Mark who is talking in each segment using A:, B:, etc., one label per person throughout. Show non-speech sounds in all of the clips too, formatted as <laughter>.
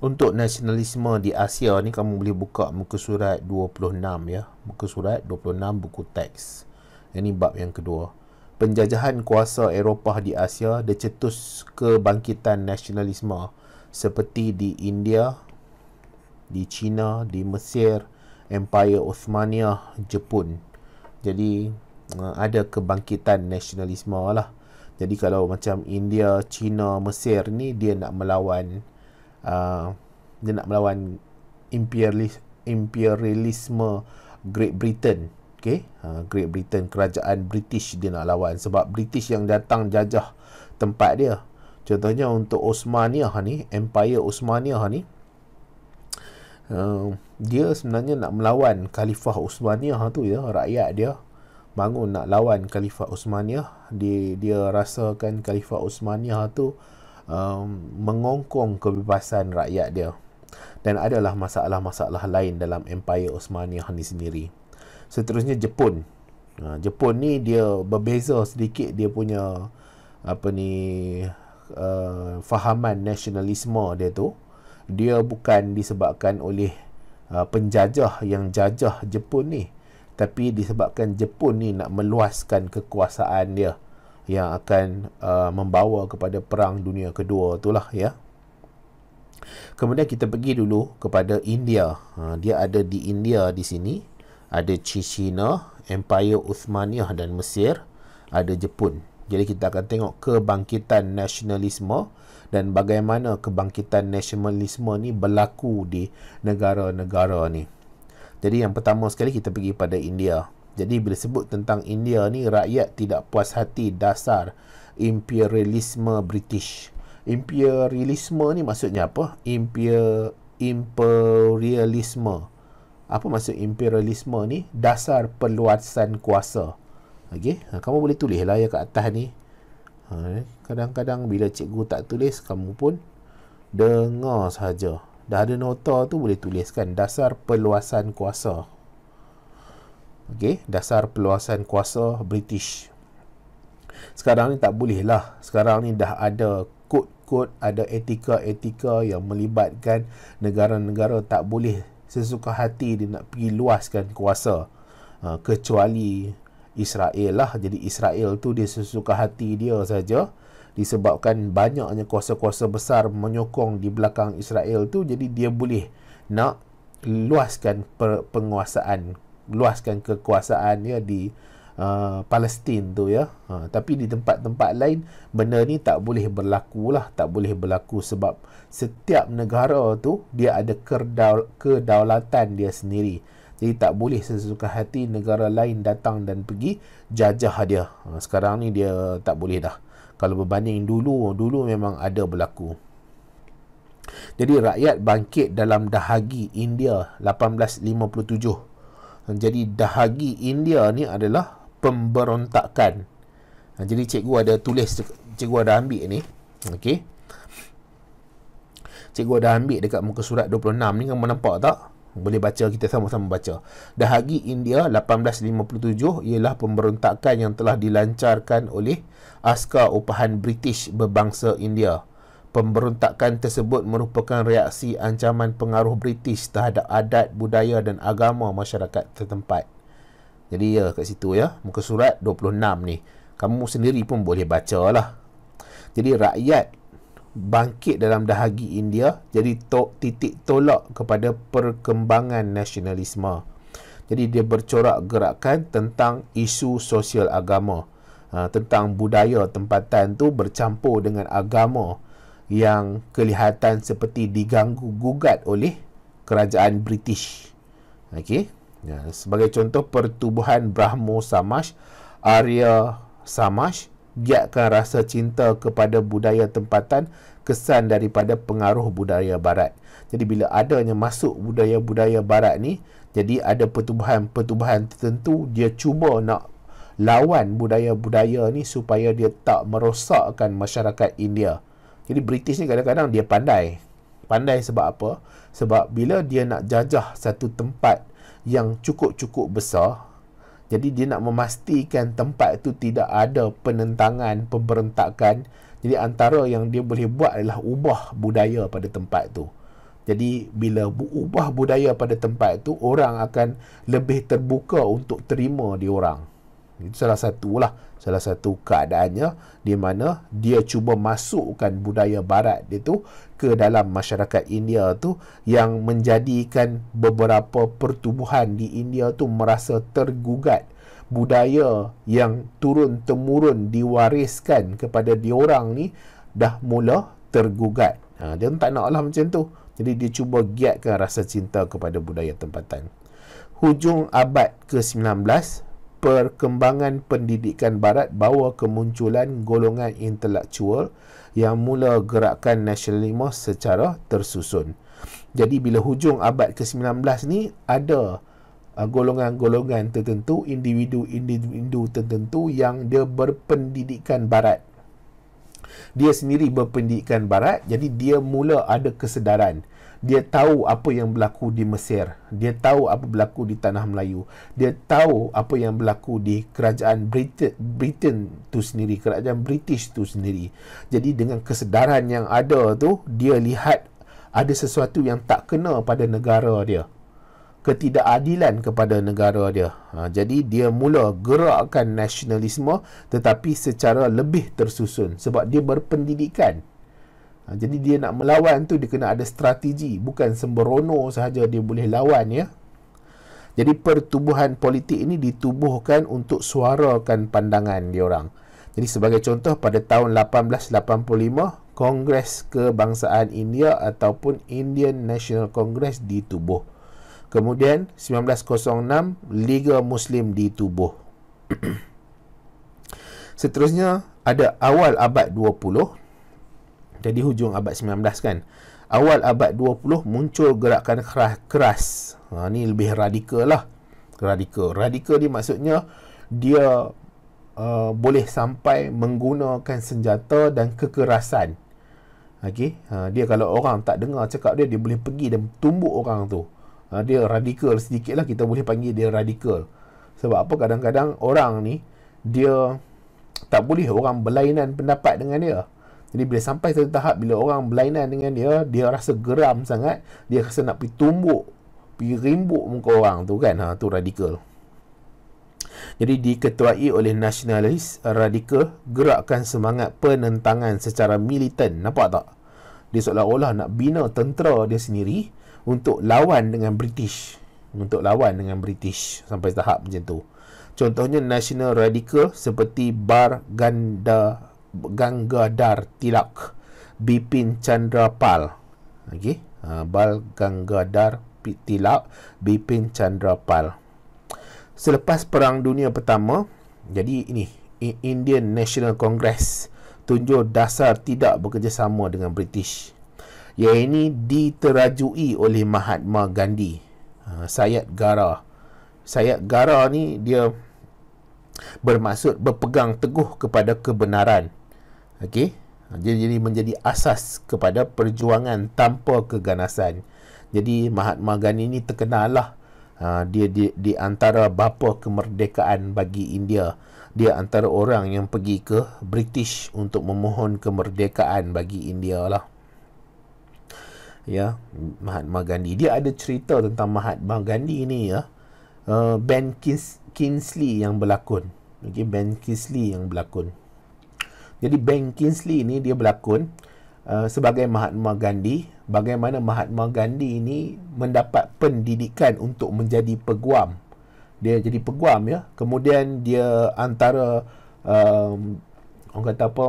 A: untuk nasionalisme di Asia ni kamu boleh buka muka surat 26 ya muka surat 26 buku teks ini bab yang kedua penjajahan kuasa Eropah di Asia dicetus kebangkitan nasionalisme seperti di India di China di Mesir Empire Uthmania Jepun jadi eh, ada kebangkitan nasionalisme lah jadi kalau macam India, China, Mesir ni dia nak melawan Ah, dia nak melawan imperialis, imperialisme Great Britain okay? Uh, Great Britain, kerajaan British dia nak lawan sebab British yang datang jajah tempat dia contohnya untuk Osmaniyah ni Empire Osmaniyah ni uh, dia sebenarnya nak melawan Khalifah Osmaniyah tu ya rakyat dia bangun nak lawan Khalifah Osmaniyah dia, dia rasakan Khalifah Osmaniyah tu uh, Um, mengongkong kebebasan rakyat dia dan adalah masalah-masalah lain dalam Empire Osmaniyah ini sendiri. Seterusnya Jepun. Ha, Jepun ni dia berbeza sedikit dia punya apa ni uh, fahaman nasionalisme dia tu. Dia bukan disebabkan oleh uh, penjajah yang jajah Jepun ni tapi disebabkan Jepun ni nak meluaskan kekuasaan dia yang akan uh, membawa kepada perang dunia kedua itulah ya. Kemudian kita pergi dulu kepada India. Uh, dia ada di India di sini. Ada China, Empire Uthmaniyah dan Mesir, ada Jepun. Jadi kita akan tengok kebangkitan nasionalisme dan bagaimana kebangkitan nasionalisme ni berlaku di negara-negara ni. Jadi yang pertama sekali kita pergi pada India. Jadi bila sebut tentang India ni rakyat tidak puas hati dasar imperialisme British. Imperialisme ni maksudnya apa? Imper imperialisme. Apa maksud imperialisme ni? Dasar perluasan kuasa. Okey, ha, kamu boleh tulislah yang kat atas ni. Ha, kadang-kadang bila cikgu tak tulis kamu pun dengar saja. Dah ada nota tu boleh tuliskan dasar perluasan kuasa okey dasar peluasan kuasa British sekarang ni tak boleh lah sekarang ni dah ada kod-kod ada etika-etika yang melibatkan negara-negara tak boleh sesuka hati dia nak pergi luaskan kuasa uh, kecuali Israel lah jadi Israel tu dia sesuka hati dia saja disebabkan banyaknya kuasa-kuasa besar menyokong di belakang Israel tu jadi dia boleh nak luaskan penguasaan luaskan kekuasaannya di uh, Palestin tu ya. Ha, tapi di tempat-tempat lain benda ni tak boleh berlaku lah, tak boleh berlaku sebab setiap negara tu dia ada kedaul- kedaulatan dia sendiri. Jadi tak boleh sesuka hati negara lain datang dan pergi jajah dia. Ha, sekarang ni dia tak boleh dah. Kalau berbanding dulu, dulu memang ada berlaku. Jadi rakyat bangkit dalam dahagi India 1857 jadi dahagi India ni adalah pemberontakan. Ha, jadi cikgu ada tulis, cikgu ada ambil ni. okay? Cikgu ada ambil dekat muka surat 26 ni kamu nampak tak? Boleh baca kita sama-sama baca. Dahagi India 1857 ialah pemberontakan yang telah dilancarkan oleh askar upahan British berbangsa India. Pemberontakan tersebut merupakan reaksi ancaman pengaruh British terhadap adat, budaya dan agama masyarakat setempat. Jadi ya kat situ ya, muka surat 26 ni. Kamu sendiri pun boleh baca lah. Jadi rakyat bangkit dalam dahagi India jadi to- titik tolak kepada perkembangan nasionalisme. Jadi dia bercorak gerakan tentang isu sosial agama. Ha, tentang budaya tempatan tu bercampur dengan agama yang kelihatan seperti diganggu gugat oleh kerajaan British. Okey. Ya, sebagai contoh pertubuhan Brahmo Samaj, Arya Samaj giatkan rasa cinta kepada budaya tempatan kesan daripada pengaruh budaya barat. Jadi bila adanya masuk budaya-budaya barat ni, jadi ada pertubuhan-pertubuhan tertentu dia cuba nak lawan budaya-budaya ni supaya dia tak merosakkan masyarakat India. Jadi British ni kadang-kadang dia pandai. Pandai sebab apa? Sebab bila dia nak jajah satu tempat yang cukup-cukup besar, jadi dia nak memastikan tempat itu tidak ada penentangan, pemberontakan. Jadi antara yang dia boleh buat adalah ubah budaya pada tempat tu. Jadi bila ubah budaya pada tempat tu orang akan lebih terbuka untuk terima diorang. orang. Itu salah satu lah. Salah satu keadaannya di mana dia cuba masukkan budaya barat dia tu ke dalam masyarakat India tu yang menjadikan beberapa pertubuhan di India tu merasa tergugat budaya yang turun temurun diwariskan kepada diorang ni dah mula tergugat. Ha, dia tak nak lah macam tu. Jadi dia cuba giatkan rasa cinta kepada budaya tempatan. Hujung abad ke-19, perkembangan pendidikan barat bawa kemunculan golongan intelektual yang mula gerakan nasionalisme secara tersusun. Jadi bila hujung abad ke-19 ni ada uh, golongan-golongan tertentu, individu-individu tertentu yang dia berpendidikan barat. Dia sendiri berpendidikan barat, jadi dia mula ada kesedaran dia tahu apa yang berlaku di Mesir dia tahu apa berlaku di tanah Melayu dia tahu apa yang berlaku di kerajaan Brit- Britain tu sendiri kerajaan British tu sendiri jadi dengan kesedaran yang ada tu dia lihat ada sesuatu yang tak kena pada negara dia ketidakadilan kepada negara dia ha, jadi dia mula gerakkan nasionalisme tetapi secara lebih tersusun sebab dia berpendidikan Ha, jadi dia nak melawan tu dia kena ada strategi, bukan sembrono sahaja dia boleh lawan ya. Jadi pertubuhan politik ini ditubuhkan untuk suarakan pandangan dia orang. Jadi sebagai contoh pada tahun 1885 Kongres Kebangsaan India ataupun Indian National Congress ditubuh. Kemudian 1906 Liga Muslim ditubuh. <clears throat> Seterusnya ada awal abad jadi hujung abad 19 kan. Awal abad 20 muncul gerakan keras. keras. Ha, ni lebih radikal lah. Radikal. Radikal ni maksudnya dia uh, boleh sampai menggunakan senjata dan kekerasan. Okay. Ha, dia kalau orang tak dengar cakap dia, dia boleh pergi dan tumbuk orang tu. Ha, dia radikal sedikit lah. Kita boleh panggil dia radikal. Sebab apa kadang-kadang orang ni dia tak boleh orang berlainan pendapat dengan dia. Jadi bila sampai satu tahap bila orang berlainan dengan dia, dia rasa geram sangat, dia rasa nak pergi tumbuk, pergi rimbuk muka orang tu kan. Ha tu radikal. Jadi diketuai oleh nasionalis radikal gerakkan semangat penentangan secara militan. Nampak tak? Dia seolah-olah nak bina tentera dia sendiri untuk lawan dengan British. Untuk lawan dengan British sampai tahap macam tu. Contohnya nasional radikal seperti Bar Ganda Gangadhar Tilak Bipin Chandra Pal. Okay. Uh, ha, Bal Gangadhar Tilak Bipin Chandra Pal. Selepas Perang Dunia Pertama, jadi ini Indian National Congress tunjuk dasar tidak bekerjasama dengan British. Yang ini diterajui oleh Mahatma Gandhi. Uh, Sayat Gara. Sayat Gara ni dia bermaksud berpegang teguh kepada kebenaran Okey. Dia jadi menjadi asas kepada perjuangan tanpa keganasan. Jadi Mahatma Gandhi ini terkenal lah. Uh, ha, dia di, di antara bapa kemerdekaan bagi India. Dia antara orang yang pergi ke British untuk memohon kemerdekaan bagi India lah. Ya, Mahatma Gandhi. Dia ada cerita tentang Mahatma Gandhi ni ya. Uh, ben Kins- Kinsley yang berlakon. Okay, Ben Kinsley yang berlakon. Jadi Ben Kingsley ini dia berlakon uh, sebagai Mahatma Gandhi. Bagaimana Mahatma Gandhi ini mendapat pendidikan untuk menjadi peguam. Dia jadi peguam ya. Kemudian dia antara um, orang kata apa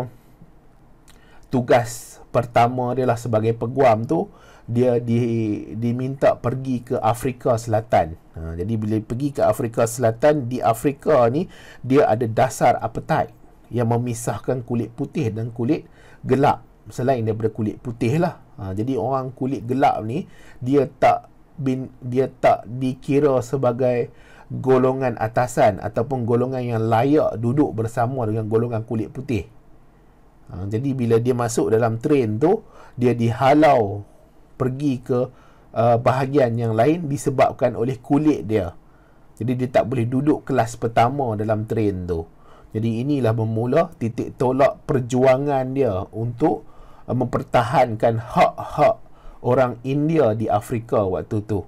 A: tugas pertama dia lah sebagai peguam tu dia di, diminta pergi ke Afrika Selatan. Ha, jadi bila pergi ke Afrika Selatan di Afrika ni dia ada dasar apartheid yang memisahkan kulit putih dan kulit gelap selain daripada kulit putih lah ha, jadi orang kulit gelap ni dia tak bin, dia tak dikira sebagai golongan atasan ataupun golongan yang layak duduk bersama dengan golongan kulit putih ha, jadi bila dia masuk dalam train tu dia dihalau pergi ke uh, bahagian yang lain disebabkan oleh kulit dia jadi dia tak boleh duduk kelas pertama dalam train tu. Jadi inilah bermula titik tolak perjuangan dia untuk uh, mempertahankan hak-hak orang India di Afrika waktu tu.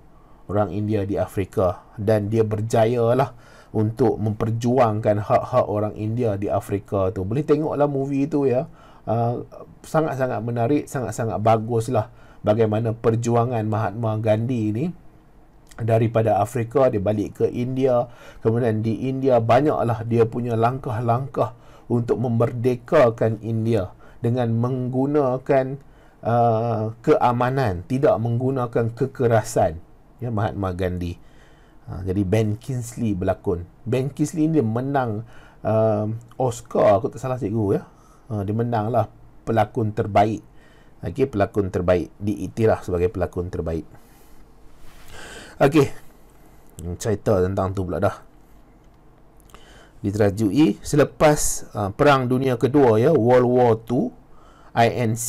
A: Orang India di Afrika dan dia berjaya lah untuk memperjuangkan hak-hak orang India di Afrika tu. Boleh tengoklah movie tu ya. Uh, sangat-sangat menarik, sangat-sangat bagus lah bagaimana perjuangan Mahatma Gandhi ni daripada Afrika dia balik ke India kemudian di India banyaklah dia punya langkah-langkah untuk memerdekakan India dengan menggunakan uh, keamanan tidak menggunakan kekerasan ya Mahatma Gandhi uh, jadi Ben Kingsley berlakon Ben Kingsley ni menang uh, Oscar aku tak salah cikgu ya uh, dia menanglah pelakon terbaik okey pelakon terbaik diiktiraf sebagai pelakon terbaik Okey. Hmm, cerita tentang tu pula dah. Diterajui e, selepas uh, Perang Dunia Kedua ya, World War II, INC,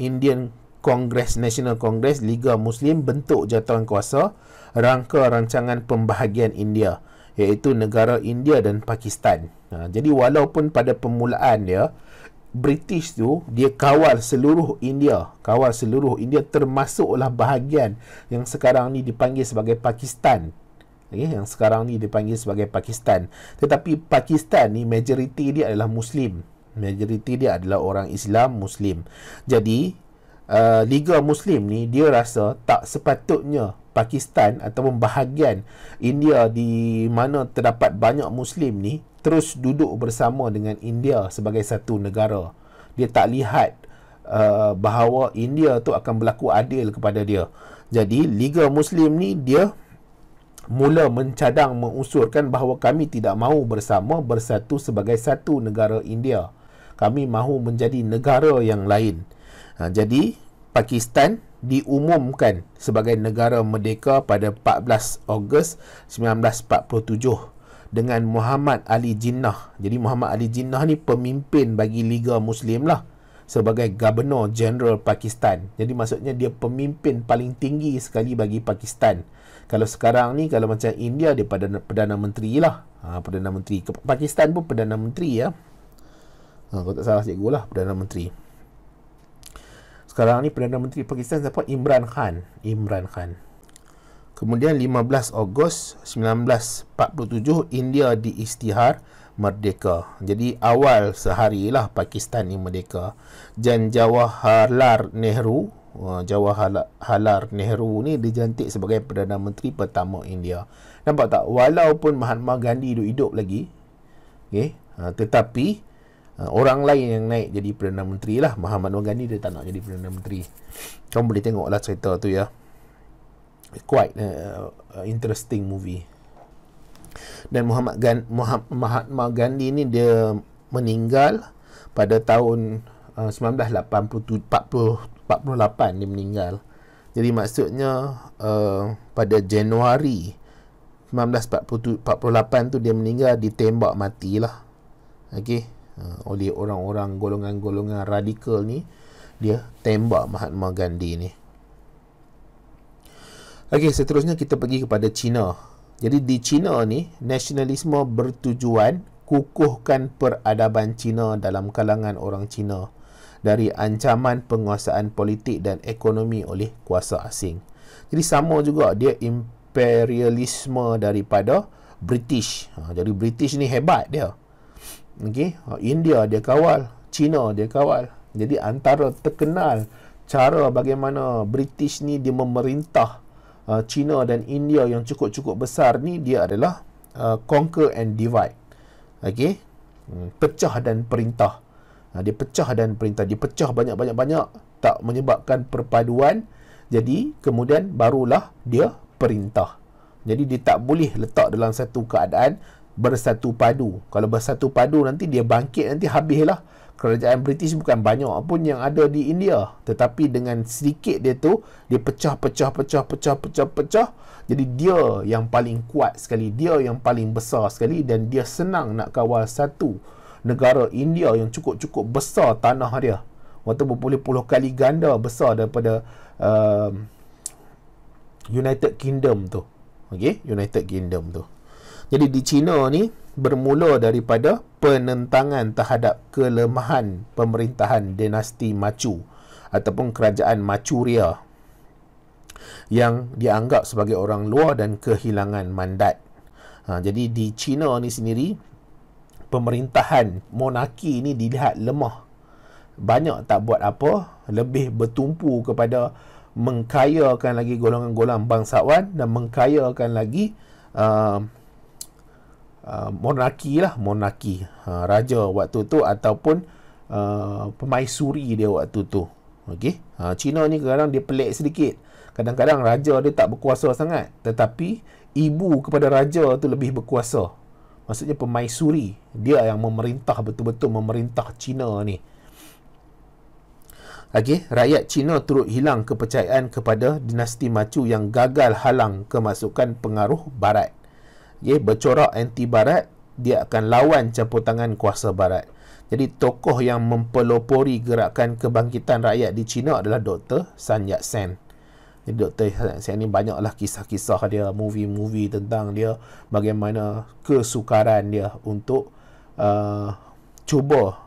A: Indian Congress National Congress Liga Muslim bentuk jatuhan kuasa rangka rancangan pembahagian India iaitu negara India dan Pakistan. Ha, jadi walaupun pada permulaan dia British tu dia kawal seluruh India, kawal seluruh India termasuklah bahagian yang sekarang ni dipanggil sebagai Pakistan. Okay, yang sekarang ni dipanggil sebagai Pakistan. Tetapi Pakistan ni majoriti dia adalah Muslim. Majoriti dia adalah orang Islam Muslim. Jadi uh, Liga Muslim ni dia rasa tak sepatutnya Pakistan ataupun bahagian India di mana terdapat banyak Muslim ni terus duduk bersama dengan India sebagai satu negara. Dia tak lihat uh, bahawa India tu akan berlaku adil kepada dia. Jadi Liga Muslim ni dia mula mencadang mengusulkan bahawa kami tidak mahu bersama bersatu sebagai satu negara India. Kami mahu menjadi negara yang lain. Ha, jadi Pakistan diumumkan sebagai negara merdeka pada 14 Ogos 1947 dengan Muhammad Ali Jinnah. Jadi Muhammad Ali Jinnah ni pemimpin bagi Liga Muslim lah sebagai Governor General Pakistan. Jadi maksudnya dia pemimpin paling tinggi sekali bagi Pakistan. Kalau sekarang ni kalau macam India dia pada Perdana Menteri lah. Ha, Perdana Menteri. Pakistan pun Perdana Menteri ya. Ha, kalau tak salah cikgu lah Perdana Menteri. Sekarang ni Perdana Menteri Pakistan siapa? Imran Khan. Imran Khan. Kemudian 15 Ogos 1947 India diistihar merdeka. Jadi awal sehari lah Pakistan ini merdeka. Dan Jawaharlal Nehru uh, Jawaharlal Nehru ni dijantik sebagai Perdana Menteri pertama India. Nampak tak? Walaupun Mahatma Gandhi duduk hidup lagi okay, uh, tetapi uh, orang lain yang naik jadi Perdana Menteri lah. Mahatma Gandhi dia tak nak jadi Perdana Menteri. Kau boleh tengoklah cerita tu ya quite uh, uh, interesting movie. Dan Muhammad Gan Mahatma Gandhi ni dia meninggal pada tahun uh, 1948 48 dia meninggal. Jadi maksudnya uh, pada Januari 1948 tu dia meninggal ditembak matilah. Okey, uh, oleh orang-orang golongan-golongan radikal ni dia tembak Mahatma Gandhi ni. Okey, seterusnya kita pergi kepada China. Jadi di China ni, nasionalisme bertujuan kukuhkan peradaban China dalam kalangan orang China dari ancaman penguasaan politik dan ekonomi oleh kuasa asing. Jadi sama juga dia imperialisme daripada British. Ha, jadi British ni hebat dia. Okay, ha, India dia kawal, China dia kawal. Jadi antara terkenal cara bagaimana British ni dia memerintah uh, China dan India yang cukup-cukup besar ni dia adalah uh, conquer and divide. Okey. Hmm, pecah dan perintah. Uh, dia pecah dan perintah, dia pecah banyak-banyak-banyak tak menyebabkan perpaduan. Jadi kemudian barulah dia perintah. Jadi dia tak boleh letak dalam satu keadaan bersatu padu. Kalau bersatu padu nanti dia bangkit nanti habislah kerajaan British bukan banyak pun yang ada di India tetapi dengan sedikit dia tu dia pecah pecah pecah pecah pecah pecah jadi dia yang paling kuat sekali dia yang paling besar sekali dan dia senang nak kawal satu negara India yang cukup-cukup besar tanah dia waktu berpuluh-puluh kali ganda besar daripada uh, United Kingdom tu okay? United Kingdom tu jadi di China ni bermula daripada penentangan terhadap kelemahan pemerintahan dinasti Machu ataupun kerajaan Machuria yang dianggap sebagai orang luar dan kehilangan mandat. Ha, jadi di China ni sendiri pemerintahan monarki ni dilihat lemah. Banyak tak buat apa, lebih bertumpu kepada mengkayakan lagi golongan-golongan bangsawan dan mengkayakan lagi uh, Uh, monarki lah monarki uh, raja waktu tu ataupun uh, pemaisuri dia waktu tu okey uh, Cina ni kadang-kadang dia pelik sedikit kadang-kadang raja dia tak berkuasa sangat tetapi ibu kepada raja tu lebih berkuasa maksudnya pemaisuri dia yang memerintah betul-betul memerintah Cina ni okay? rakyat Cina turut hilang kepercayaan kepada dinasti Macu yang gagal halang kemasukan pengaruh barat ya okay, bercorak anti barat dia akan lawan campur tangan kuasa barat jadi tokoh yang mempelopori gerakan kebangkitan rakyat di China adalah Dr. Sun Yat-sen jadi Dr. Sen ni banyaklah kisah-kisah dia, movie-movie tentang dia, bagaimana kesukaran dia untuk uh, cuba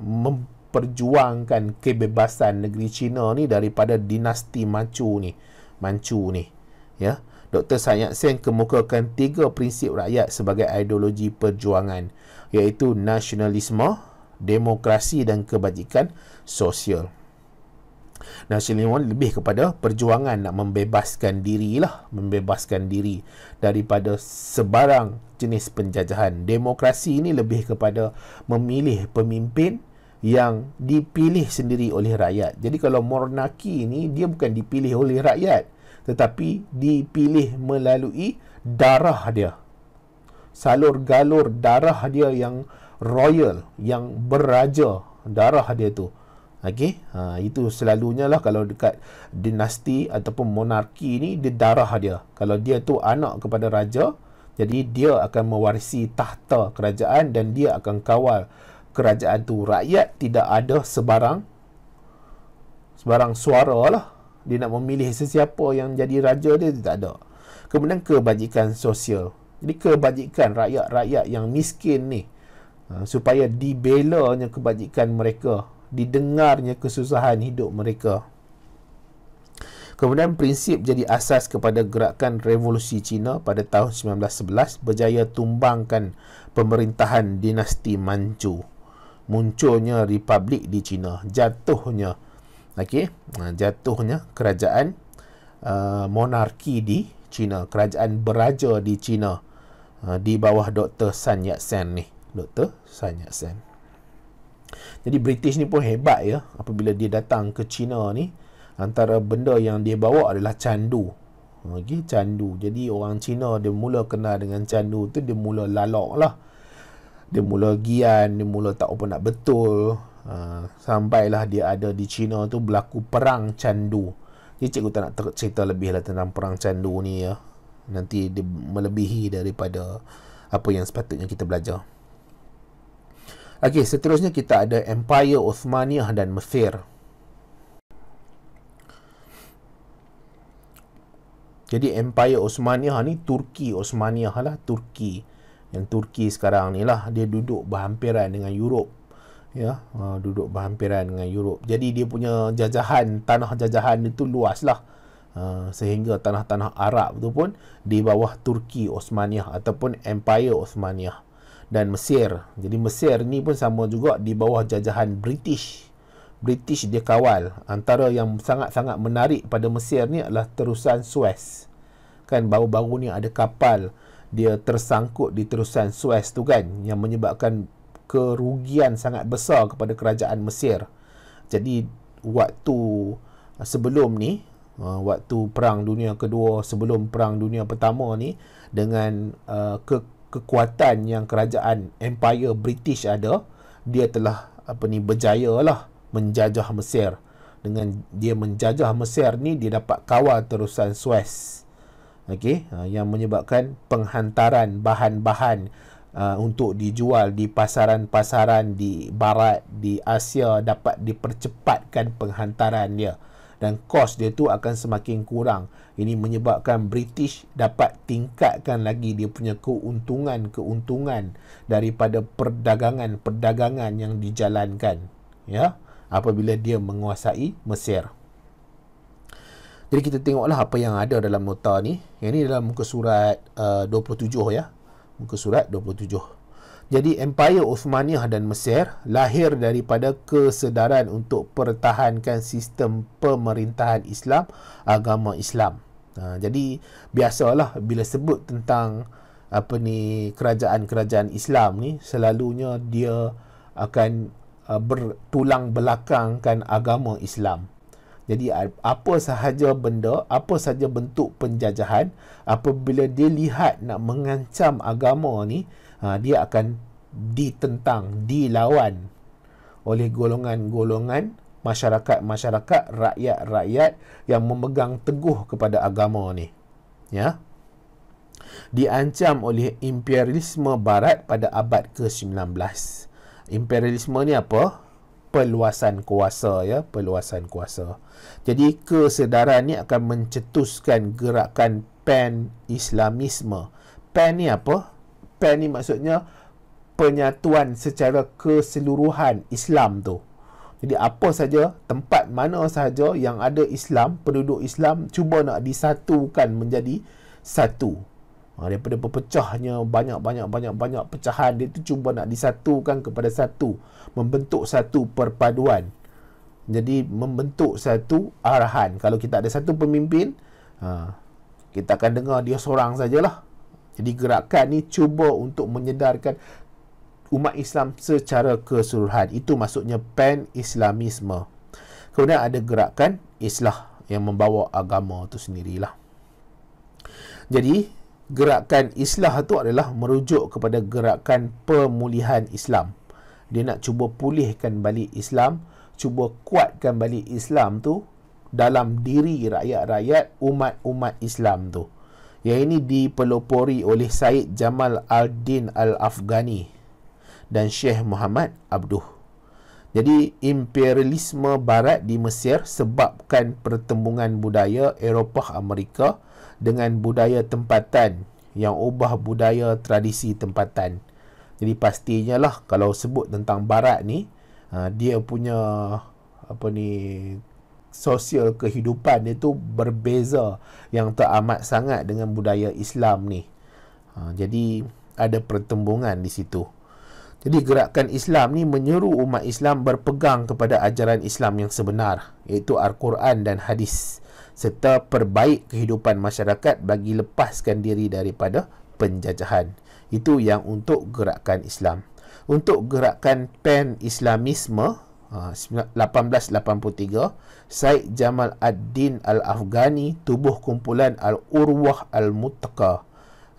A: memperjuangkan kebebasan negeri China ni daripada dinasti Manchu ni. Manchu ni. Ya. Yeah. Dr. Sayat Sen kemukakan tiga prinsip rakyat sebagai ideologi perjuangan iaitu nasionalisme, demokrasi dan kebajikan sosial. Nasionalisme lebih kepada perjuangan nak membebaskan diri lah, membebaskan diri daripada sebarang jenis penjajahan. Demokrasi ini lebih kepada memilih pemimpin yang dipilih sendiri oleh rakyat. Jadi kalau monarki ini dia bukan dipilih oleh rakyat tetapi dipilih melalui darah dia salur galur darah dia yang royal yang beraja darah dia tu okey ha itu selalunya lah kalau dekat dinasti ataupun monarki ni dia darah dia kalau dia tu anak kepada raja jadi dia akan mewarisi tahta kerajaan dan dia akan kawal kerajaan tu rakyat tidak ada sebarang sebarang suara lah dia nak memilih sesiapa yang jadi raja dia, dia tak ada kemudian kebajikan sosial jadi kebajikan rakyat-rakyat yang miskin ni ha, supaya dibela kebajikan mereka didengarnya kesusahan hidup mereka kemudian prinsip jadi asas kepada gerakan revolusi Cina pada tahun 1911 berjaya tumbangkan pemerintahan dinasti Manchu munculnya republik di Cina, jatuhnya okey ha, jatuhnya kerajaan uh, monarki di China kerajaan beraja di China uh, di bawah Dr Sun Yat-sen ni Dr Sun Yat-sen jadi British ni pun hebat ya apabila dia datang ke China ni antara benda yang dia bawa adalah candu okey candu jadi orang China dia mula kenal dengan candu tu dia mula lalak lah dia mula gian, dia mula tak apa nak betul Ah, sampailah dia ada di China tu berlaku perang Chandu. Jadi cikgu tak nak cerita lebih lah tentang perang Chandu ni ya. Nanti dia melebihi daripada apa yang sepatutnya kita belajar. Okey, seterusnya kita ada Empire Uthmaniyah dan Mesir. Jadi Empire Uthmaniyah ni Turki Uthmaniyah lah, Turki. Yang Turki sekarang ni lah, dia duduk berhampiran dengan Europe ya uh, duduk berhampiran dengan Europe jadi dia punya jajahan tanah jajahan itu luaslah uh, sehingga tanah-tanah Arab tu pun di bawah Turki Osmaniyah ataupun Empire Osmaniyah dan Mesir jadi Mesir ni pun sama juga di bawah jajahan British British dia kawal antara yang sangat-sangat menarik pada Mesir ni adalah terusan Suez kan baru-baru ni ada kapal dia tersangkut di terusan Suez tu kan yang menyebabkan kerugian sangat besar kepada kerajaan Mesir. Jadi waktu uh, sebelum ni uh, waktu perang dunia kedua sebelum perang dunia pertama ni dengan uh, ke kekuatan yang kerajaan Empire British ada dia telah apa ni berjaya lah menjajah Mesir dengan dia menjajah Mesir ni dia dapat kawal terusan Suez okey yang menyebabkan penghantaran bahan-bahan Uh, untuk dijual di pasaran-pasaran di barat di Asia dapat dipercepatkan penghantaran dia dan kos dia tu akan semakin kurang ini menyebabkan British dapat tingkatkan lagi dia punya keuntungan-keuntungan daripada perdagangan-perdagangan yang dijalankan ya apabila dia menguasai Mesir jadi kita tengoklah apa yang ada dalam nota ni. Yang ni dalam muka surat uh, 27 ya muka surat 27. Jadi Empire Uthmaniyah dan Mesir lahir daripada kesedaran untuk pertahankan sistem pemerintahan Islam, agama Islam. Ha, jadi biasalah bila sebut tentang apa ni kerajaan-kerajaan Islam ni selalunya dia akan uh, bertulang belakangkan agama Islam. Jadi apa sahaja benda, apa sahaja bentuk penjajahan, apabila dia lihat nak mengancam agama ni, ha, dia akan ditentang, dilawan oleh golongan-golongan masyarakat-masyarakat, rakyat-rakyat yang memegang teguh kepada agama ni. Ya. Diancam oleh imperialisme barat pada abad ke-19. Imperialisme ni apa? peluasan kuasa ya peluasan kuasa jadi kesedaran ni akan mencetuskan gerakan pan islamisme pan ni apa pan ni maksudnya penyatuan secara keseluruhan Islam tu jadi apa saja tempat mana sahaja yang ada Islam penduduk Islam cuba nak disatukan menjadi satu ha, daripada pepecahnya banyak-banyak-banyak-banyak pecahan dia tu cuba nak disatukan kepada satu membentuk satu perpaduan jadi membentuk satu arahan kalau kita ada satu pemimpin ha, kita akan dengar dia seorang sajalah jadi gerakan ni cuba untuk menyedarkan umat Islam secara keseluruhan itu maksudnya pan islamisme kemudian ada gerakan islah yang membawa agama tu sendirilah jadi gerakan islah tu adalah merujuk kepada gerakan pemulihan Islam. Dia nak cuba pulihkan balik Islam, cuba kuatkan balik Islam tu dalam diri rakyat-rakyat umat-umat Islam tu. Yang ini dipelopori oleh Said Jamal Al-Din Al-Afghani dan Syekh Muhammad Abduh. Jadi imperialisme barat di Mesir sebabkan pertembungan budaya Eropah Amerika dengan budaya tempatan yang ubah budaya tradisi tempatan. Jadi pastinya lah kalau sebut tentang barat ni ah, dia punya apa ni sosial kehidupan dia tu berbeza yang tak amat sangat dengan budaya Islam ni. Ah, jadi ada pertembungan di situ. Jadi gerakan Islam ni menyeru umat Islam berpegang kepada ajaran Islam yang sebenar iaitu Al-Quran dan hadis serta perbaik kehidupan masyarakat bagi lepaskan diri daripada penjajahan. Itu yang untuk gerakan Islam. Untuk gerakan pan-islamisme 1883, ha, Syed Jamal Ad-Din Al-Afghani tubuh kumpulan Al-Urwah Al-Mutqa.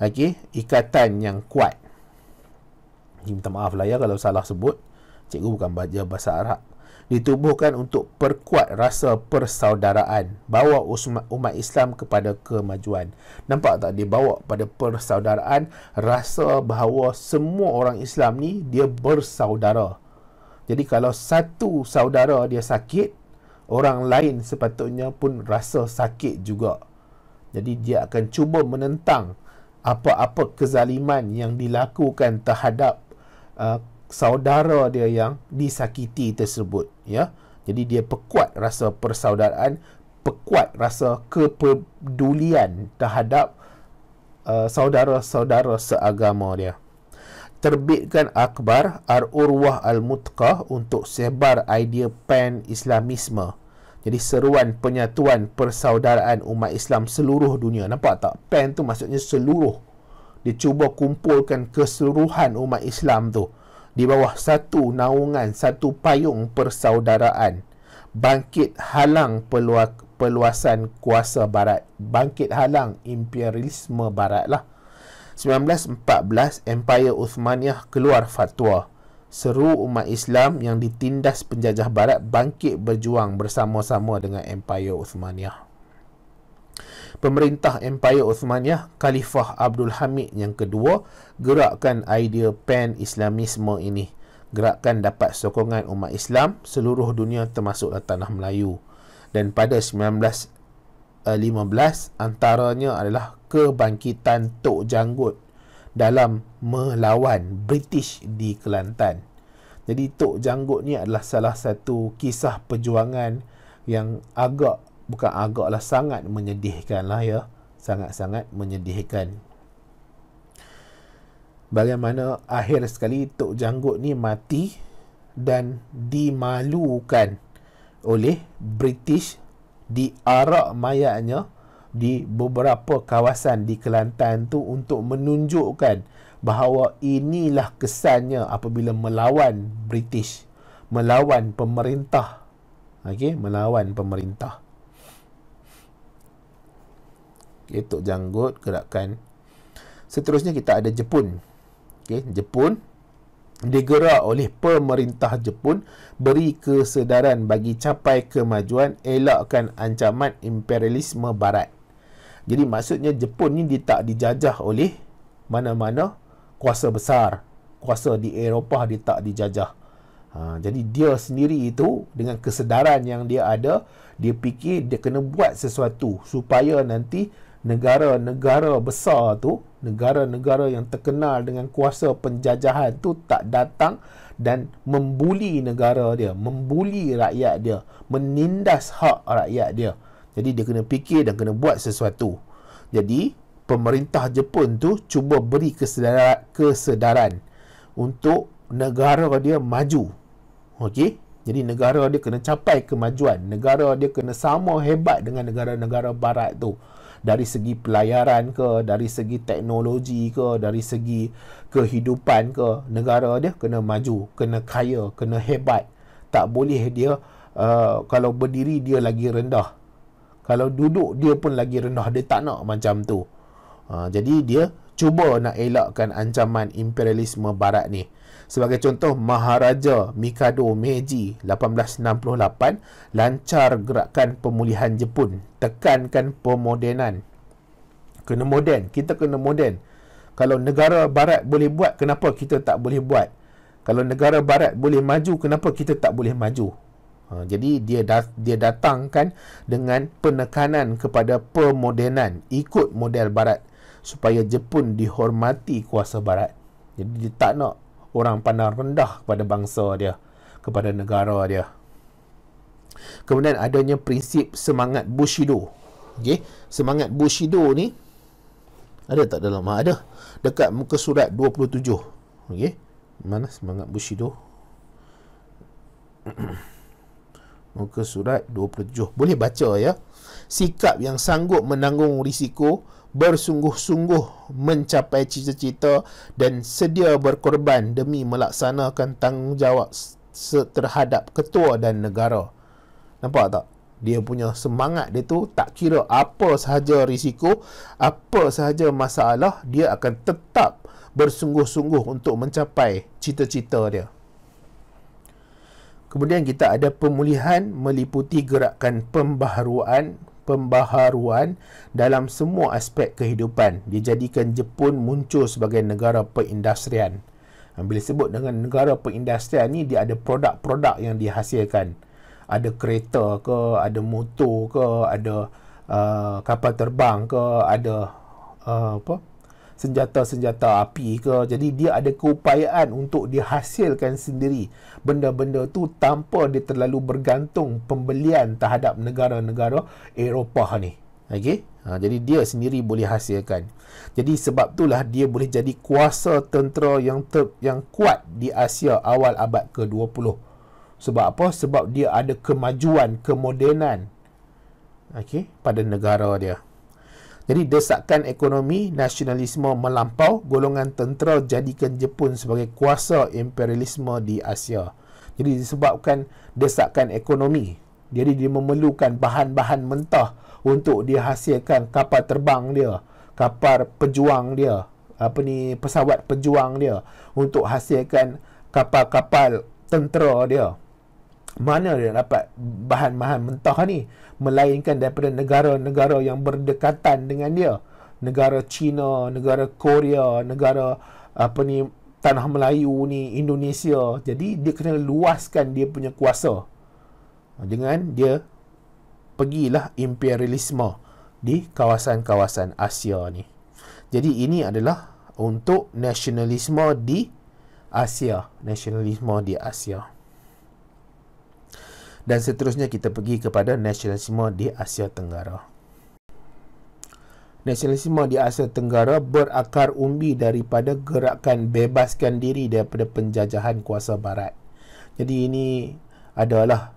A: okay ikatan yang kuat. Minta maaf lah ya kalau salah sebut. Cikgu bukan baca bahasa Arab ditubuhkan untuk perkuat rasa persaudaraan bawa umat Islam kepada kemajuan nampak tak dia bawa pada persaudaraan rasa bahawa semua orang Islam ni dia bersaudara jadi kalau satu saudara dia sakit orang lain sepatutnya pun rasa sakit juga jadi dia akan cuba menentang apa-apa kezaliman yang dilakukan terhadap uh, saudara dia yang disakiti tersebut ya jadi dia perkuat rasa persaudaraan perkuat rasa kepedulian terhadap uh, saudara-saudara seagama dia terbitkan akbar ar-urwah al-mutqah untuk sebar idea pan islamisme jadi seruan penyatuan persaudaraan umat Islam seluruh dunia nampak tak pan tu maksudnya seluruh dia cuba kumpulkan keseluruhan umat Islam tu di bawah satu naungan, satu payung persaudaraan. Bangkit halang peluak, peluasan kuasa barat. Bangkit halang imperialisme barat lah. 1914, Empire Uthmaniyah keluar fatwa. Seru umat Islam yang ditindas penjajah barat bangkit berjuang bersama-sama dengan Empire Uthmaniyah. 1917, pemerintah Empire Uthmaniyah Khalifah Abdul Hamid yang kedua gerakkan idea pan-islamisme ini gerakan dapat sokongan umat Islam seluruh dunia termasuklah tanah Melayu dan pada 1915 eh, antaranya adalah kebangkitan Tok Janggut dalam melawan British di Kelantan jadi Tok Janggut ni adalah salah satu kisah perjuangan yang agak bukan agaklah sangat menyedihkan lah ya sangat-sangat menyedihkan bagaimana akhir sekali Tok Janggut ni mati dan dimalukan oleh British di diarak mayatnya di beberapa kawasan di Kelantan tu untuk menunjukkan bahawa inilah kesannya apabila melawan British melawan pemerintah okey melawan pemerintah okay, janggut gerakkan seterusnya kita ada Jepun okay, Jepun digerak oleh pemerintah Jepun beri kesedaran bagi capai kemajuan elakkan ancaman imperialisme barat jadi maksudnya Jepun ni dia tak dijajah oleh mana-mana kuasa besar kuasa di Eropah dia tak dijajah ha, jadi dia sendiri itu dengan kesedaran yang dia ada dia fikir dia kena buat sesuatu supaya nanti negara-negara besar tu, negara-negara yang terkenal dengan kuasa penjajahan tu tak datang dan membuli negara dia, membuli rakyat dia, menindas hak rakyat dia. Jadi dia kena fikir dan kena buat sesuatu. Jadi pemerintah Jepun tu cuba beri kesedaran, kesedaran untuk negara dia maju. Okey? Jadi negara dia kena capai kemajuan, negara dia kena sama hebat dengan negara-negara barat tu dari segi pelayaran ke dari segi teknologi ke dari segi kehidupan ke negara dia kena maju kena kaya kena hebat tak boleh dia uh, kalau berdiri dia lagi rendah kalau duduk dia pun lagi rendah dia tak nak macam tu uh, jadi dia cuba nak elakkan ancaman imperialisme barat ni Sebagai contoh, Maharaja Mikado Meiji 1868 lancar gerakan pemulihan Jepun, tekankan pemodenan. Kena moden, kita kena moden. Kalau negara barat boleh buat, kenapa kita tak boleh buat? Kalau negara barat boleh maju, kenapa kita tak boleh maju? Ha, jadi dia dat- dia datangkan dengan penekanan kepada pemodenan ikut model barat supaya Jepun dihormati kuasa barat. Jadi dia tak nak orang pandang rendah kepada bangsa dia, kepada negara dia. Kemudian adanya prinsip semangat Bushido. Okey, semangat Bushido ni ada tak dalam ha, ada dekat muka surat 27. Okey. Mana semangat Bushido? <clears throat> muka surat 27. Boleh baca ya. Sikap yang sanggup menanggung risiko bersungguh-sungguh mencapai cita-cita dan sedia berkorban demi melaksanakan tanggungjawab terhadap ketua dan negara. Nampak tak? Dia punya semangat dia tu tak kira apa sahaja risiko, apa sahaja masalah, dia akan tetap bersungguh-sungguh untuk mencapai cita-cita dia. Kemudian kita ada pemulihan meliputi gerakan pembaharuan, pembaharuan dalam semua aspek kehidupan. Dia jadikan Jepun muncul sebagai negara perindustrian. Ha, bila sebut dengan negara perindustrian ni, dia ada produk-produk yang dihasilkan. Ada kereta ke, ada motor ke, ada uh, kapal terbang ke, ada uh, apa? senjata-senjata api ke jadi dia ada keupayaan untuk dihasilkan sendiri benda-benda tu tanpa dia terlalu bergantung pembelian terhadap negara-negara Eropah ni okey ha jadi dia sendiri boleh hasilkan jadi sebab itulah dia boleh jadi kuasa tentera yang ter- yang kuat di Asia awal abad ke-20 sebab apa sebab dia ada kemajuan kemodenan okey pada negara dia jadi desakan ekonomi nasionalisme melampau golongan tentera jadikan Jepun sebagai kuasa imperialisme di Asia. Jadi disebabkan desakan ekonomi, jadi dia memerlukan bahan-bahan mentah untuk dia hasilkan kapal terbang dia, kapal pejuang dia, apa ni pesawat pejuang dia untuk hasilkan kapal-kapal tentera dia. Mana dia dapat bahan-bahan mentah ni? melainkan daripada negara-negara yang berdekatan dengan dia negara China, negara Korea, negara apa ni tanah Melayu ni, Indonesia. Jadi dia kena luaskan dia punya kuasa. Dengan dia pergilah imperialisme di kawasan-kawasan Asia ni. Jadi ini adalah untuk nasionalisme di Asia, nasionalisme di Asia. Dan seterusnya kita pergi kepada nasionalisme di Asia Tenggara. Nasionalisme di Asia Tenggara berakar umbi daripada gerakan bebaskan diri daripada penjajahan kuasa barat. Jadi ini adalah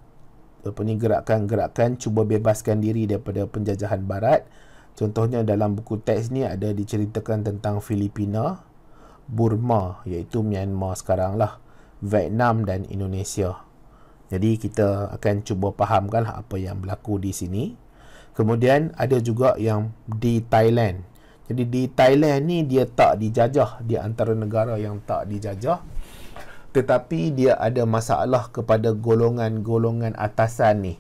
A: apa gerakan-gerakan cuba bebaskan diri daripada penjajahan barat. Contohnya dalam buku teks ni ada diceritakan tentang Filipina, Burma iaitu Myanmar sekarang lah, Vietnam dan Indonesia. Jadi kita akan cuba fahamkan apa yang berlaku di sini. Kemudian ada juga yang di Thailand. Jadi di Thailand ni dia tak dijajah di antara negara yang tak dijajah. Tetapi dia ada masalah kepada golongan-golongan atasan ni.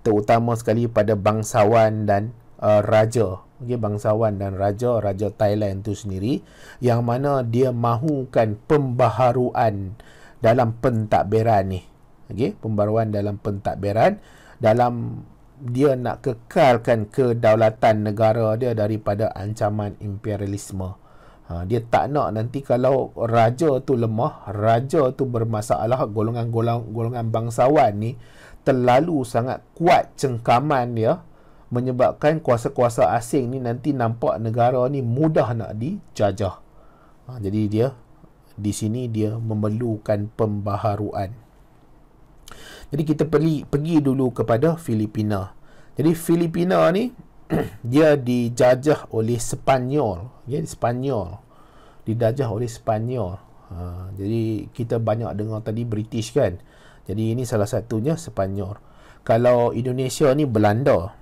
A: Terutama sekali pada bangsawan dan uh, raja. Okay, bangsawan dan raja, raja Thailand tu sendiri. Yang mana dia mahukan pembaharuan dalam pentadbiran ni okey pembaruan dalam pentadbiran dalam dia nak kekalkan kedaulatan negara dia daripada ancaman imperialisme ha, dia tak nak nanti kalau raja tu lemah raja tu bermasalah golongan-golongan bangsawan ni terlalu sangat kuat cengkaman dia menyebabkan kuasa-kuasa asing ni nanti nampak negara ni mudah nak dijajah ha, jadi dia di sini dia memerlukan pembaharuan jadi kita pergi pergi dulu kepada Filipina. Jadi Filipina ni <clears throat> dia dijajah oleh Sepanyol. Ya, okay? Sepanyol. Dijajah oleh Sepanyol. Uh, jadi kita banyak dengar tadi British kan. Jadi ini salah satunya Sepanyol. Kalau Indonesia ni Belanda.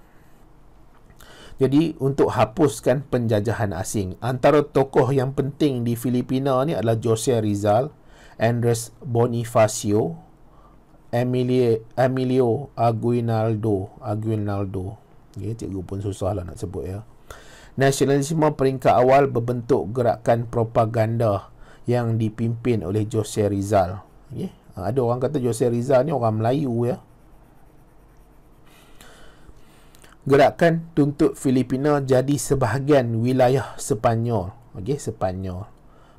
A: Jadi untuk hapuskan penjajahan asing, antara tokoh yang penting di Filipina ni adalah Jose Rizal, Andres Bonifacio, Emilio, Emilio Aguinaldo Aguinaldo okay, ya, Cikgu pun susah lah nak sebut ya Nasionalisme peringkat awal berbentuk gerakan propaganda Yang dipimpin oleh Jose Rizal okay? Ya, ada orang kata Jose Rizal ni orang Melayu ya Gerakan tuntut Filipina jadi sebahagian wilayah Sepanyol Okey, Sepanyol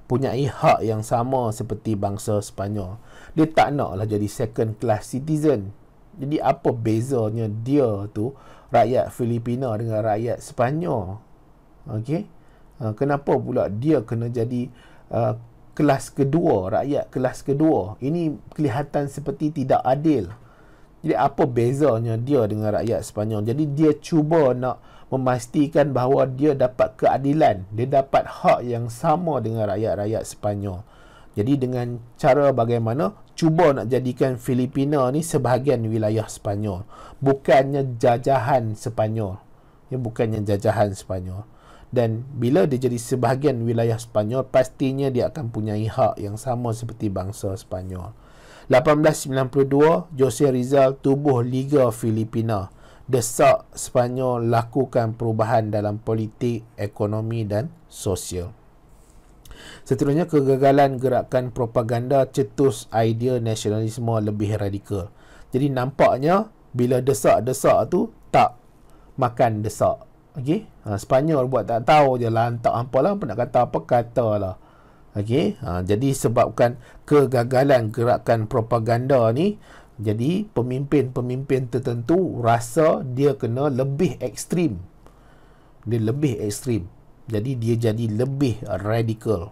A: Punyai hak yang sama seperti bangsa Sepanyol dia tak nak lah jadi second class citizen. Jadi apa bezanya dia tu rakyat Filipina dengan rakyat Sepanyol? okay? Uh, ha, kenapa pula dia kena jadi uh, kelas kedua, rakyat kelas kedua? Ini kelihatan seperti tidak adil. Jadi apa bezanya dia dengan rakyat Sepanyol? Jadi dia cuba nak memastikan bahawa dia dapat keadilan, dia dapat hak yang sama dengan rakyat-rakyat Sepanyol. Jadi dengan cara bagaimana cuba nak jadikan Filipina ni sebahagian wilayah Sepanyol bukannya jajahan Sepanyol ya bukannya jajahan Sepanyol dan bila dia jadi sebahagian wilayah Sepanyol pastinya dia akan punya hak yang sama seperti bangsa Sepanyol 1892 Jose Rizal tubuh Liga Filipina desak Sepanyol lakukan perubahan dalam politik, ekonomi dan sosial Seterusnya kegagalan gerakan propaganda cetus idea nasionalisme lebih radikal. Jadi nampaknya bila desak-desak tu tak makan desak. Okey. Ha, Sepanyol buat tak tahu je lah tak hampa lah apa nak kata apa kata lah. Okey. Ha, jadi sebabkan kegagalan gerakan propaganda ni jadi pemimpin-pemimpin tertentu rasa dia kena lebih ekstrim. Dia lebih ekstrim jadi dia jadi lebih radikal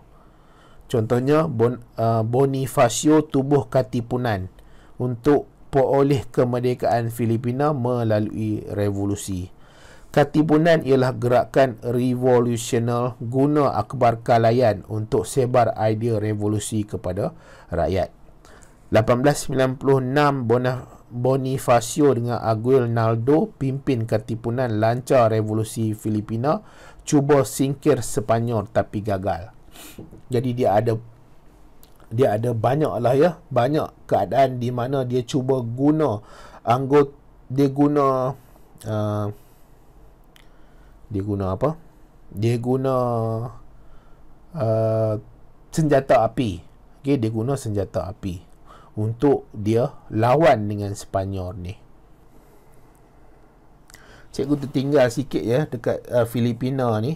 A: contohnya bon, uh, Bonifacio tubuh katipunan untuk peroleh kemerdekaan Filipina melalui revolusi katipunan ialah gerakan revolusional guna akbar kalayan untuk sebar idea revolusi kepada rakyat 1896 Bonaf Bonifacio dengan Aguinaldo pimpin katipunan lancar revolusi Filipina cuba singkir Sepanyol tapi gagal. Jadi dia ada dia ada banyak lah ya banyak keadaan di mana dia cuba guna anggot dia guna uh, dia guna apa dia guna uh, senjata api okay, dia guna senjata api untuk dia lawan dengan Sepanyol ni uh, cikgu tertinggal sikit ya dekat uh, Filipina ni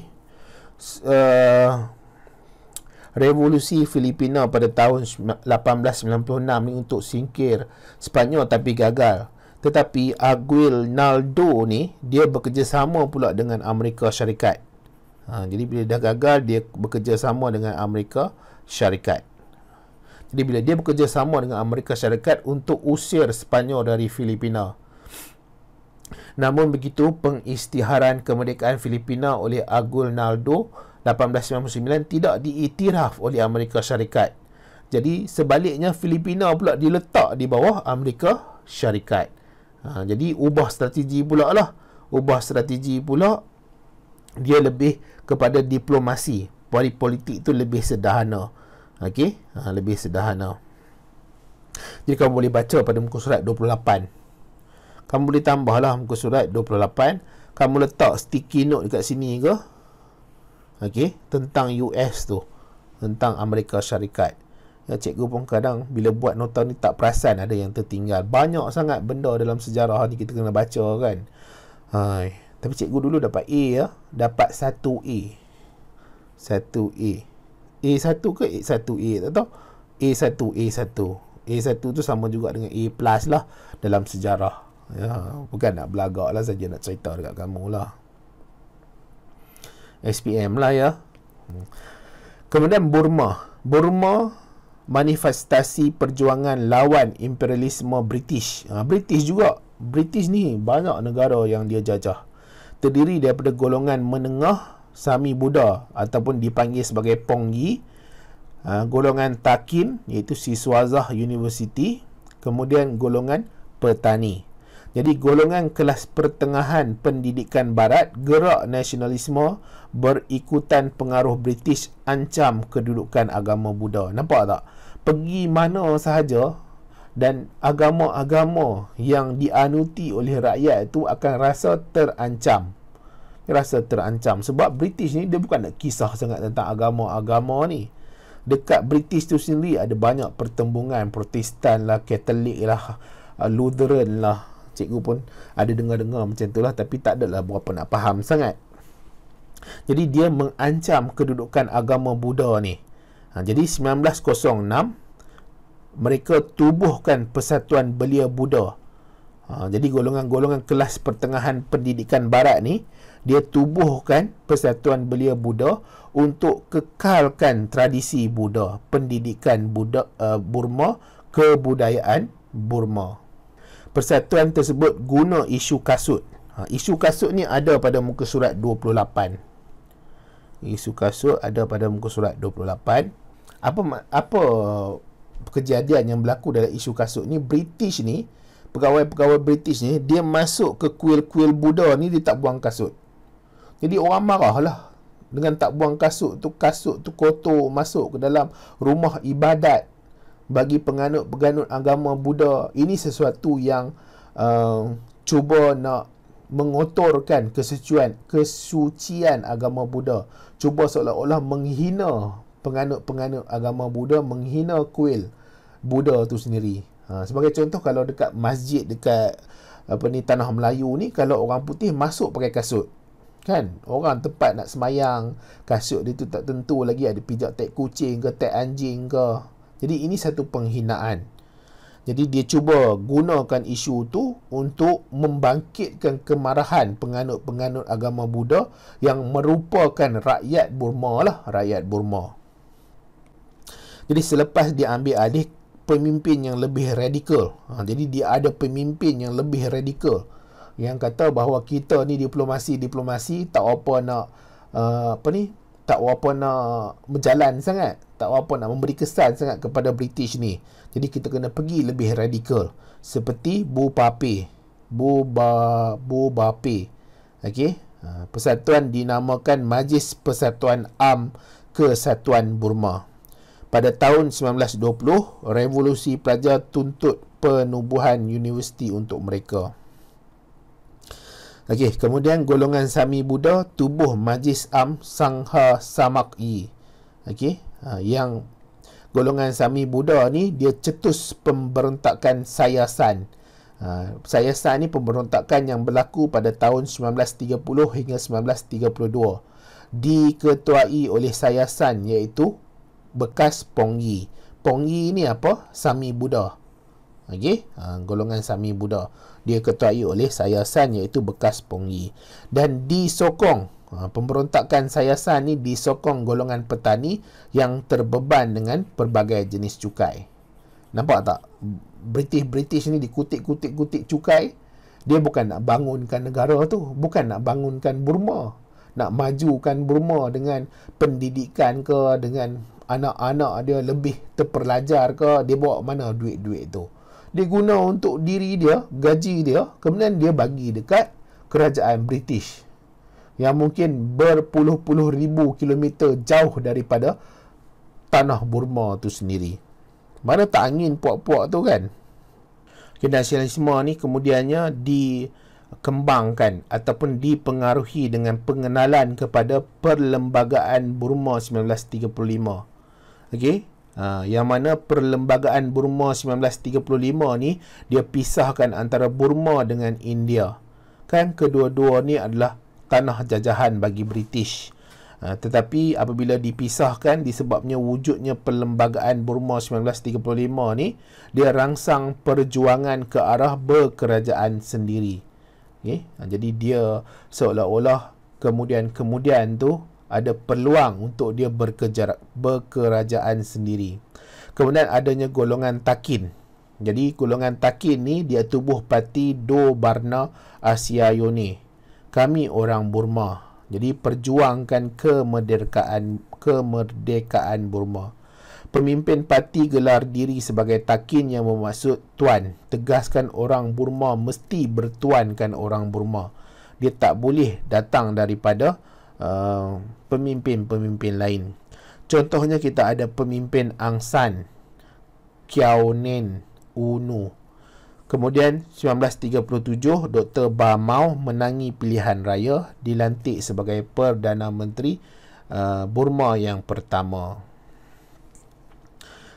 A: uh, revolusi Filipina pada tahun 1896 ni untuk singkir Sepanyol tapi gagal tetapi Aguinaldo ni dia bekerjasama pula dengan Amerika Syarikat Ha, jadi bila dah gagal dia bekerjasama dengan Amerika Syarikat. Jadi bila dia bekerjasama dengan Amerika Syarikat untuk usir Sepanyol dari Filipina. Namun begitu, pengistiharan kemerdekaan Filipina oleh Agulnaldo 1899 tidak diiktiraf oleh Amerika Syarikat. Jadi sebaliknya Filipina pula diletak di bawah Amerika Syarikat. Ha, jadi ubah strategi pula lah. Ubah strategi pula dia lebih kepada diplomasi. Bari politik itu lebih sederhana. Okey? Ha, lebih sederhana. Jadi kamu boleh baca pada muka surat 28 kamu boleh tambahlah muka surat 28 kamu letak sticky note dekat sini ke okey tentang US tu tentang Amerika Syarikat ya, cikgu pun kadang bila buat nota ni tak perasan ada yang tertinggal banyak sangat benda dalam sejarah ni kita kena baca kan Hai. tapi cikgu dulu dapat A ya dapat 1 A 1 A A1 ke A1 A tak tahu A1 A1 A1 tu sama juga dengan A plus lah dalam sejarah ya, bukan nak belagak lah saja nak cerita dekat kamu lah SPM lah ya kemudian Burma Burma manifestasi perjuangan lawan imperialisme British ha, British juga British ni banyak negara yang dia jajah terdiri daripada golongan menengah Sami Buddha ataupun dipanggil sebagai Ponggi ha, golongan Takin iaitu Siswazah University kemudian golongan petani jadi golongan kelas pertengahan pendidikan barat gerak nasionalisme berikutan pengaruh British ancam kedudukan agama Buddha. Nampak tak? Pergi mana sahaja dan agama-agama yang dianuti oleh rakyat itu akan rasa terancam. Rasa terancam sebab British ni dia bukan nak kisah sangat tentang agama-agama ni. Dekat British tu sendiri ada banyak pertembungan Protestan lah, Katolik lah, Lutheran lah, cikgu pun ada dengar-dengar macam lah, tapi tak adalah berapa nak faham sangat. Jadi dia mengancam kedudukan agama Buddha ni. Ha, jadi 1906 mereka tubuhkan persatuan belia Buddha. Ha, jadi golongan-golongan kelas pertengahan pendidikan barat ni dia tubuhkan persatuan belia Buddha untuk kekalkan tradisi Buddha, pendidikan Buddha uh, Burma, kebudayaan Burma persatuan tersebut guna isu kasut. Ha, isu kasut ni ada pada muka surat 28. Isu kasut ada pada muka surat 28. Apa apa kejadian yang berlaku dalam isu kasut ni British ni pegawai-pegawai British ni dia masuk ke kuil-kuil Buddha ni dia tak buang kasut jadi orang marah lah dengan tak buang kasut tu kasut tu kotor masuk ke dalam rumah ibadat bagi penganut-penganut agama Buddha ini sesuatu yang uh, cuba nak mengotorkan kesucian kesucian agama Buddha cuba seolah-olah menghina penganut-penganut agama Buddha menghina kuil Buddha tu sendiri ha, sebagai contoh kalau dekat masjid dekat apa ni tanah Melayu ni kalau orang putih masuk pakai kasut kan orang tempat nak semayang kasut dia tu tak tentu lagi ada pijak tek kucing ke tek anjing ke jadi ini satu penghinaan. Jadi dia cuba gunakan isu tu untuk membangkitkan kemarahan penganut-penganut agama Buddha yang merupakan rakyat Burma lah, rakyat Burma. Jadi selepas dia ambil alih pemimpin yang lebih radikal. Ha, jadi dia ada pemimpin yang lebih radikal yang kata bahawa kita ni diplomasi-diplomasi tak apa nak uh, apa ni tak apa nak berjalan sangat tak apa nak memberi kesan sangat kepada British ni jadi kita kena pergi lebih radikal seperti Bu Papi, Bu Ba Bu Papi, okey ha, persatuan dinamakan Majlis Persatuan Am Kesatuan Burma pada tahun 1920 revolusi pelajar tuntut penubuhan universiti untuk mereka Okey, kemudian golongan Sami Buddha tubuh Majlis Am Sangha Samak Yi. Okey, ha, yang golongan Sami Buddha ni dia cetus pemberontakan Sayasan. Ha, Sayasan ni pemberontakan yang berlaku pada tahun 1930 hingga 1932. Diketuai oleh Sayasan iaitu bekas Pongyi. Pongyi ni apa? Sami Buddha. Okey, ha, golongan Sami Buddha. Dia ketuai oleh Sayasan iaitu bekas Pongyi dan disokong ha, pemberontakan Sayasan ni disokong golongan petani yang terbeban dengan pelbagai jenis cukai. Nampak tak? British-British ni dikutik-kutik-kutik cukai. Dia bukan nak bangunkan negara tu, bukan nak bangunkan Burma, nak majukan Burma dengan pendidikan ke dengan anak-anak dia lebih terpelajar ke dia bawa mana duit-duit tu dia guna untuk diri dia, gaji dia, kemudian dia bagi dekat kerajaan British yang mungkin berpuluh-puluh ribu kilometer jauh daripada tanah Burma tu sendiri. Mana tak angin puak-puak tu kan? Kedasialisme ni kemudiannya dikembangkan ataupun dipengaruhi dengan pengenalan kepada Perlembagaan Burma 1935. Okey? Ha, yang mana perlembagaan Burma 1935 ni dia pisahkan antara Burma dengan India. Kan kedua-dua ni adalah tanah jajahan bagi British. Ha, tetapi apabila dipisahkan disebabnya wujudnya perlembagaan Burma 1935 ni dia rangsang perjuangan ke arah berkerajaan sendiri. Okay? Ha, jadi dia seolah-olah kemudian-kemudian tu ada peluang untuk dia berkejar, berkerajaan sendiri. Kemudian adanya golongan Takin. Jadi golongan Takin ni dia tubuh parti Do Barna Asia Yone. Kami orang Burma. Jadi perjuangkan kemerdekaan kemerdekaan Burma. Pemimpin parti gelar diri sebagai Takin yang bermaksud tuan. Tegaskan orang Burma mesti bertuankan orang Burma. Dia tak boleh datang daripada uh, pemimpin-pemimpin lain. Contohnya kita ada pemimpin Aung San, Kiao Nen, UNU. Kemudian 1937 Dr. Ba Mao menangi pilihan raya dilantik sebagai Perdana Menteri uh, Burma yang pertama.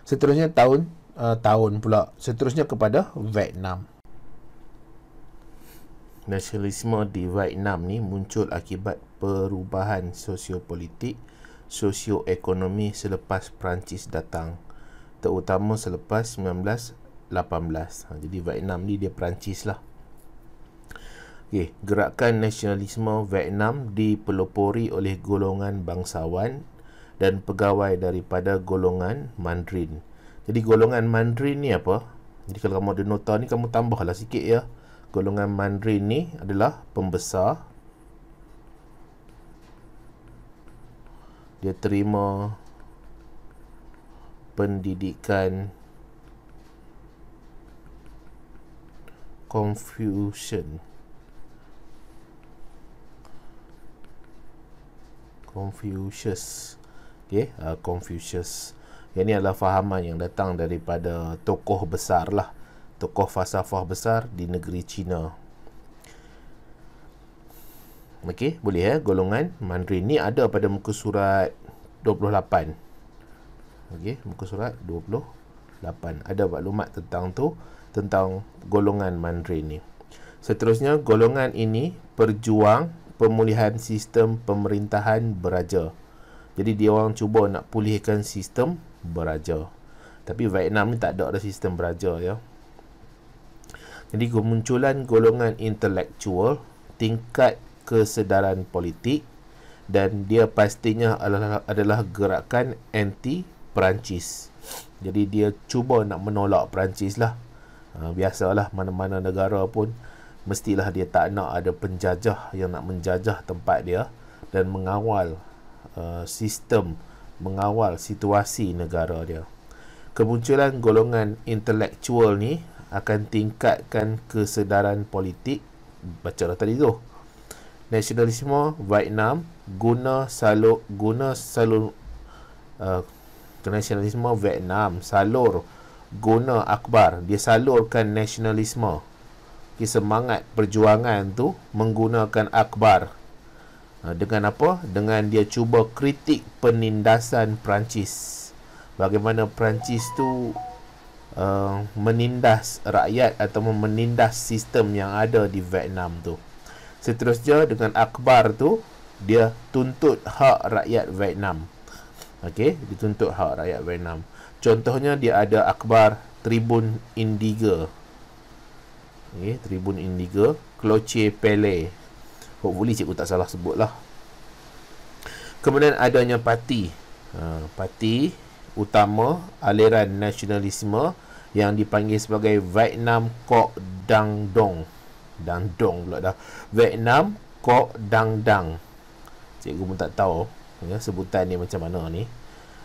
A: Seterusnya tahun uh, tahun pula seterusnya kepada Vietnam nasionalisme di Vietnam ni muncul akibat perubahan sosiopolitik, sosioekonomi selepas Perancis datang. Terutama selepas 1918. Ha, jadi Vietnam ni dia Perancis lah. Okay. Gerakan nasionalisme Vietnam dipelopori oleh golongan bangsawan dan pegawai daripada golongan Mandarin. Jadi golongan Mandarin ni apa? Jadi kalau kamu ada nota ni kamu tambahlah sikit ya golongan Mandarin ni adalah pembesar. Dia terima pendidikan Confucian. Confucius. Okay, uh, Confucius. Yang ini adalah fahaman yang datang daripada tokoh besar lah tokoh falsafah besar di negeri China. Okey, boleh ya eh? golongan Mandarin ni ada pada muka surat 28. Okey, muka surat 28 ada maklumat tentang tu tentang golongan Mandarin ni. Seterusnya golongan ini perjuang pemulihan sistem pemerintahan beraja. Jadi dia orang cuba nak pulihkan sistem beraja. Tapi Vietnam ni tak ada ada sistem beraja ya. Jadi kemunculan golongan intelektual, tingkat kesedaran politik dan dia pastinya adalah, adalah gerakan anti Perancis. Jadi dia cuba nak menolak Perancis lah. Ha, biasalah mana-mana negara pun mestilah dia tak nak ada penjajah yang nak menjajah tempat dia dan mengawal uh, sistem mengawal situasi negara dia. Kemunculan golongan intelektual ni akan tingkatkan kesedaran politik baca rata tadi tu nasionalisme Vietnam guna salur guna salur uh, nasionalisme Vietnam salur guna akbar dia salurkan nasionalisme okay, semangat perjuangan tu menggunakan akbar uh, dengan apa dengan dia cuba kritik penindasan Perancis bagaimana Perancis tu uh, menindas rakyat atau menindas sistem yang ada di Vietnam tu. Seterusnya dengan akbar tu dia tuntut hak rakyat Vietnam. Okey, dituntut hak rakyat Vietnam. Contohnya dia ada akbar Tribun Indiga. Okey, Tribun Indiga, Cloche Pele. Hopefully cikgu tak salah sebutlah. Kemudian adanya parti. Uh, ha, parti utama aliran nasionalisme yang dipanggil sebagai Vietnam Kok Dang Dong. Dang Dong pula dah. Vietnam Kok Dang Dang. Cikgu pun tak tahu ya, sebutan ni macam mana ni.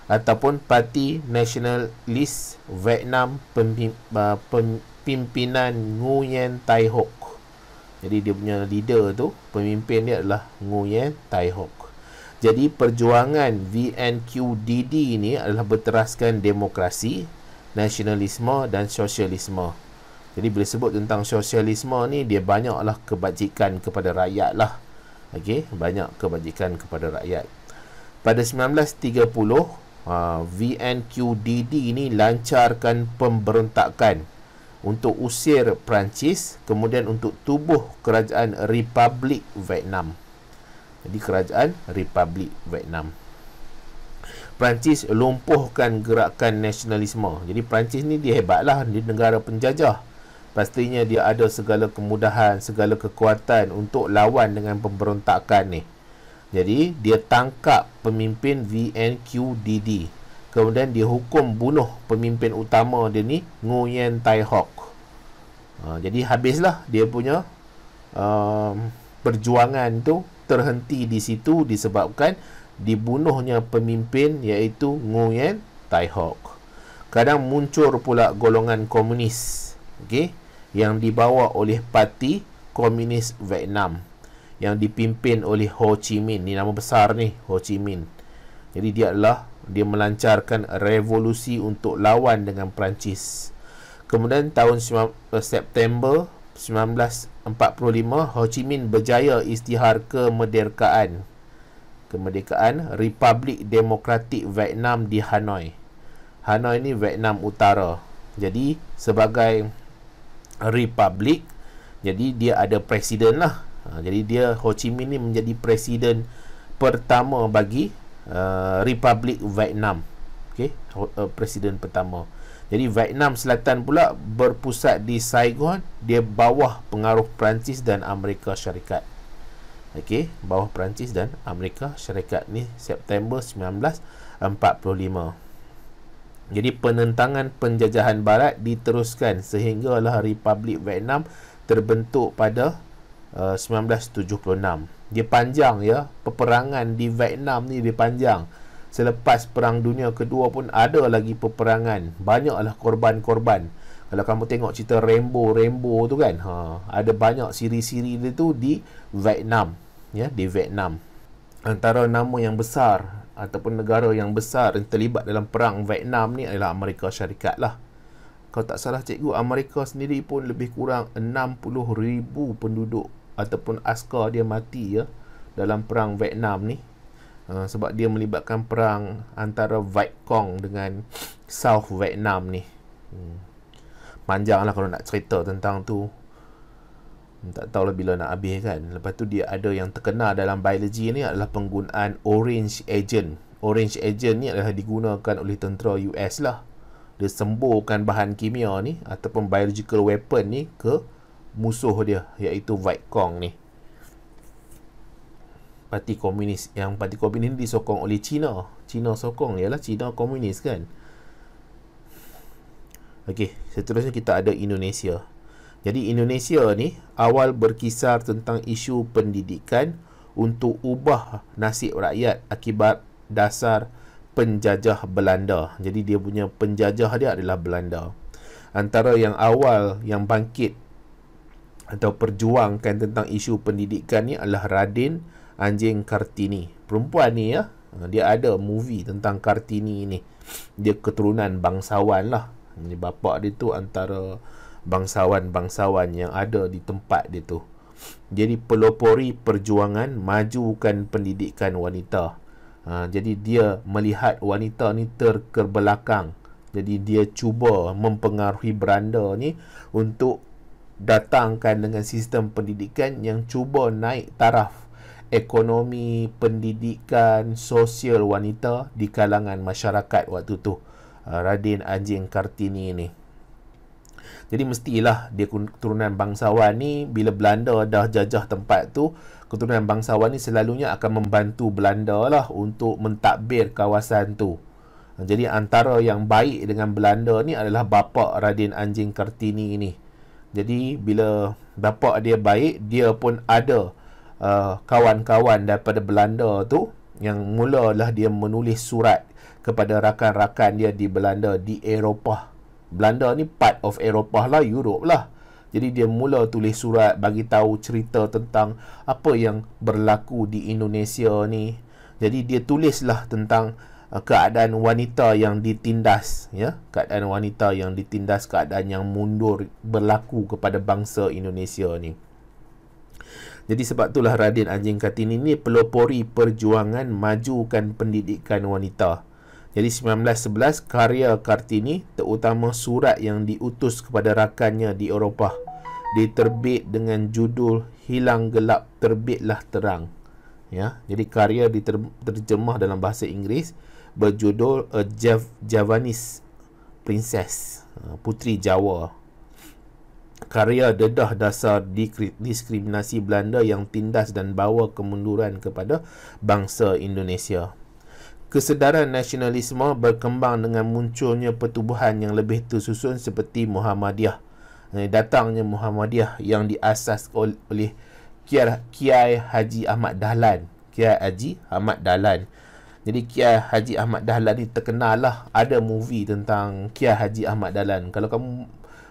A: Ataupun Parti nasionalis Vietnam Pemimpinan Nguyen Thai Hoc. Jadi dia punya leader tu, pemimpin dia adalah Nguyen Thai Hoc. Jadi perjuangan VNQDD ini adalah berteraskan demokrasi, nasionalisme dan sosialisme. Jadi bila sebut tentang sosialisme ni dia banyaklah kebajikan kepada rakyat lah. Okey, banyak kebajikan kepada rakyat. Pada 1930, ah, VNQDD ini lancarkan pemberontakan untuk usir Perancis kemudian untuk tubuh kerajaan Republik Vietnam di kerajaan Republik Vietnam. Perancis lumpuhkan gerakan nasionalisme. Jadi Perancis ni dia hebatlah di negara penjajah. Pastinya dia ada segala kemudahan, segala kekuatan untuk lawan dengan pemberontakan ni. Jadi dia tangkap pemimpin VNQDD. Kemudian dia hukum bunuh pemimpin utama dia ni Nguyen Thai Hoc. Uh, ha, jadi habislah dia punya uh, perjuangan tu terhenti di situ disebabkan dibunuhnya pemimpin iaitu Nguyen Thai Taihok. Kadang muncul pula golongan komunis okay, yang dibawa oleh parti komunis Vietnam yang dipimpin oleh Ho Chi Minh. Ni nama besar ni, Ho Chi Minh. Jadi dia adalah dia melancarkan revolusi untuk lawan dengan Perancis. Kemudian tahun eh, September 1945 Ho Chi Minh berjaya istihar kemerdekaan kemerdekaan Republik Demokratik Vietnam di Hanoi. Hanoi ni Vietnam Utara. Jadi sebagai republik jadi dia ada presiden lah. Ha, jadi dia Ho Chi Minh ni menjadi presiden pertama bagi uh, Republik Vietnam. Okey, uh, presiden pertama. Jadi Vietnam Selatan pula berpusat di Saigon, dia bawah pengaruh Perancis dan Amerika Syarikat. Okey, bawah Perancis dan Amerika Syarikat ni September 1945. Jadi penentangan penjajahan barat diteruskan sehinggalah Republik Vietnam terbentuk pada uh, 1976. Dia panjang ya, peperangan di Vietnam ni dia panjang selepas Perang Dunia Kedua pun ada lagi peperangan. Banyaklah korban-korban. Kalau kamu tengok cerita Rambo, Rambo tu kan, ha, ada banyak siri-siri dia tu di Vietnam. Ya, di Vietnam. Antara nama yang besar ataupun negara yang besar yang terlibat dalam perang Vietnam ni adalah Amerika Syarikat lah. Kalau tak salah cikgu, Amerika sendiri pun lebih kurang 60,000 penduduk ataupun askar dia mati ya dalam perang Vietnam ni uh, sebab dia melibatkan perang antara Vietcong dengan South Vietnam ni. Hmm. Panjang lah kalau nak cerita tentang tu. Hmm, tak tahulah bila nak habis kan. Lepas tu dia ada yang terkenal dalam biologi ni adalah penggunaan Orange Agent. Orange Agent ni adalah digunakan oleh tentera US lah. Dia semburkan bahan kimia ni ataupun biological weapon ni ke musuh dia iaitu Vietcong Cong ni parti komunis yang parti komunis ini disokong oleh China. China sokong ialah China komunis kan. Okey, seterusnya kita ada Indonesia. Jadi Indonesia ni awal berkisar tentang isu pendidikan untuk ubah nasib rakyat akibat dasar penjajah Belanda. Jadi dia punya penjajah dia adalah Belanda. Antara yang awal yang bangkit atau perjuangkan tentang isu pendidikan ni adalah Radin anjing Kartini. Perempuan ni ya. Dia ada movie tentang Kartini ni. Dia keturunan bangsawan lah. Bapak dia tu antara bangsawan-bangsawan yang ada di tempat dia tu. Jadi pelopori perjuangan majukan pendidikan wanita. Ha, jadi dia melihat wanita ni terkebelakang. Jadi dia cuba mempengaruhi beranda ni untuk datangkan dengan sistem pendidikan yang cuba naik taraf ekonomi, pendidikan, sosial wanita di kalangan masyarakat waktu tu ah, Radin Anjing Kartini ni. Jadi mestilah dia keturunan bangsawan ni bila Belanda dah jajah tempat tu, keturunan bangsawan ni selalunya akan membantu Belanda lah untuk mentadbir kawasan tu. Ah, jadi antara yang baik dengan Belanda ni adalah bapa Radin Anjing Kartini ni. Jadi bila bapa dia baik, dia pun ada uh, kawan-kawan daripada Belanda tu yang mulalah dia menulis surat kepada rakan-rakan dia di Belanda di Eropah. Belanda ni part of Eropah lah, Europe lah. Jadi dia mula tulis surat bagi tahu cerita tentang apa yang berlaku di Indonesia ni. Jadi dia tulislah tentang uh, keadaan wanita yang ditindas, ya. Keadaan wanita yang ditindas, keadaan yang mundur berlaku kepada bangsa Indonesia ni. Jadi sebab itulah Radin Anjing Kartini ni pelopori perjuangan majukan pendidikan wanita. Jadi 1911 karya Kartini terutama surat yang diutus kepada rakannya di Eropah diterbit dengan judul Hilang Gelap Terbitlah Terang. Ya, jadi karya diterjemah dalam bahasa Inggeris berjudul A Jav- Javanese Princess, uh, Putri Jawa karya dedah dasar diskriminasi Belanda yang tindas dan bawa kemunduran kepada bangsa Indonesia. Kesedaran nasionalisme berkembang dengan munculnya pertubuhan yang lebih tersusun seperti Muhammadiyah. Eh, datangnya Muhammadiyah yang diasas oleh Kiai Haji Ahmad Dahlan. Kiai Haji Ahmad Dahlan. Jadi Kiai Haji Ahmad Dahlan ni terkenal lah ada movie tentang Kiai Haji Ahmad Dahlan. Kalau kamu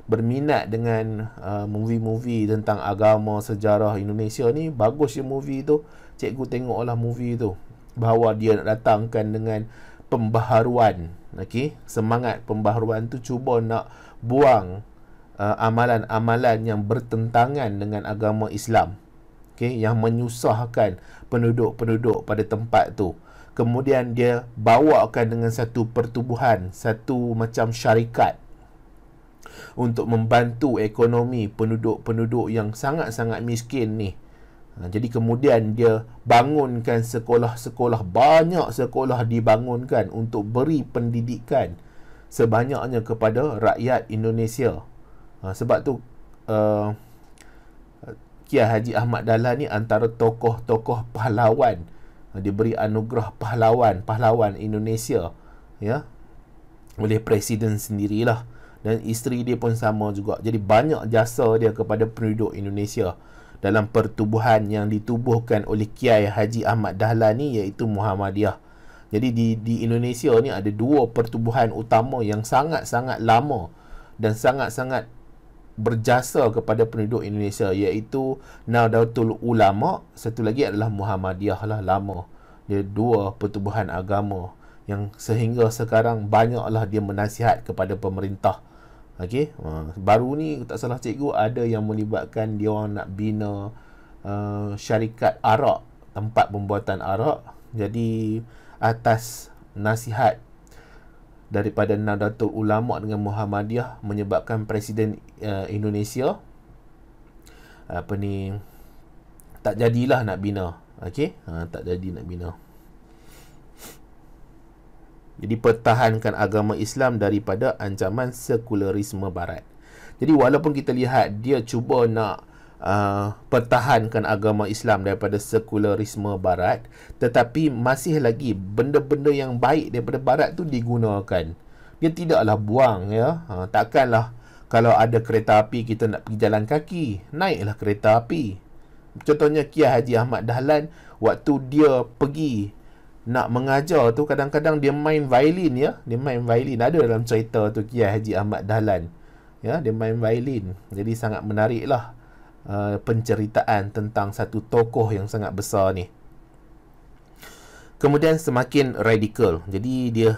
A: berminat dengan uh, movie-movie tentang agama sejarah Indonesia ni bagus je movie tu cikgu tengoklah movie tu bahawa dia nak datangkan dengan pembaharuan okey semangat pembaharuan tu cuba nak buang uh, amalan-amalan yang bertentangan dengan agama Islam okey yang menyusahkan penduduk-penduduk pada tempat tu kemudian dia bawakan dengan satu pertubuhan satu macam syarikat untuk membantu ekonomi penduduk-penduduk yang sangat-sangat miskin ni. Ha, jadi kemudian dia bangunkan sekolah-sekolah banyak sekolah dibangunkan untuk beri pendidikan sebanyaknya kepada rakyat Indonesia. Ha, sebab tu uh, Kiai Haji Ahmad Dahlan ni antara tokoh-tokoh pahlawan ha, diberi anugerah pahlawan pahlawan Indonesia ya oleh presiden sendirilah dan isteri dia pun sama juga. Jadi banyak jasa dia kepada penduduk Indonesia dalam pertubuhan yang ditubuhkan oleh Kiai Haji Ahmad Dahlan ni iaitu Muhammadiyah. Jadi di di Indonesia ni ada dua pertubuhan utama yang sangat-sangat lama dan sangat-sangat berjasa kepada penduduk Indonesia iaitu Nahdlatul Ulama satu lagi adalah Muhammadiyah lah lama dia dua pertubuhan agama yang sehingga sekarang banyaklah dia menasihat kepada pemerintah Okey, uh, baru ni tak salah cikgu ada yang melibatkan dia orang nak bina uh, syarikat arak, tempat pembuatan arak. Jadi atas nasihat daripada nadatul Ulama dengan Muhammadiyah menyebabkan presiden uh, Indonesia apa ni tak jadilah nak bina. Okey, uh, tak jadi nak bina. Jadi pertahankan agama Islam daripada ancaman sekularisme barat. Jadi walaupun kita lihat dia cuba nak uh, pertahankan agama Islam daripada sekularisme barat, tetapi masih lagi benda-benda yang baik daripada barat tu digunakan. Dia tidaklah buang ya. Uh, takkanlah kalau ada kereta api kita nak pergi jalan kaki, naiklah kereta api. Contohnya Kiai Haji Ahmad Dahlan waktu dia pergi nak mengajar tu kadang-kadang dia main violin ya dia main violin ada dalam cerita tu Kiai Haji Ahmad Dahlan ya dia main violin jadi sangat menariklah uh, penceritaan tentang satu tokoh yang sangat besar ni kemudian semakin radikal jadi dia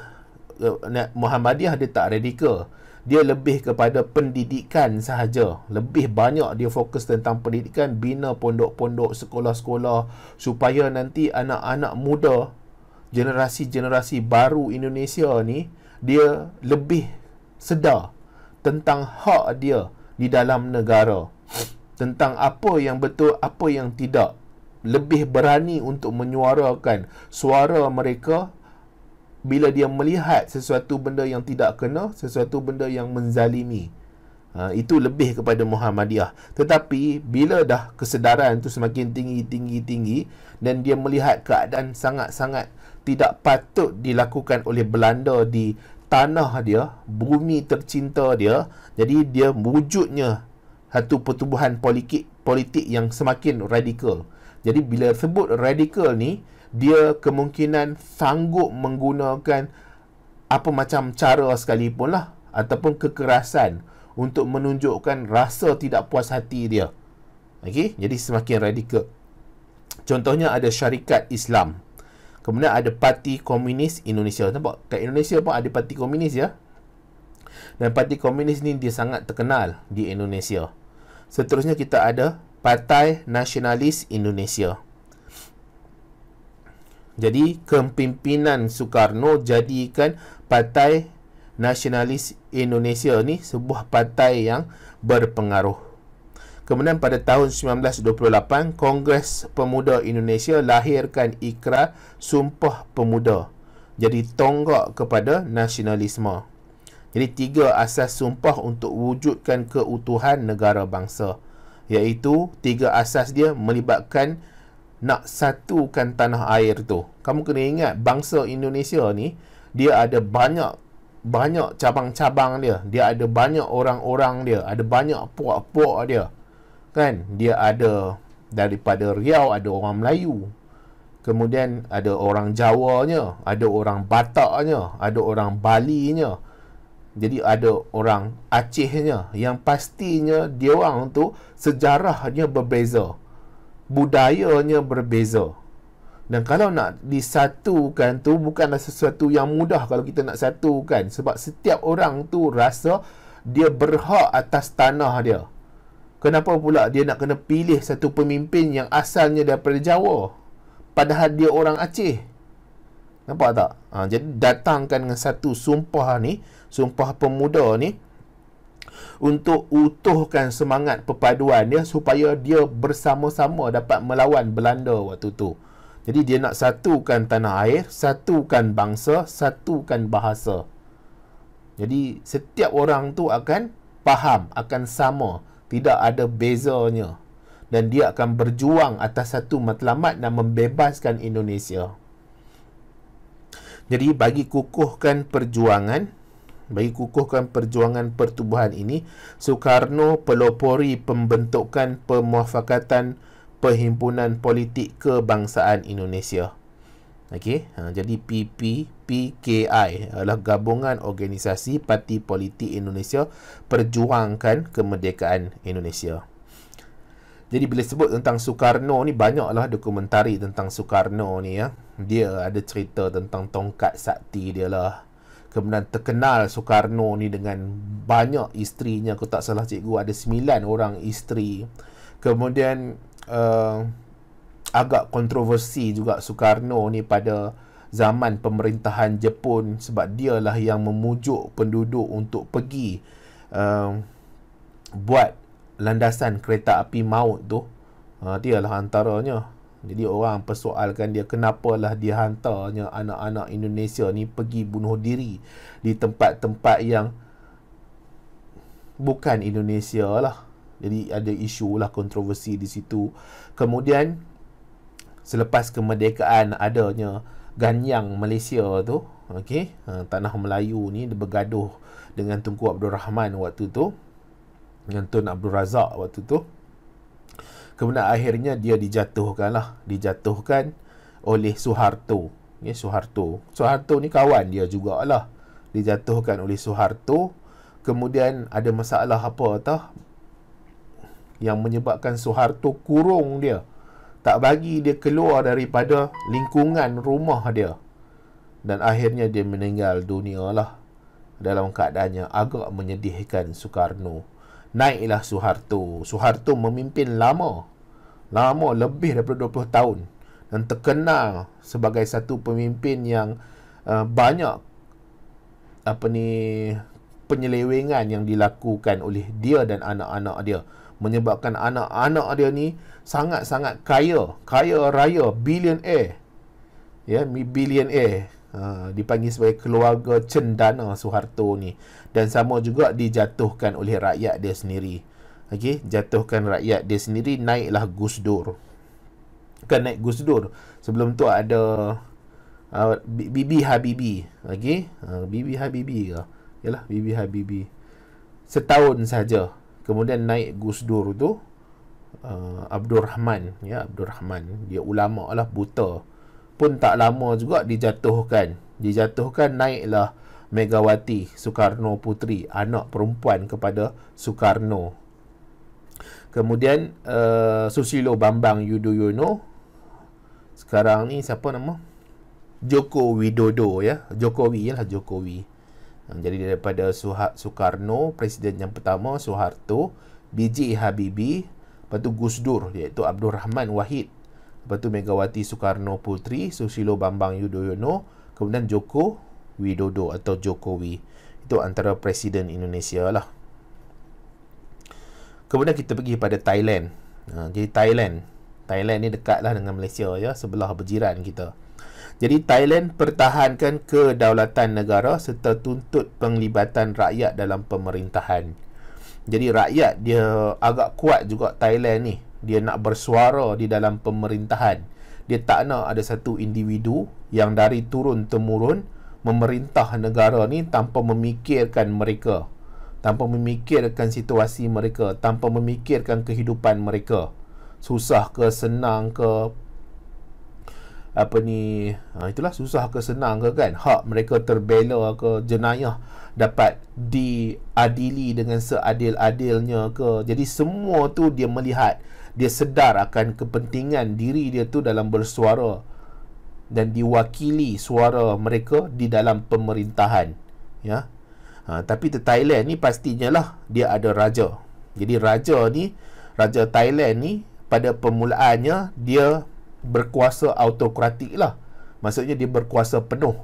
A: uh, Muhammadiyah dia tak radikal dia lebih kepada pendidikan sahaja lebih banyak dia fokus tentang pendidikan bina pondok-pondok sekolah-sekolah supaya nanti anak-anak muda generasi-generasi baru Indonesia ni dia lebih sedar tentang hak dia di dalam negara tentang apa yang betul apa yang tidak lebih berani untuk menyuarakan suara mereka bila dia melihat sesuatu benda yang tidak kena sesuatu benda yang menzalimi Ha, itu lebih kepada Muhammadiyah tetapi bila dah kesedaran tu semakin tinggi tinggi tinggi dan dia melihat keadaan sangat-sangat tidak patut dilakukan oleh Belanda di tanah dia, bumi tercinta dia. Jadi dia wujudnya satu pertumbuhan politik politik yang semakin radikal. Jadi bila sebut radikal ni, dia kemungkinan sanggup menggunakan apa macam cara sekalipun lah ataupun kekerasan untuk menunjukkan rasa tidak puas hati dia. Okey, jadi semakin radikal. Contohnya ada syarikat Islam Kemudian ada Parti Komunis Indonesia. Nampak? Kat Indonesia pun ada Parti Komunis ya. Dan Parti Komunis ni dia sangat terkenal di Indonesia. Seterusnya kita ada Partai Nasionalis Indonesia. Jadi kepimpinan Soekarno jadikan Partai Nasionalis Indonesia ni sebuah partai yang berpengaruh. Kemudian pada tahun 1928, Kongres Pemuda Indonesia lahirkan ikrar Sumpah Pemuda. Jadi tonggak kepada nasionalisme. Jadi tiga asas sumpah untuk wujudkan keutuhan negara bangsa. Iaitu tiga asas dia melibatkan nak satukan tanah air tu. Kamu kena ingat bangsa Indonesia ni dia ada banyak banyak cabang-cabang dia. Dia ada banyak orang-orang dia. Ada banyak puak-puak dia kan dia ada daripada Riau ada orang Melayu kemudian ada orang Jawa nya ada orang Batak nya ada orang Bali nya jadi ada orang Aceh nya yang pastinya dia orang tu sejarahnya berbeza budayanya berbeza dan kalau nak disatukan tu bukanlah sesuatu yang mudah kalau kita nak satukan sebab setiap orang tu rasa dia berhak atas tanah dia. Kenapa pula dia nak kena pilih satu pemimpin yang asalnya daripada Jawa? Padahal dia orang Aceh. Nampak tak? Ha, jadi datangkan dengan satu sumpah ni, sumpah pemuda ni, untuk utuhkan semangat perpaduan dia supaya dia bersama-sama dapat melawan Belanda waktu tu. Jadi dia nak satukan tanah air, satukan bangsa, satukan bahasa. Jadi setiap orang tu akan faham, akan sama tidak ada bezanya dan dia akan berjuang atas satu matlamat dan membebaskan Indonesia. Jadi bagi kukuhkan perjuangan bagi kukuhkan perjuangan pertubuhan ini Soekarno pelopori pembentukan pemuafakatan perhimpunan politik kebangsaan Indonesia. Okey, ha, jadi PP PKI adalah gabungan organisasi Parti Politik Indonesia Perjuangkan Kemerdekaan Indonesia. Jadi bila sebut tentang Soekarno ni banyaklah dokumentari tentang Soekarno ni ya. Dia ada cerita tentang tongkat sakti dia lah. Kemudian terkenal Soekarno ni dengan banyak isterinya. Aku tak salah cikgu ada 9 orang isteri. Kemudian uh, agak kontroversi juga Soekarno ni pada zaman pemerintahan Jepun sebab dialah yang memujuk penduduk untuk pergi uh, buat landasan kereta api maut tu ha, Dia lah antaranya jadi orang persoalkan dia kenapalah dia hantarnya anak-anak Indonesia ni pergi bunuh diri di tempat-tempat yang bukan Indonesia lah jadi ada isu lah kontroversi di situ kemudian selepas kemerdekaan adanya Ganyang Malaysia tu okey ha, tanah Melayu ni bergaduh dengan Tunku Abdul Rahman waktu tu dengan Tun Abdul Razak waktu tu kemudian akhirnya dia dijatuhkan lah dijatuhkan oleh Soeharto okay, Soeharto Soeharto ni kawan dia jugalah dijatuhkan oleh Soeharto kemudian ada masalah apa tah yang menyebabkan Soeharto kurung dia tak bagi dia keluar daripada lingkungan rumah dia dan akhirnya dia meninggal dunia lah dalam keadaannya agak menyedihkan Soekarno naiklah Soeharto Soeharto memimpin lama lama lebih daripada 20 tahun dan terkenal sebagai satu pemimpin yang uh, banyak apa ni penyelewengan yang dilakukan oleh dia dan anak-anak dia menyebabkan anak-anak dia ni sangat-sangat kaya, kaya raya, billion billionaire. Ya, yeah, billionaire. Ha, dipanggil sebagai keluarga cendana Soeharto ni dan sama juga dijatuhkan oleh rakyat dia sendiri okey jatuhkan rakyat dia sendiri naiklah Gus Dur kan naik Gus Dur sebelum tu ada uh, Bibi Habibi okey uh, Bibi Habibi ke yalah Bibi Habibi setahun saja kemudian naik Gus Dur tu uh, Abdul Rahman ya Abdul Rahman dia ulama lah buta pun tak lama juga dijatuhkan dijatuhkan naiklah Megawati Soekarno Putri anak perempuan kepada Soekarno kemudian uh, Susilo Bambang Yudhoyono sekarang ni siapa nama Joko Widodo ya Jokowi lah Jokowi. Jadi daripada Suhar Soekarno, Presiden yang pertama, Soeharto, B.J. Habibie, lepas tu Gus Dur iaitu Abdul Rahman Wahid, lepas tu Megawati Soekarno Putri, Susilo Bambang Yudhoyono, kemudian Joko Widodo atau Jokowi. Itu antara Presiden Indonesia lah. Kemudian kita pergi pada Thailand. Jadi Thailand. Thailand ni dekatlah dengan Malaysia ya, sebelah berjiran kita. Jadi Thailand pertahankan kedaulatan negara serta tuntut penglibatan rakyat dalam pemerintahan. Jadi rakyat dia agak kuat juga Thailand ni. Dia nak bersuara di dalam pemerintahan. Dia tak nak ada satu individu yang dari turun temurun memerintah negara ni tanpa memikirkan mereka, tanpa memikirkan situasi mereka, tanpa memikirkan kehidupan mereka. Susah ke senang ke, apa ni ha, itulah susah ke senang ke kan hak mereka terbela ke jenayah dapat diadili dengan seadil-adilnya ke jadi semua tu dia melihat dia sedar akan kepentingan diri dia tu dalam bersuara dan diwakili suara mereka di dalam pemerintahan ya ha, tapi di Thailand ni pastinya lah dia ada raja jadi raja ni raja Thailand ni pada permulaannya dia berkuasa autokratik lah maksudnya dia berkuasa penuh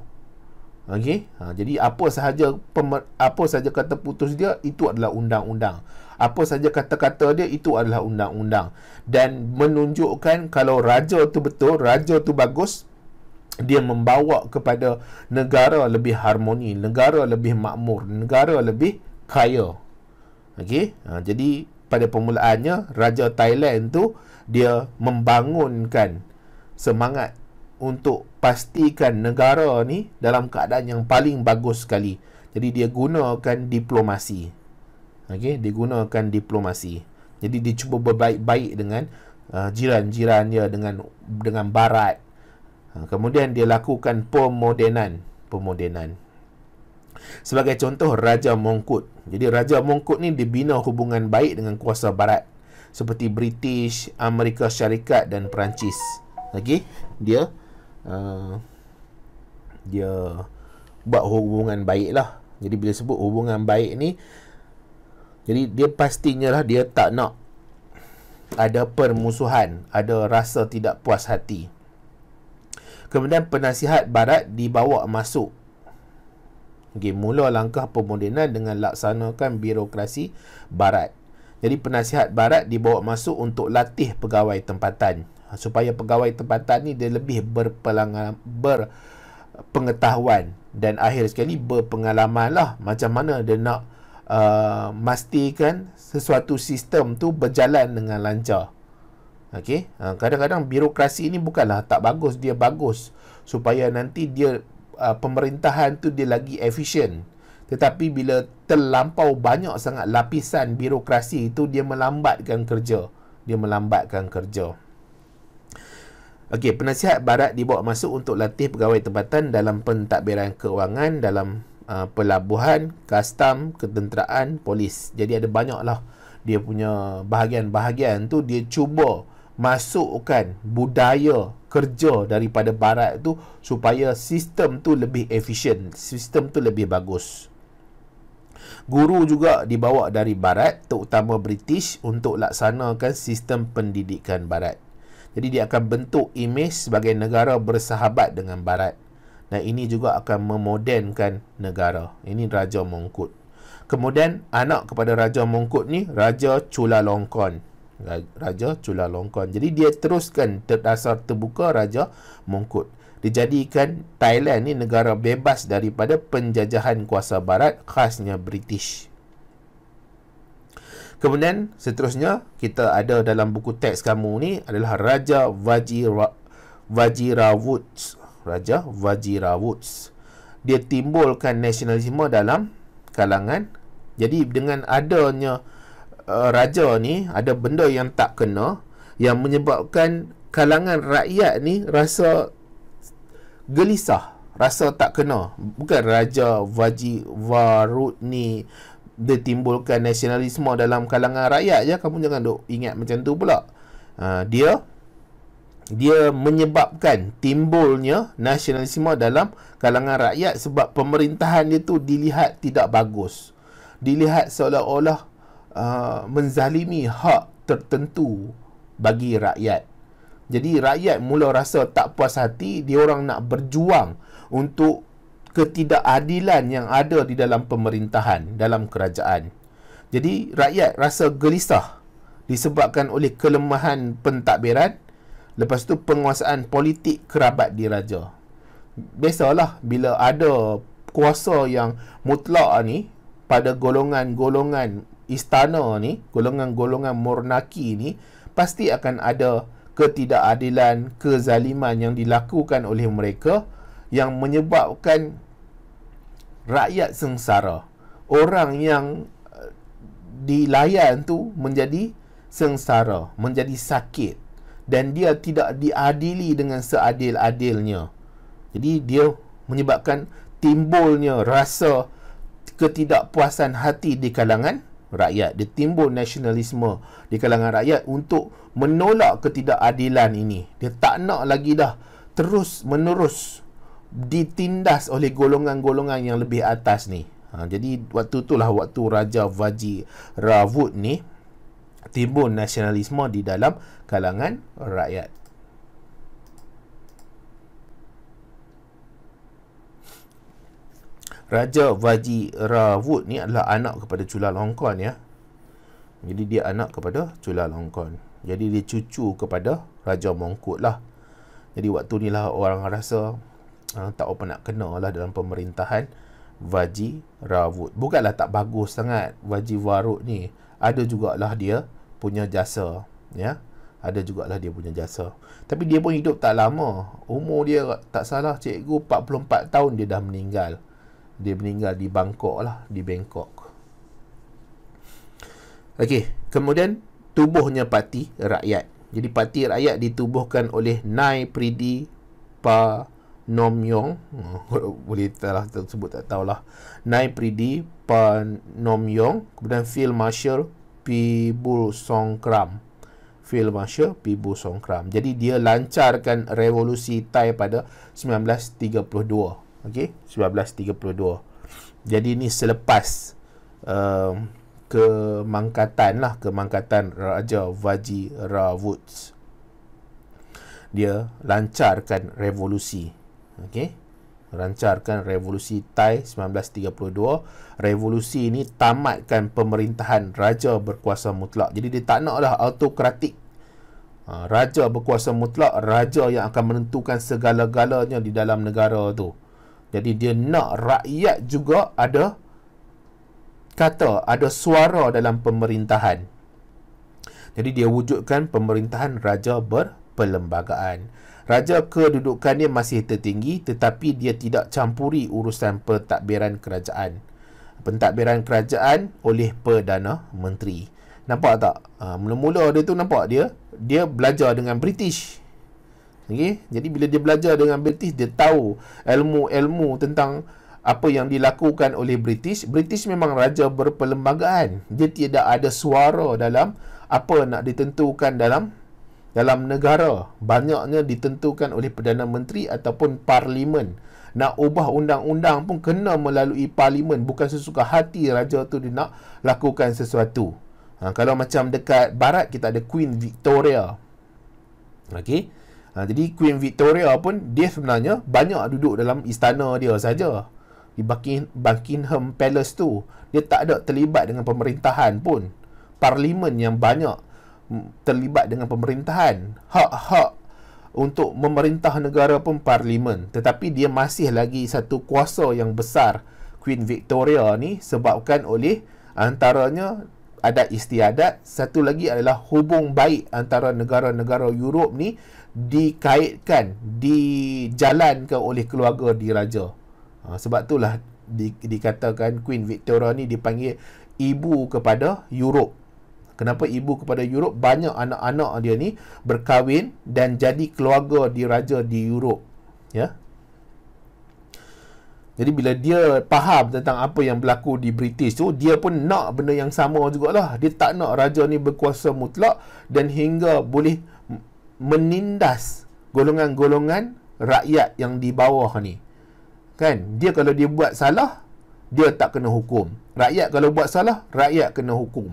A: ok ha, jadi apa sahaja pemer, apa sahaja kata putus dia itu adalah undang-undang apa sahaja kata-kata dia itu adalah undang-undang dan menunjukkan kalau raja tu betul raja tu bagus dia membawa kepada negara lebih harmoni negara lebih makmur negara lebih kaya ok ha, jadi pada permulaannya raja Thailand tu dia membangunkan semangat untuk pastikan negara ni dalam keadaan yang paling bagus sekali. Jadi dia gunakan diplomasi. Okey, dia gunakan diplomasi. Jadi dia cuba berbaik-baik dengan uh, jiran-jiran dia dengan dengan barat. Uh, kemudian dia lakukan pemodenan, pemodenan. Sebagai contoh Raja Mongkut. Jadi Raja Mongkut ni dibina hubungan baik dengan kuasa barat seperti British, Amerika Syarikat dan Perancis. Lagi dia uh, dia buat hubungan baik lah. Jadi bila sebut hubungan baik ni, jadi dia pastinya lah dia tak nak ada permusuhan, ada rasa tidak puas hati. Kemudian penasihat barat dibawa masuk. Okay, mula langkah pemodenan dengan laksanakan birokrasi barat. Jadi penasihat barat dibawa masuk untuk latih pegawai tempatan ha, supaya pegawai tempatan ni dia lebih berpelangan berpengetahuan dan akhir sekali berpengalaman lah macam mana dia nak uh, mastikan sesuatu sistem tu berjalan dengan lancar Okey, ha, kadang-kadang birokrasi ni bukanlah tak bagus, dia bagus supaya nanti dia uh, pemerintahan tu dia lagi efisien. Tetapi bila terlampau banyak sangat lapisan birokrasi itu dia melambatkan kerja. Dia melambatkan kerja. Okey, penasihat barat dibawa masuk untuk latih pegawai tempatan dalam pentadbiran kewangan dalam uh, pelabuhan, kastam, ketenteraan, polis. Jadi ada banyaklah dia punya bahagian-bahagian tu dia cuba masukkan budaya kerja daripada barat tu supaya sistem tu lebih efisien, sistem tu lebih bagus. Guru juga dibawa dari barat terutama British untuk laksanakan sistem pendidikan barat. Jadi dia akan bentuk imej sebagai negara bersahabat dengan barat. Dan ini juga akan memodenkan negara. Ini Raja Mongkut. Kemudian anak kepada Raja Mongkut ni Raja Chula Longkon. Raja Chula Longkon. Jadi dia teruskan terdasar terbuka Raja Mongkut dijadikan Thailand ni negara bebas daripada penjajahan kuasa barat khasnya British. Kemudian seterusnya kita ada dalam buku teks kamu ni adalah Raja Vajira Vajiravut Raja Vajiravut dia timbulkan nasionalisme dalam kalangan jadi dengan adanya uh, raja ni ada benda yang tak kena yang menyebabkan kalangan rakyat ni rasa gelisah rasa tak kena bukan raja Vaji Varut ni dia timbulkan nasionalisme dalam kalangan rakyat je kamu jangan duk ingat macam tu pula uh, dia dia menyebabkan timbulnya nasionalisme dalam kalangan rakyat sebab pemerintahan dia tu dilihat tidak bagus dilihat seolah-olah uh, menzalimi hak tertentu bagi rakyat jadi rakyat mula rasa tak puas hati, dia orang nak berjuang untuk ketidakadilan yang ada di dalam pemerintahan, dalam kerajaan. Jadi rakyat rasa gelisah disebabkan oleh kelemahan pentadbiran, lepas tu penguasaan politik kerabat diraja. Biasalah bila ada kuasa yang mutlak ni pada golongan-golongan istana ni, golongan-golongan murnaki ni pasti akan ada ketidakadilan, kezaliman yang dilakukan oleh mereka yang menyebabkan rakyat sengsara. Orang yang eh, dilayan tu menjadi sengsara, menjadi sakit dan dia tidak diadili dengan seadil-adilnya. Jadi dia menyebabkan timbulnya rasa ketidakpuasan hati di kalangan rakyat. Dia timbul nasionalisme di kalangan rakyat untuk menolak ketidakadilan ini. Dia tak nak lagi dah terus menerus ditindas oleh golongan-golongan yang lebih atas ni. Ha, jadi waktu itulah waktu Raja Vaji Ravut ni timbul nasionalisme di dalam kalangan rakyat. Raja Vaji Ravut ni adalah anak kepada Chula Longkon ya. Jadi dia anak kepada Chula Longkon. Jadi dia cucu kepada Raja Mongkut lah. Jadi waktu ni lah orang rasa uh, tak apa nak kena lah dalam pemerintahan Vaji Ravut. Bukanlah tak bagus sangat Vaji Varut ni. Ada jugalah dia punya jasa. Ya. Ada jugalah dia punya jasa. Tapi dia pun hidup tak lama. Umur dia tak salah cikgu 44 tahun dia dah meninggal dia meninggal di Bangkok lah di Bangkok Okey, kemudian tubuhnya parti rakyat jadi parti rakyat ditubuhkan oleh Nai Pridi Panomyong <laughs> boleh telah tersebut tak tahulah Nai Pridi Yong. kemudian Phil Marshall Pibul Songkram Phil Marshall Pibu Songkram. Jadi dia lancarkan revolusi Thai pada 1932 okey 1932 jadi ni selepas uh, kemangkatan lah kemangkatan Raja Vaji Ravuts dia lancarkan revolusi okey lancarkan revolusi Thai 1932 revolusi ini tamatkan pemerintahan raja berkuasa mutlak jadi dia tak nak lah autokratik ha, raja berkuasa mutlak raja yang akan menentukan segala-galanya di dalam negara tu jadi dia nak rakyat juga ada kata, ada suara dalam pemerintahan. Jadi dia wujudkan pemerintahan raja berperlembagaan. Raja kedudukannya masih tertinggi tetapi dia tidak campuri urusan pentadbiran kerajaan. Pentadbiran kerajaan oleh Perdana Menteri. Nampak tak? Ah, mula-mula dia tu nampak dia dia belajar dengan British Okey, jadi bila dia belajar dengan British dia tahu ilmu-ilmu tentang apa yang dilakukan oleh British. British memang raja berperlembagaan. Dia tidak ada suara dalam apa nak ditentukan dalam dalam negara. Banyaknya ditentukan oleh Perdana Menteri ataupun parlimen. Nak ubah undang-undang pun kena melalui parlimen bukan sesuka hati raja tu dia nak lakukan sesuatu. Ha, kalau macam dekat barat kita ada Queen Victoria. Okey. Ha, jadi Queen Victoria pun dia sebenarnya banyak duduk dalam istana dia saja di Buckingham Palace tu dia tak ada terlibat dengan pemerintahan pun parlimen yang banyak terlibat dengan pemerintahan hak-hak untuk memerintah negara pun parlimen tetapi dia masih lagi satu kuasa yang besar Queen Victoria ni sebabkan oleh antaranya adat istiadat satu lagi adalah hubung baik antara negara-negara Europe ni dikaitkan dijalankan oleh keluarga diraja ha, sebab itulah di, dikatakan Queen Victoria ni dipanggil ibu kepada Europe kenapa ibu kepada Europe banyak anak-anak dia ni berkahwin dan jadi keluarga diraja di Europe ya jadi bila dia faham tentang apa yang berlaku di British tu Dia pun nak benda yang sama jugalah Dia tak nak raja ni berkuasa mutlak Dan hingga boleh menindas golongan-golongan rakyat yang di bawah ni. Kan? Dia kalau dia buat salah, dia tak kena hukum. Rakyat kalau buat salah, rakyat kena hukum.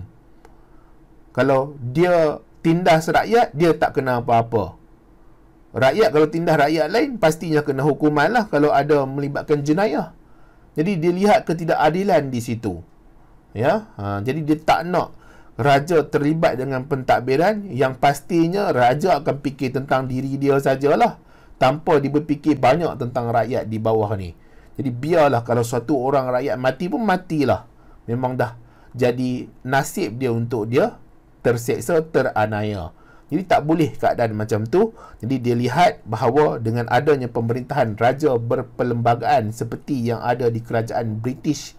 A: Kalau dia tindas rakyat, dia tak kena apa-apa. Rakyat kalau tindas rakyat lain, pastinya kena hukuman lah kalau ada melibatkan jenayah. Jadi dia lihat ketidakadilan di situ. Ya, ha, jadi dia tak nak raja terlibat dengan pentadbiran yang pastinya raja akan fikir tentang diri dia sajalah tanpa dia berfikir banyak tentang rakyat di bawah ni. Jadi biarlah kalau suatu orang rakyat mati pun matilah. Memang dah jadi nasib dia untuk dia terseksa, teranaya. Jadi tak boleh keadaan macam tu. Jadi dia lihat bahawa dengan adanya pemerintahan raja berpelembagaan seperti yang ada di kerajaan British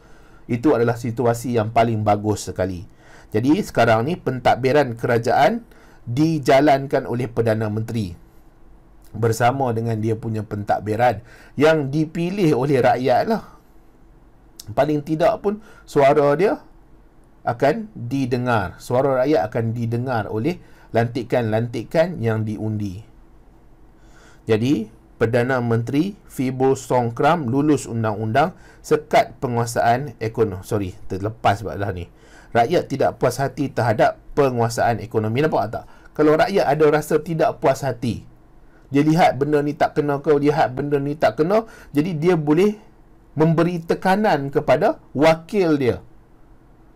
A: itu adalah situasi yang paling bagus sekali. Jadi sekarang ni pentadbiran kerajaan dijalankan oleh Perdana Menteri bersama dengan dia punya pentadbiran yang dipilih oleh rakyat lah. Paling tidak pun suara dia akan didengar. Suara rakyat akan didengar oleh lantikan-lantikan yang diundi. Jadi, Perdana Menteri Fibo Songkram lulus undang-undang sekat penguasaan ekonomi. Sorry, terlepas buatlah ni rakyat tidak puas hati terhadap penguasaan ekonomi. Nampak tak? Kalau rakyat ada rasa tidak puas hati, dia lihat benda ni tak kena ke, dia lihat benda ni tak kena, jadi dia boleh memberi tekanan kepada wakil dia.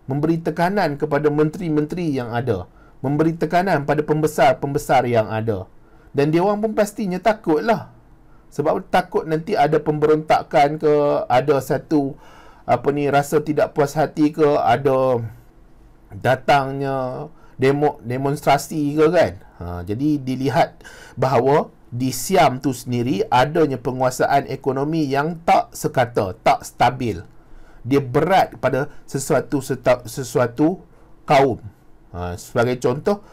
A: Memberi tekanan kepada menteri-menteri yang ada. Memberi tekanan pada pembesar-pembesar yang ada. Dan dia orang pun pastinya takutlah. Sebab takut nanti ada pemberontakan ke, ada satu apa ni rasa tidak puas hati ke, ada datangnya demo demonstrasi ke kan ha, jadi dilihat bahawa di Siam tu sendiri adanya penguasaan ekonomi yang tak sekata tak stabil dia berat pada sesuatu sesuatu kaum ha, sebagai contoh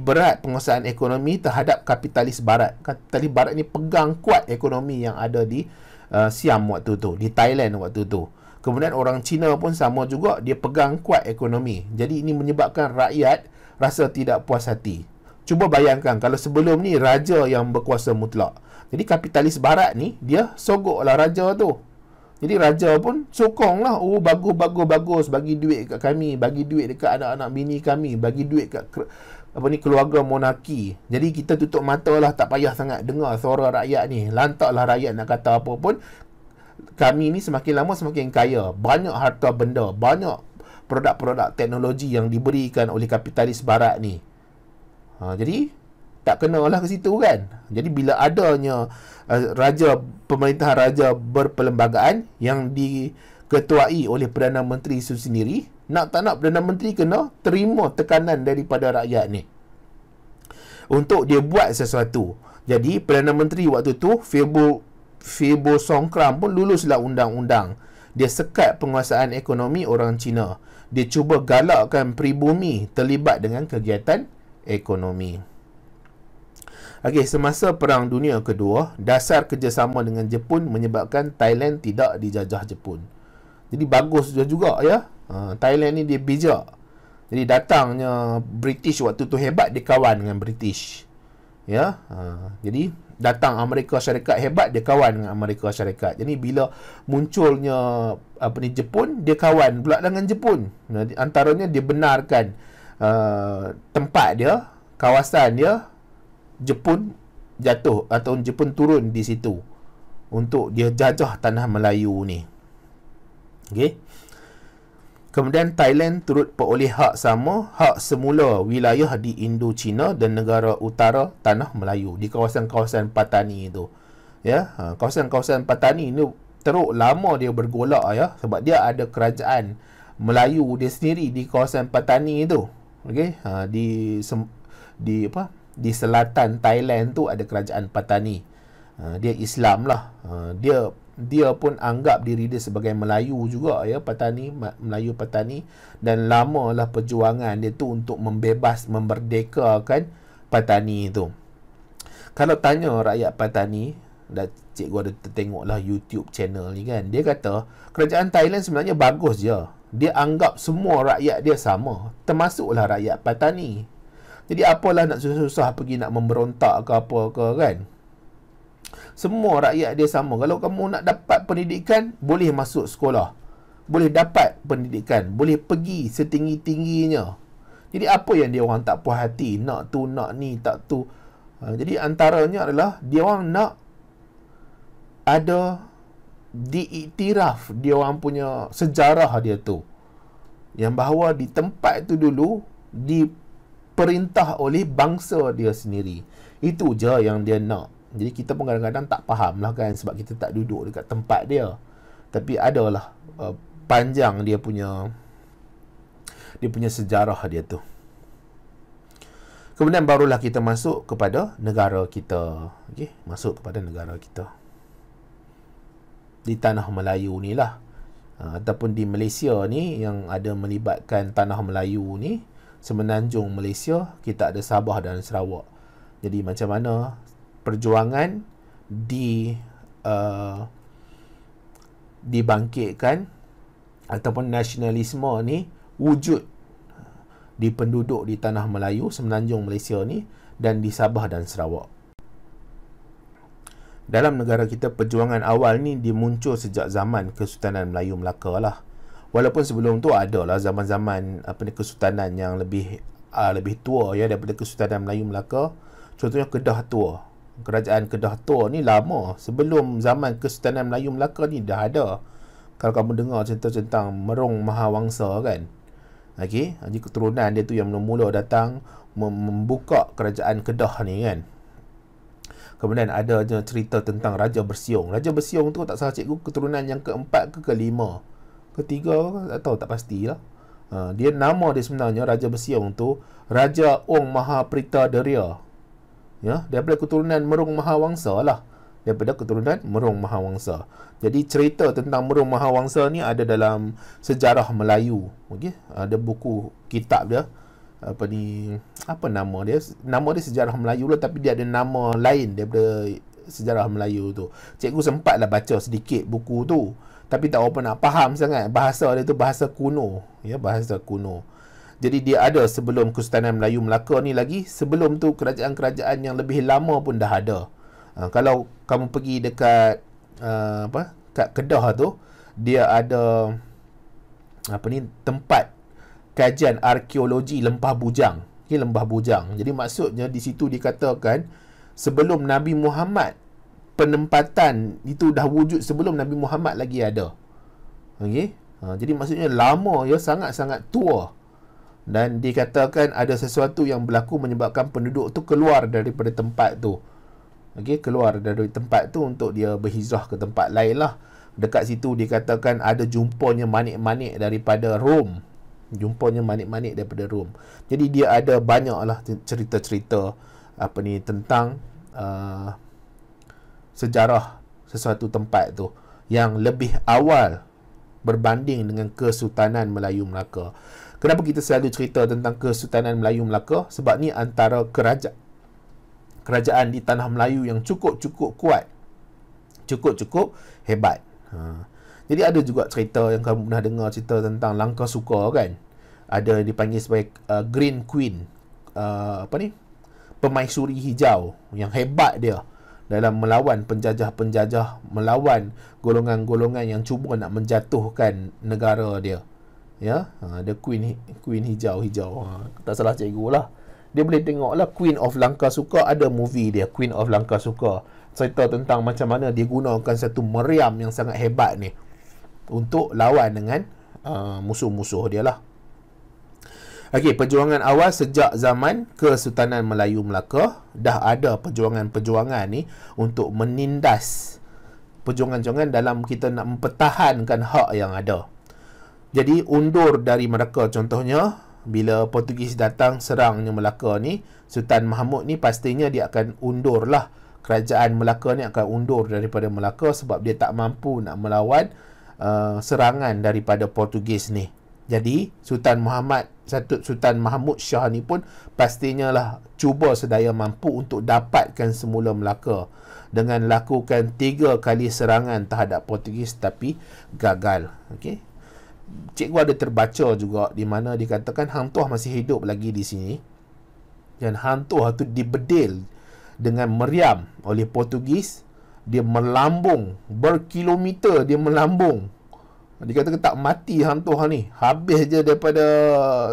A: berat penguasaan ekonomi terhadap kapitalis barat kapitalis barat ni pegang kuat ekonomi yang ada di uh, Siam waktu tu di Thailand waktu tu Kemudian orang Cina pun sama juga dia pegang kuat ekonomi. Jadi ini menyebabkan rakyat rasa tidak puas hati. Cuba bayangkan kalau sebelum ni raja yang berkuasa mutlak. Jadi kapitalis barat ni dia lah raja tu. Jadi raja pun sokonglah oh bagus bagus bagus bagi duit dekat kami, bagi duit dekat anak-anak bini kami, bagi duit dekat apa ni keluarga monarki. Jadi kita tutup mata lah tak payah sangat dengar suara rakyat ni. Lantaklah rakyat nak kata apa pun kami ni semakin lama semakin kaya. Banyak harta benda, banyak produk-produk teknologi yang diberikan oleh kapitalis barat ni. Ha, jadi, tak kena kenalah ke situ kan? Jadi, bila adanya uh, raja, pemerintahan raja berperlembagaan yang diketuai oleh Perdana Menteri itu sendiri, nak tak nak Perdana Menteri kena terima tekanan daripada rakyat ni. Untuk dia buat sesuatu. Jadi, Perdana Menteri waktu tu, Facebook Fibo Songkram pun luluslah undang-undang. Dia sekat penguasaan ekonomi orang Cina. Dia cuba galakkan pribumi terlibat dengan kegiatan ekonomi. Okey, semasa Perang Dunia Kedua, dasar kerjasama dengan Jepun menyebabkan Thailand tidak dijajah Jepun. Jadi bagus juga juga ya. Ha, Thailand ni dia bijak. Jadi datangnya British waktu tu hebat dia kawan dengan British. Ya. Ha, jadi datang Amerika Syarikat hebat dia kawan dengan Amerika Syarikat. Jadi bila munculnya apa ni Jepun, dia kawan pula dengan Jepun. Antaranya dia benarkan uh, tempat dia, kawasan dia Jepun jatuh atau Jepun turun di situ untuk dia jajah tanah Melayu ni. Okey. Kemudian Thailand turut peroleh hak sama, hak semula wilayah di Indochina dan negara utara Tanah Melayu di kawasan-kawasan Patani itu. Ya, ha, kawasan-kawasan Patani ini teruk lama dia bergolak ya sebab dia ada kerajaan Melayu dia sendiri di kawasan Patani itu. Okey, ha, di di apa? Di selatan Thailand tu ada kerajaan Patani. Ha, dia Islam lah. dia dia pun anggap diri dia sebagai Melayu juga ya petani Melayu petani dan lamalah perjuangan dia tu untuk membebas memerdekakan petani itu. Kalau tanya rakyat petani dan cikgu ada tertengoklah YouTube channel ni kan. Dia kata kerajaan Thailand sebenarnya bagus je. Dia anggap semua rakyat dia sama, termasuklah rakyat petani. Jadi apalah nak susah-susah pergi nak memberontak ke apa ke kan? semua rakyat dia sama. Kalau kamu nak dapat pendidikan, boleh masuk sekolah. Boleh dapat pendidikan. Boleh pergi setinggi-tingginya. Jadi apa yang dia orang tak puas hati? Nak tu, nak ni, tak tu. Ha, jadi antaranya adalah dia orang nak ada diiktiraf dia orang punya sejarah dia tu. Yang bahawa di tempat tu dulu diperintah oleh bangsa dia sendiri. Itu je yang dia nak. Jadi kita pun kadang-kadang tak faham lah kan sebab kita tak duduk dekat tempat dia. Tapi adalah uh, panjang dia punya dia punya sejarah dia tu. Kemudian barulah kita masuk kepada negara kita. Okay? Masuk kepada negara kita. Di tanah Melayu ni lah. Uh, ataupun di Malaysia ni yang ada melibatkan tanah Melayu ni. Semenanjung Malaysia, kita ada Sabah dan Sarawak. Jadi macam mana perjuangan di uh, dibangkitkan ataupun nasionalisme ni wujud di penduduk di tanah Melayu semenanjung Malaysia ni dan di Sabah dan Sarawak. Dalam negara kita perjuangan awal ni dimuncul sejak zaman Kesultanan Melayu Melaka lah. Walaupun sebelum tu ada lah zaman-zaman apa ni kesultanan yang lebih uh, lebih tua ya daripada Kesultanan Melayu Melaka. Contohnya Kedah tua kerajaan Kedah tua ni lama sebelum zaman Kesultanan Melayu Melaka ni dah ada kalau kamu dengar cerita tentang Merong Mahawangsa kan okey jadi keturunan dia tu yang mula-mula datang membuka kerajaan Kedah ni kan kemudian ada cerita tentang Raja Bersiung Raja Bersiung tu tak salah cikgu keturunan yang keempat ke kelima ketiga tak tahu tak pastilah ha, dia nama dia sebenarnya Raja Bersiung tu Raja Ong Mahaprita Prita Deria ya daripada keturunan Merung Mahawangsa lah daripada keturunan Merung Mahawangsa. Jadi cerita tentang Merung Mahawangsa ni ada dalam sejarah Melayu. Okey, ada buku kitab dia apa ni apa nama dia? Nama dia sejarah Melayu lah tapi dia ada nama lain daripada sejarah Melayu tu. Cikgu sempatlah baca sedikit buku tu tapi tak apa nak faham sangat bahasa dia tu bahasa kuno ya bahasa kuno. Jadi dia ada sebelum Kesultanan Melayu Melaka ni lagi Sebelum tu kerajaan-kerajaan yang lebih lama pun dah ada uh, Kalau kamu pergi dekat uh, apa, kat Kedah tu Dia ada apa ni tempat kajian arkeologi Lembah Bujang Okay, Lembah Bujang Jadi maksudnya di situ dikatakan Sebelum Nabi Muhammad Penempatan itu dah wujud sebelum Nabi Muhammad lagi ada Okay Ha, jadi maksudnya lama ya sangat-sangat tua dan dikatakan ada sesuatu yang berlaku menyebabkan penduduk tu keluar daripada tempat tu okey keluar dari tempat tu untuk dia berhijrah ke tempat lain lah dekat situ dikatakan ada jumpanya manik-manik daripada Rom jumpanya manik-manik daripada Rom jadi dia ada banyak lah cerita-cerita apa ni tentang uh, sejarah sesuatu tempat tu yang lebih awal berbanding dengan Kesultanan Melayu Melaka Kenapa kita selalu cerita tentang Kesultanan Melayu Melaka? Sebab ni antara kerajaan kerajaan di tanah Melayu yang cukup-cukup kuat. Cukup-cukup hebat. Ha. Jadi ada juga cerita yang kamu pernah dengar cerita tentang Langka Suka kan? Ada yang dipanggil sebagai uh, Green Queen. Uh, apa ni? Pemaisuri hijau yang hebat dia dalam melawan penjajah-penjajah, melawan golongan-golongan yang cuba nak menjatuhkan negara dia ya ada ha, queen queen hijau hijau ha, tak salah cikgu lah dia boleh tengok lah queen of langka suka ada movie dia queen of langka suka cerita tentang macam mana dia gunakan satu meriam yang sangat hebat ni untuk lawan dengan uh, musuh-musuh dia lah Okey, perjuangan awal sejak zaman Kesultanan Melayu Melaka dah ada perjuangan-perjuangan ni untuk menindas perjuangan-perjuangan dalam kita nak mempertahankan hak yang ada. Jadi undur dari mereka contohnya bila Portugis datang serangnya Melaka ni Sultan Mahmud ni pastinya dia akan undur lah kerajaan Melaka ni akan undur daripada Melaka sebab dia tak mampu nak melawan uh, serangan daripada Portugis ni. Jadi Sultan Muhammad satu Sultan Mahmud Shah ni pun pastinya lah cuba sedaya mampu untuk dapatkan semula Melaka dengan lakukan tiga kali serangan terhadap Portugis tapi gagal. Okay cikgu ada terbaca juga di mana dikatakan Hang masih hidup lagi di sini dan Hang Tuah tu dibedil dengan meriam oleh Portugis dia melambung berkilometer dia melambung dia kata tak mati Hang ni habis je daripada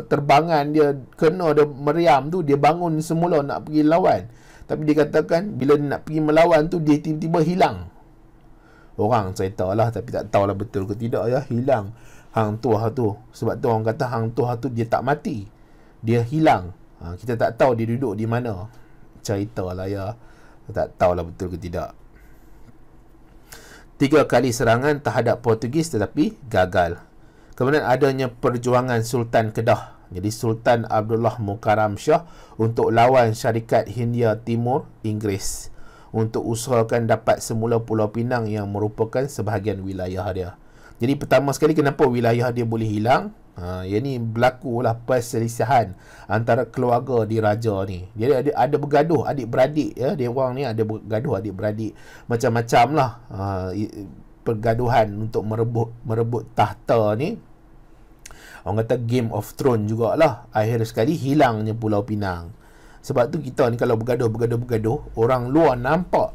A: terbangan dia kena dia meriam tu dia bangun semula nak pergi lawan tapi dia katakan bila nak pergi melawan tu dia tiba-tiba hilang orang cerita lah tapi tak tahulah betul ke tidak ya hilang hang tuah tu sebab tu orang kata hang tuah tu dia tak mati dia hilang ha, kita tak tahu dia duduk di mana cerita lah ya tak tahulah betul ke tidak tiga kali serangan terhadap Portugis tetapi gagal kemudian adanya perjuangan Sultan Kedah jadi Sultan Abdullah Mukarram Shah untuk lawan syarikat Hindia Timur Inggeris untuk usahakan dapat semula Pulau Pinang yang merupakan sebahagian wilayah dia. Jadi pertama sekali kenapa wilayah dia boleh hilang? Ha, yang ni berlaku lah perselisihan antara keluarga diraja ni. Jadi ada, ada bergaduh adik-beradik. Ya. Dia orang ni ada bergaduh adik-beradik. Macam-macam lah ha, pergaduhan untuk merebut, merebut tahta ni. Orang kata Game of Thrones jugalah. Akhir sekali hilangnya Pulau Pinang. Sebab tu kita ni kalau bergaduh, bergaduh, bergaduh. Orang luar nampak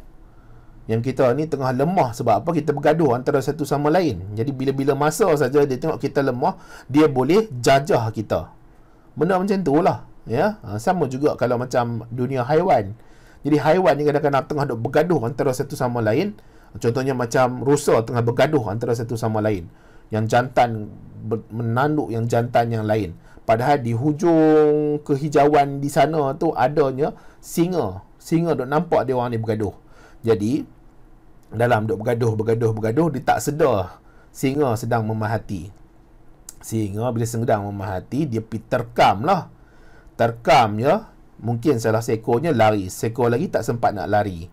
A: yang kita ni tengah lemah sebab apa kita bergaduh antara satu sama lain jadi bila-bila masa saja dia tengok kita lemah dia boleh jajah kita benda macam tu lah ya ha, sama juga kalau macam dunia haiwan jadi haiwan ni kadang-kadang tengah duk bergaduh antara satu sama lain contohnya macam rusa tengah bergaduh antara satu sama lain yang jantan menanduk yang jantan yang lain padahal di hujung kehijauan di sana tu adanya singa singa duk nampak dia orang ni bergaduh jadi dalam duk bergaduh bergaduh bergaduh dia tak sedar singa sedang memahati. Singa bila sedang memahati dia pi terkam lah. Terkam ya. Mungkin salah seekornya lari. Seekor lagi tak sempat nak lari.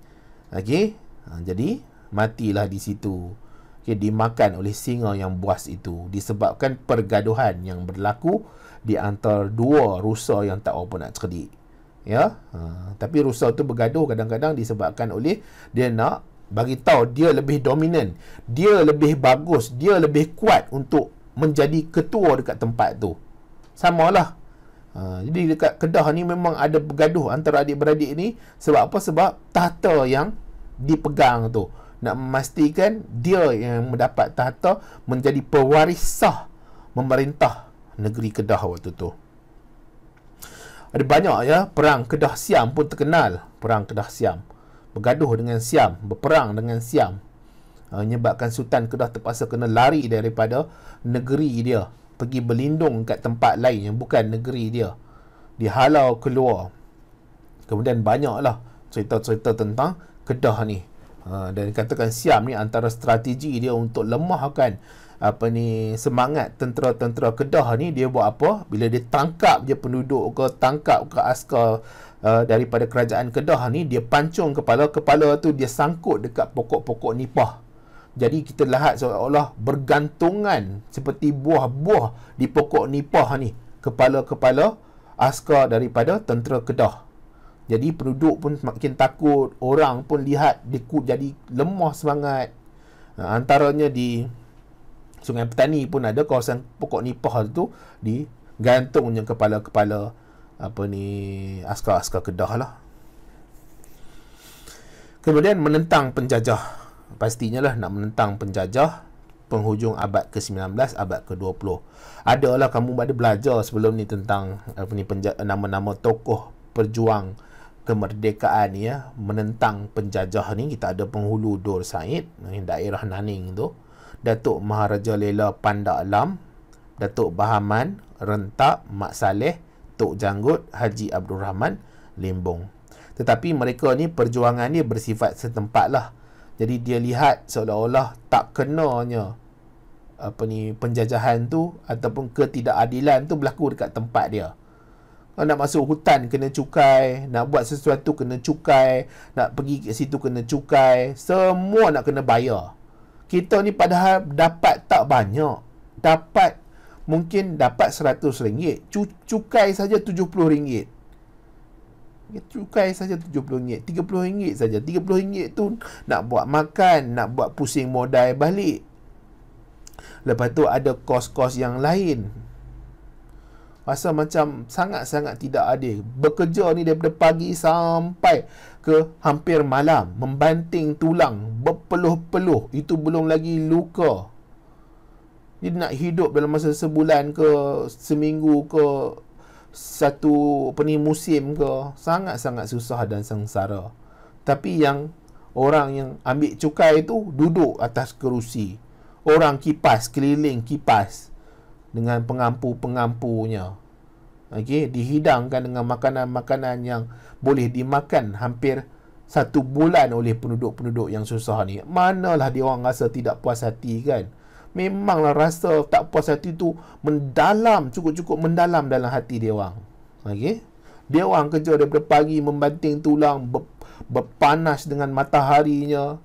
A: Okey. Ha, jadi matilah di situ. Okey dimakan oleh singa yang buas itu disebabkan pergaduhan yang berlaku di antara dua rusa yang tak apa nak cerdik ya ha, tapi rusau tu bergaduh kadang-kadang disebabkan oleh dia nak bagi tahu dia lebih dominan dia lebih bagus dia lebih kuat untuk menjadi ketua dekat tempat tu samalah ha, jadi dekat kedah ni memang ada bergaduh antara adik-beradik ni sebab apa sebab tahta yang dipegang tu nak memastikan dia yang mendapat tahta menjadi pewarisah memerintah negeri kedah waktu tu ada banyak ya perang Kedah Siam pun terkenal perang Kedah Siam bergaduh dengan Siam berperang dengan Siam uh, menyebabkan Sultan Kedah terpaksa kena lari daripada negeri dia pergi berlindung kat tempat lain yang bukan negeri dia dihalau keluar kemudian banyaklah cerita-cerita tentang Kedah ni uh, dan katakan Siam ni antara strategi dia untuk lemahkan apa ni semangat tentera-tentera Kedah ni dia buat apa bila dia tangkap je penduduk ke tangkap ke askar uh, daripada kerajaan Kedah ni dia pancung kepala kepala tu dia sangkut dekat pokok-pokok nipah jadi kita lihat seolah-olah bergantungan seperti buah-buah di pokok nipah ni kepala-kepala askar daripada tentera Kedah jadi penduduk pun makin takut orang pun lihat dia jadi lemah semangat uh, antaranya di Sungai Petani pun ada kawasan pokok nipah tu di gantungnya kepala-kepala apa ni askar-askar Kedah lah. Kemudian menentang penjajah. Pastinya lah nak menentang penjajah penghujung abad ke-19, abad ke-20. Adalah kamu ada belajar sebelum ni tentang apa ni nama-nama tokoh perjuang kemerdekaan ni ya, menentang penjajah ni kita ada penghulu Dor Said, daerah Naning tu. Datuk Maharaja Lela Panda Alam, Datuk Bahaman, Rentak, Mak Saleh, Tok Janggut, Haji Abdul Rahman, Limbong. Tetapi mereka ni perjuangan ni bersifat setempat lah. Jadi dia lihat seolah-olah tak kenanya apa ni penjajahan tu ataupun ketidakadilan tu berlaku dekat tempat dia. Kalau nak masuk hutan kena cukai, nak buat sesuatu kena cukai, nak pergi ke situ kena cukai, semua nak kena bayar kita ni padahal dapat tak banyak dapat mungkin dapat RM100 cukai saja RM70 ya, cukai saja RM70 RM30 saja RM30 tu nak buat makan nak buat pusing modal balik lepas tu ada kos-kos yang lain rasa macam sangat-sangat tidak adil bekerja ni daripada pagi sampai ke hampir malam membanting tulang berpeluh-peluh itu belum lagi luka dia nak hidup dalam masa sebulan ke seminggu ke satu peni musim ke sangat-sangat susah dan sengsara tapi yang orang yang ambil cukai itu duduk atas kerusi orang kipas keliling kipas dengan pengampu-pengampunya okey dihidangkan dengan makanan-makanan yang boleh dimakan hampir satu bulan oleh penduduk-penduduk yang susah ni manalah dia orang rasa tidak puas hati kan memanglah rasa tak puas hati tu mendalam cukup-cukup mendalam dalam hati dia orang okey dia orang kerja daripada pagi membanting tulang ber, berpanas dengan mataharinya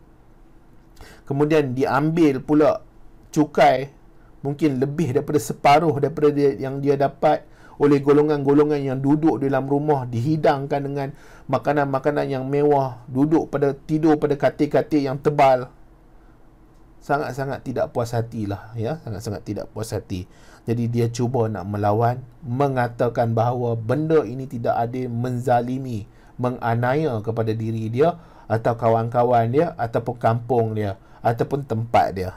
A: kemudian diambil pula cukai mungkin lebih daripada separuh daripada dia, yang dia dapat oleh golongan-golongan yang duduk dalam rumah dihidangkan dengan makanan-makanan yang mewah, duduk pada tidur pada katil-katil yang tebal. Sangat-sangat tidak puas hatilah ya, sangat-sangat tidak puas hati. Jadi dia cuba nak melawan, mengatakan bahawa benda ini tidak ada menzalimi, menganiaya kepada diri dia atau kawan-kawan dia ataupun kampung dia ataupun tempat dia.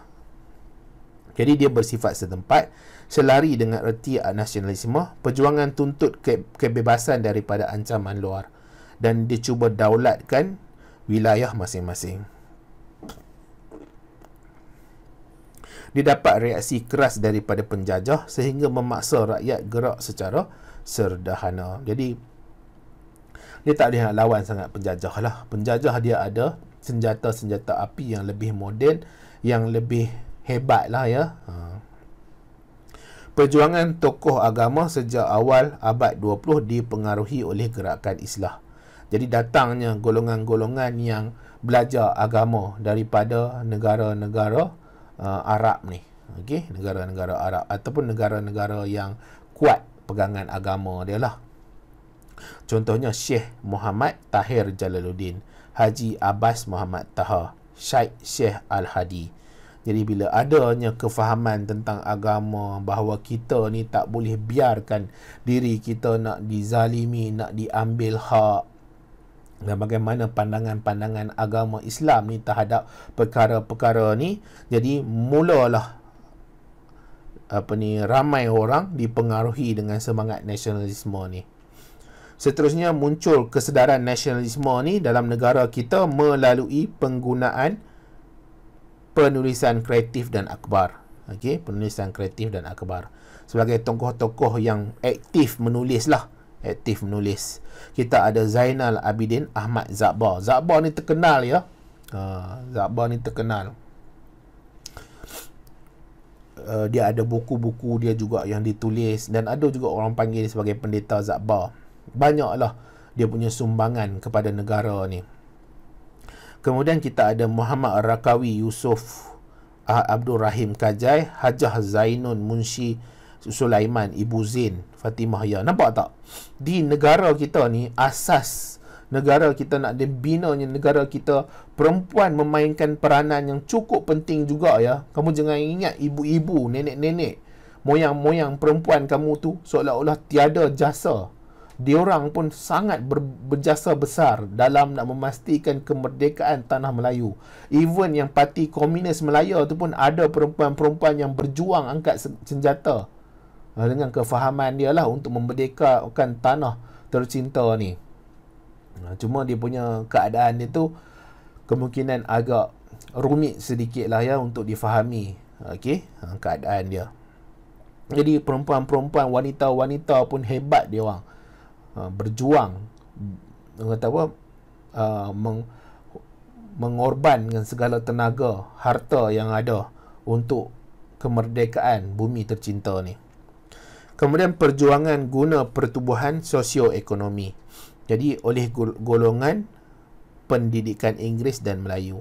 A: Jadi dia bersifat setempat selari dengan erti nasionalisme, perjuangan tuntut ke- kebebasan daripada ancaman luar dan dia cuba daulatkan wilayah masing-masing. Dia dapat reaksi keras daripada penjajah sehingga memaksa rakyat gerak secara serdahana. Jadi, dia tak boleh lawan sangat penjajah lah. Penjajah dia ada senjata-senjata api yang lebih moden, yang lebih hebat lah ya. Haa. Perjuangan tokoh agama sejak awal abad 20 dipengaruhi oleh gerakan Islam. Jadi datangnya golongan-golongan yang belajar agama daripada negara-negara uh, Arab ni. okay? negara-negara Arab ataupun negara-negara yang kuat pegangan agama dia lah. Contohnya Syekh Muhammad Tahir Jalaluddin, Haji Abbas Muhammad Taha, Syekh Al-Hadi. Jadi bila adanya kefahaman tentang agama bahawa kita ni tak boleh biarkan diri kita nak dizalimi, nak diambil hak dan bagaimana pandangan-pandangan agama Islam ni terhadap perkara-perkara ni jadi mulalah apa ni ramai orang dipengaruhi dengan semangat nasionalisme ni seterusnya muncul kesedaran nasionalisme ni dalam negara kita melalui penggunaan penulisan kreatif dan akbar. Okey, penulisan kreatif dan akbar. Sebagai tokoh-tokoh yang aktif menulis lah, aktif menulis. Kita ada Zainal Abidin Ahmad Zabar. Zabar ni terkenal ya. Uh, ha, Zabar ni terkenal. Uh, dia ada buku-buku dia juga yang ditulis dan ada juga orang panggil sebagai pendeta Zabar. Banyaklah dia punya sumbangan kepada negara ni. Kemudian kita ada Muhammad Rakawi Yusof ah, Abdul Rahim Kajai, Hajah Zainun Munshi Sulaiman Ibu Zain Fatimah Ya. Nampak tak? Di negara kita ni asas negara kita nak dibina ni negara kita perempuan memainkan peranan yang cukup penting juga ya. Kamu jangan ingat ibu-ibu, nenek-nenek, moyang-moyang perempuan kamu tu seolah-olah tiada jasa diorang pun sangat ber, berjasa besar dalam nak memastikan kemerdekaan tanah Melayu. Even yang parti komunis Melayu tu pun ada perempuan-perempuan yang berjuang angkat senjata eh, dengan kefahaman dia lah untuk memerdekakan tanah tercinta ni. Eh, cuma dia punya keadaan dia tu kemungkinan agak rumit sedikit lah ya untuk difahami okay, eh, keadaan dia. Jadi perempuan-perempuan wanita-wanita pun hebat dia orang. Ha, berjuang kata apa uh, meng, mengorban dengan segala tenaga harta yang ada untuk kemerdekaan bumi tercinta ni kemudian perjuangan guna pertubuhan sosioekonomi jadi oleh golongan pendidikan Inggeris dan Melayu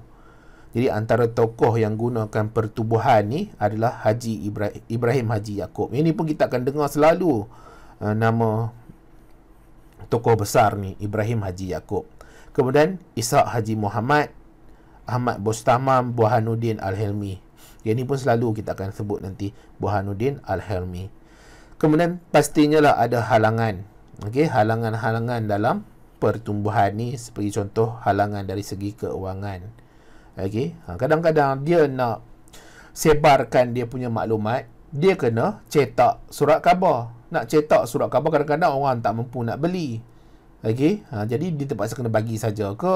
A: jadi antara tokoh yang gunakan pertubuhan ni adalah Haji Ibrahim, Ibrahim Haji Yaakob. Ini pun kita akan dengar selalu uh, nama tokoh besar ni Ibrahim Haji Yaakob kemudian Ishaq Haji Muhammad Ahmad Bostamam Buhanuddin Al-Helmi yang ni pun selalu kita akan sebut nanti Buhanuddin Al-Helmi kemudian pastinya lah ada halangan ok halangan-halangan dalam pertumbuhan ni seperti contoh halangan dari segi keuangan ok ha, kadang-kadang dia nak sebarkan dia punya maklumat dia kena cetak surat khabar nak cetak surat khabar kadang-kadang orang tak mampu nak beli. Okey, ha, jadi dia terpaksa kena bagi saja ke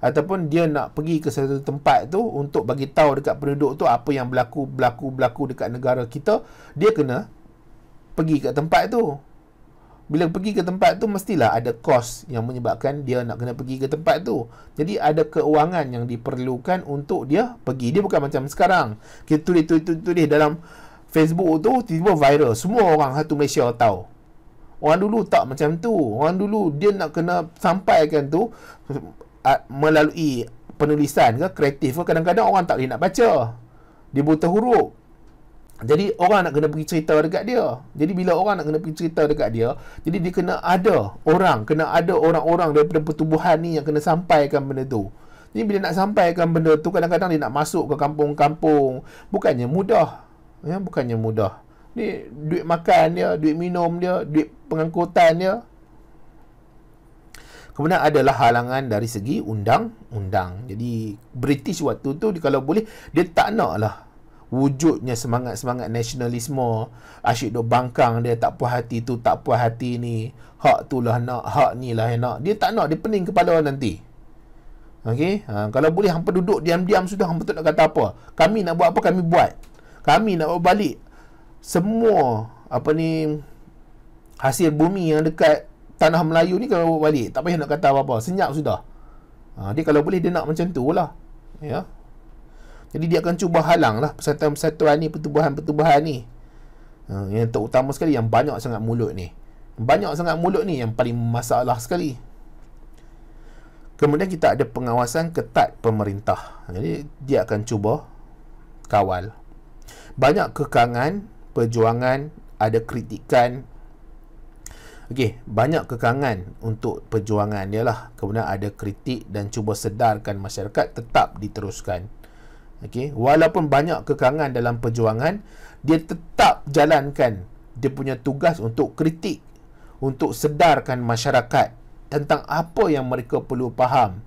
A: ataupun dia nak pergi ke satu tempat tu untuk bagi tahu dekat penduduk tu apa yang berlaku berlaku berlaku dekat negara kita, dia kena pergi ke tempat tu. Bila pergi ke tempat tu mestilah ada kos yang menyebabkan dia nak kena pergi ke tempat tu. Jadi ada keuangan yang diperlukan untuk dia pergi. Dia bukan macam sekarang. Kita tulis tulis tulis, tulis dalam Facebook tu tiba-tiba viral. Semua orang satu Malaysia tahu. Orang dulu tak macam tu. Orang dulu dia nak kena sampaikan tu ah, melalui penulisan ke kreatif ke kadang-kadang orang tak boleh nak baca. Dia buta huruf. Jadi orang nak kena pergi cerita dekat dia. Jadi bila orang nak kena pergi cerita dekat dia, jadi dia kena ada orang, kena ada orang-orang daripada pertubuhan ni yang kena sampaikan benda tu. Jadi bila nak sampaikan benda tu kadang-kadang dia nak masuk ke kampung-kampung, bukannya mudah ya bukannya mudah ni duit makan dia duit minum dia duit pengangkutan dia kemudian adalah halangan dari segi undang-undang jadi british waktu tu kalau boleh dia tak nak lah wujudnya semangat-semangat nasionalisme asyik duk bangkang dia tak puas hati tu tak puas hati ni hak tu lah nak hak ni lah nak dia tak nak dia pening kepala nanti Okey, ha, kalau boleh hampa duduk diam-diam sudah hampa tak nak kata apa. Kami nak buat apa kami buat kami nak bawa balik semua apa ni hasil bumi yang dekat tanah Melayu ni kalau bawa balik tak payah nak kata apa-apa senyap sudah ha, dia kalau boleh dia nak macam tu lah ya jadi dia akan cuba halang lah persatuan-persatuan ni pertubuhan-pertubuhan ni ha, yang terutama sekali yang banyak sangat mulut ni banyak sangat mulut ni yang paling masalah sekali kemudian kita ada pengawasan ketat pemerintah jadi dia akan cuba kawal banyak kekangan, perjuangan, ada kritikan. Okey, banyak kekangan untuk perjuangan dia lah. Kemudian ada kritik dan cuba sedarkan masyarakat tetap diteruskan. Okey, walaupun banyak kekangan dalam perjuangan, dia tetap jalankan dia punya tugas untuk kritik, untuk sedarkan masyarakat tentang apa yang mereka perlu faham.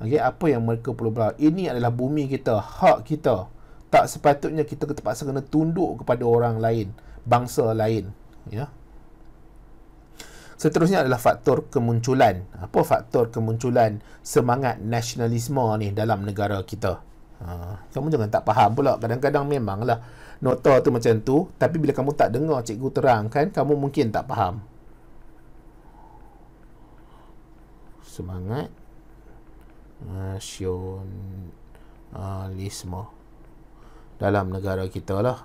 A: Okey, apa yang mereka perlu faham. Ini adalah bumi kita, hak kita tak sepatutnya kita terpaksa kena tunduk kepada orang lain bangsa lain ya seterusnya adalah faktor kemunculan apa faktor kemunculan semangat nasionalisme ni dalam negara kita ha, kamu jangan tak faham pula kadang-kadang memanglah nota tu macam tu tapi bila kamu tak dengar cikgu terangkan kamu mungkin tak faham semangat nasionalisme uh, dalam negara kita lah.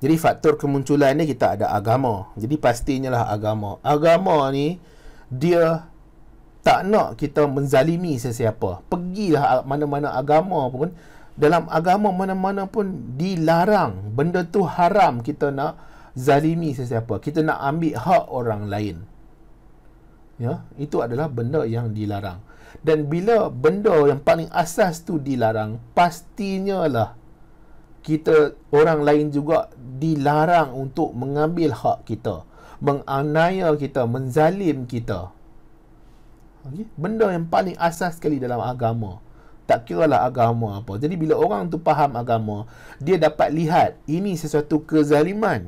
A: Jadi faktor kemunculan ni kita ada agama. Jadi pastinya lah agama. Agama ni dia tak nak kita menzalimi sesiapa. Pergilah mana-mana agama pun. Dalam agama mana-mana pun dilarang. Benda tu haram kita nak zalimi sesiapa. Kita nak ambil hak orang lain ya itu adalah benda yang dilarang dan bila benda yang paling asas tu dilarang pastinya lah kita orang lain juga dilarang untuk mengambil hak kita menganiaya kita menzalim kita okay? benda yang paling asas sekali dalam agama tak kira lah agama apa. Jadi bila orang tu faham agama, dia dapat lihat ini sesuatu kezaliman.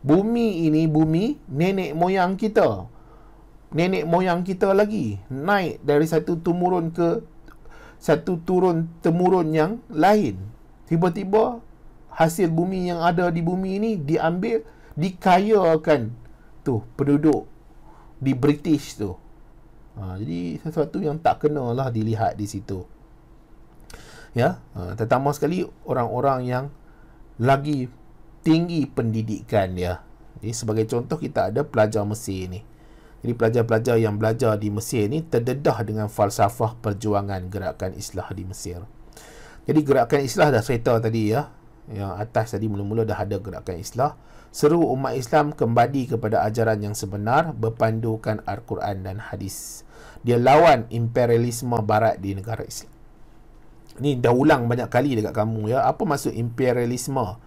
A: Bumi ini bumi nenek moyang kita nenek moyang kita lagi naik dari satu temurun ke satu turun temurun yang lain tiba-tiba hasil bumi yang ada di bumi ini diambil dikayakan tu penduduk di British tu ha, jadi sesuatu yang tak kena lah dilihat di situ ya ha, terutama sekali orang-orang yang lagi tinggi pendidikan dia jadi sebagai contoh kita ada pelajar Mesir ni jadi pelajar-pelajar yang belajar di Mesir ini terdedah dengan falsafah perjuangan gerakan islah di Mesir. Jadi gerakan islah dah cerita tadi ya. Yang atas tadi mula-mula dah ada gerakan islah. Seru umat Islam kembali kepada ajaran yang sebenar berpandukan Al-Quran dan Hadis. Dia lawan imperialisme barat di negara Islam. Ini dah ulang banyak kali dekat kamu ya. Apa maksud imperialisme?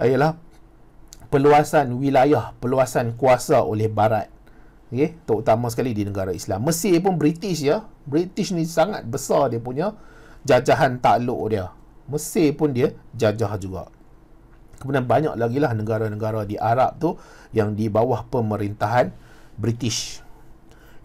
A: Ialah peluasan wilayah, peluasan kuasa oleh barat okay? terutama sekali di negara Islam Mesir pun British ya British ni sangat besar dia punya jajahan takluk dia Mesir pun dia jajah juga kemudian banyak lagi lah negara-negara di Arab tu yang di bawah pemerintahan British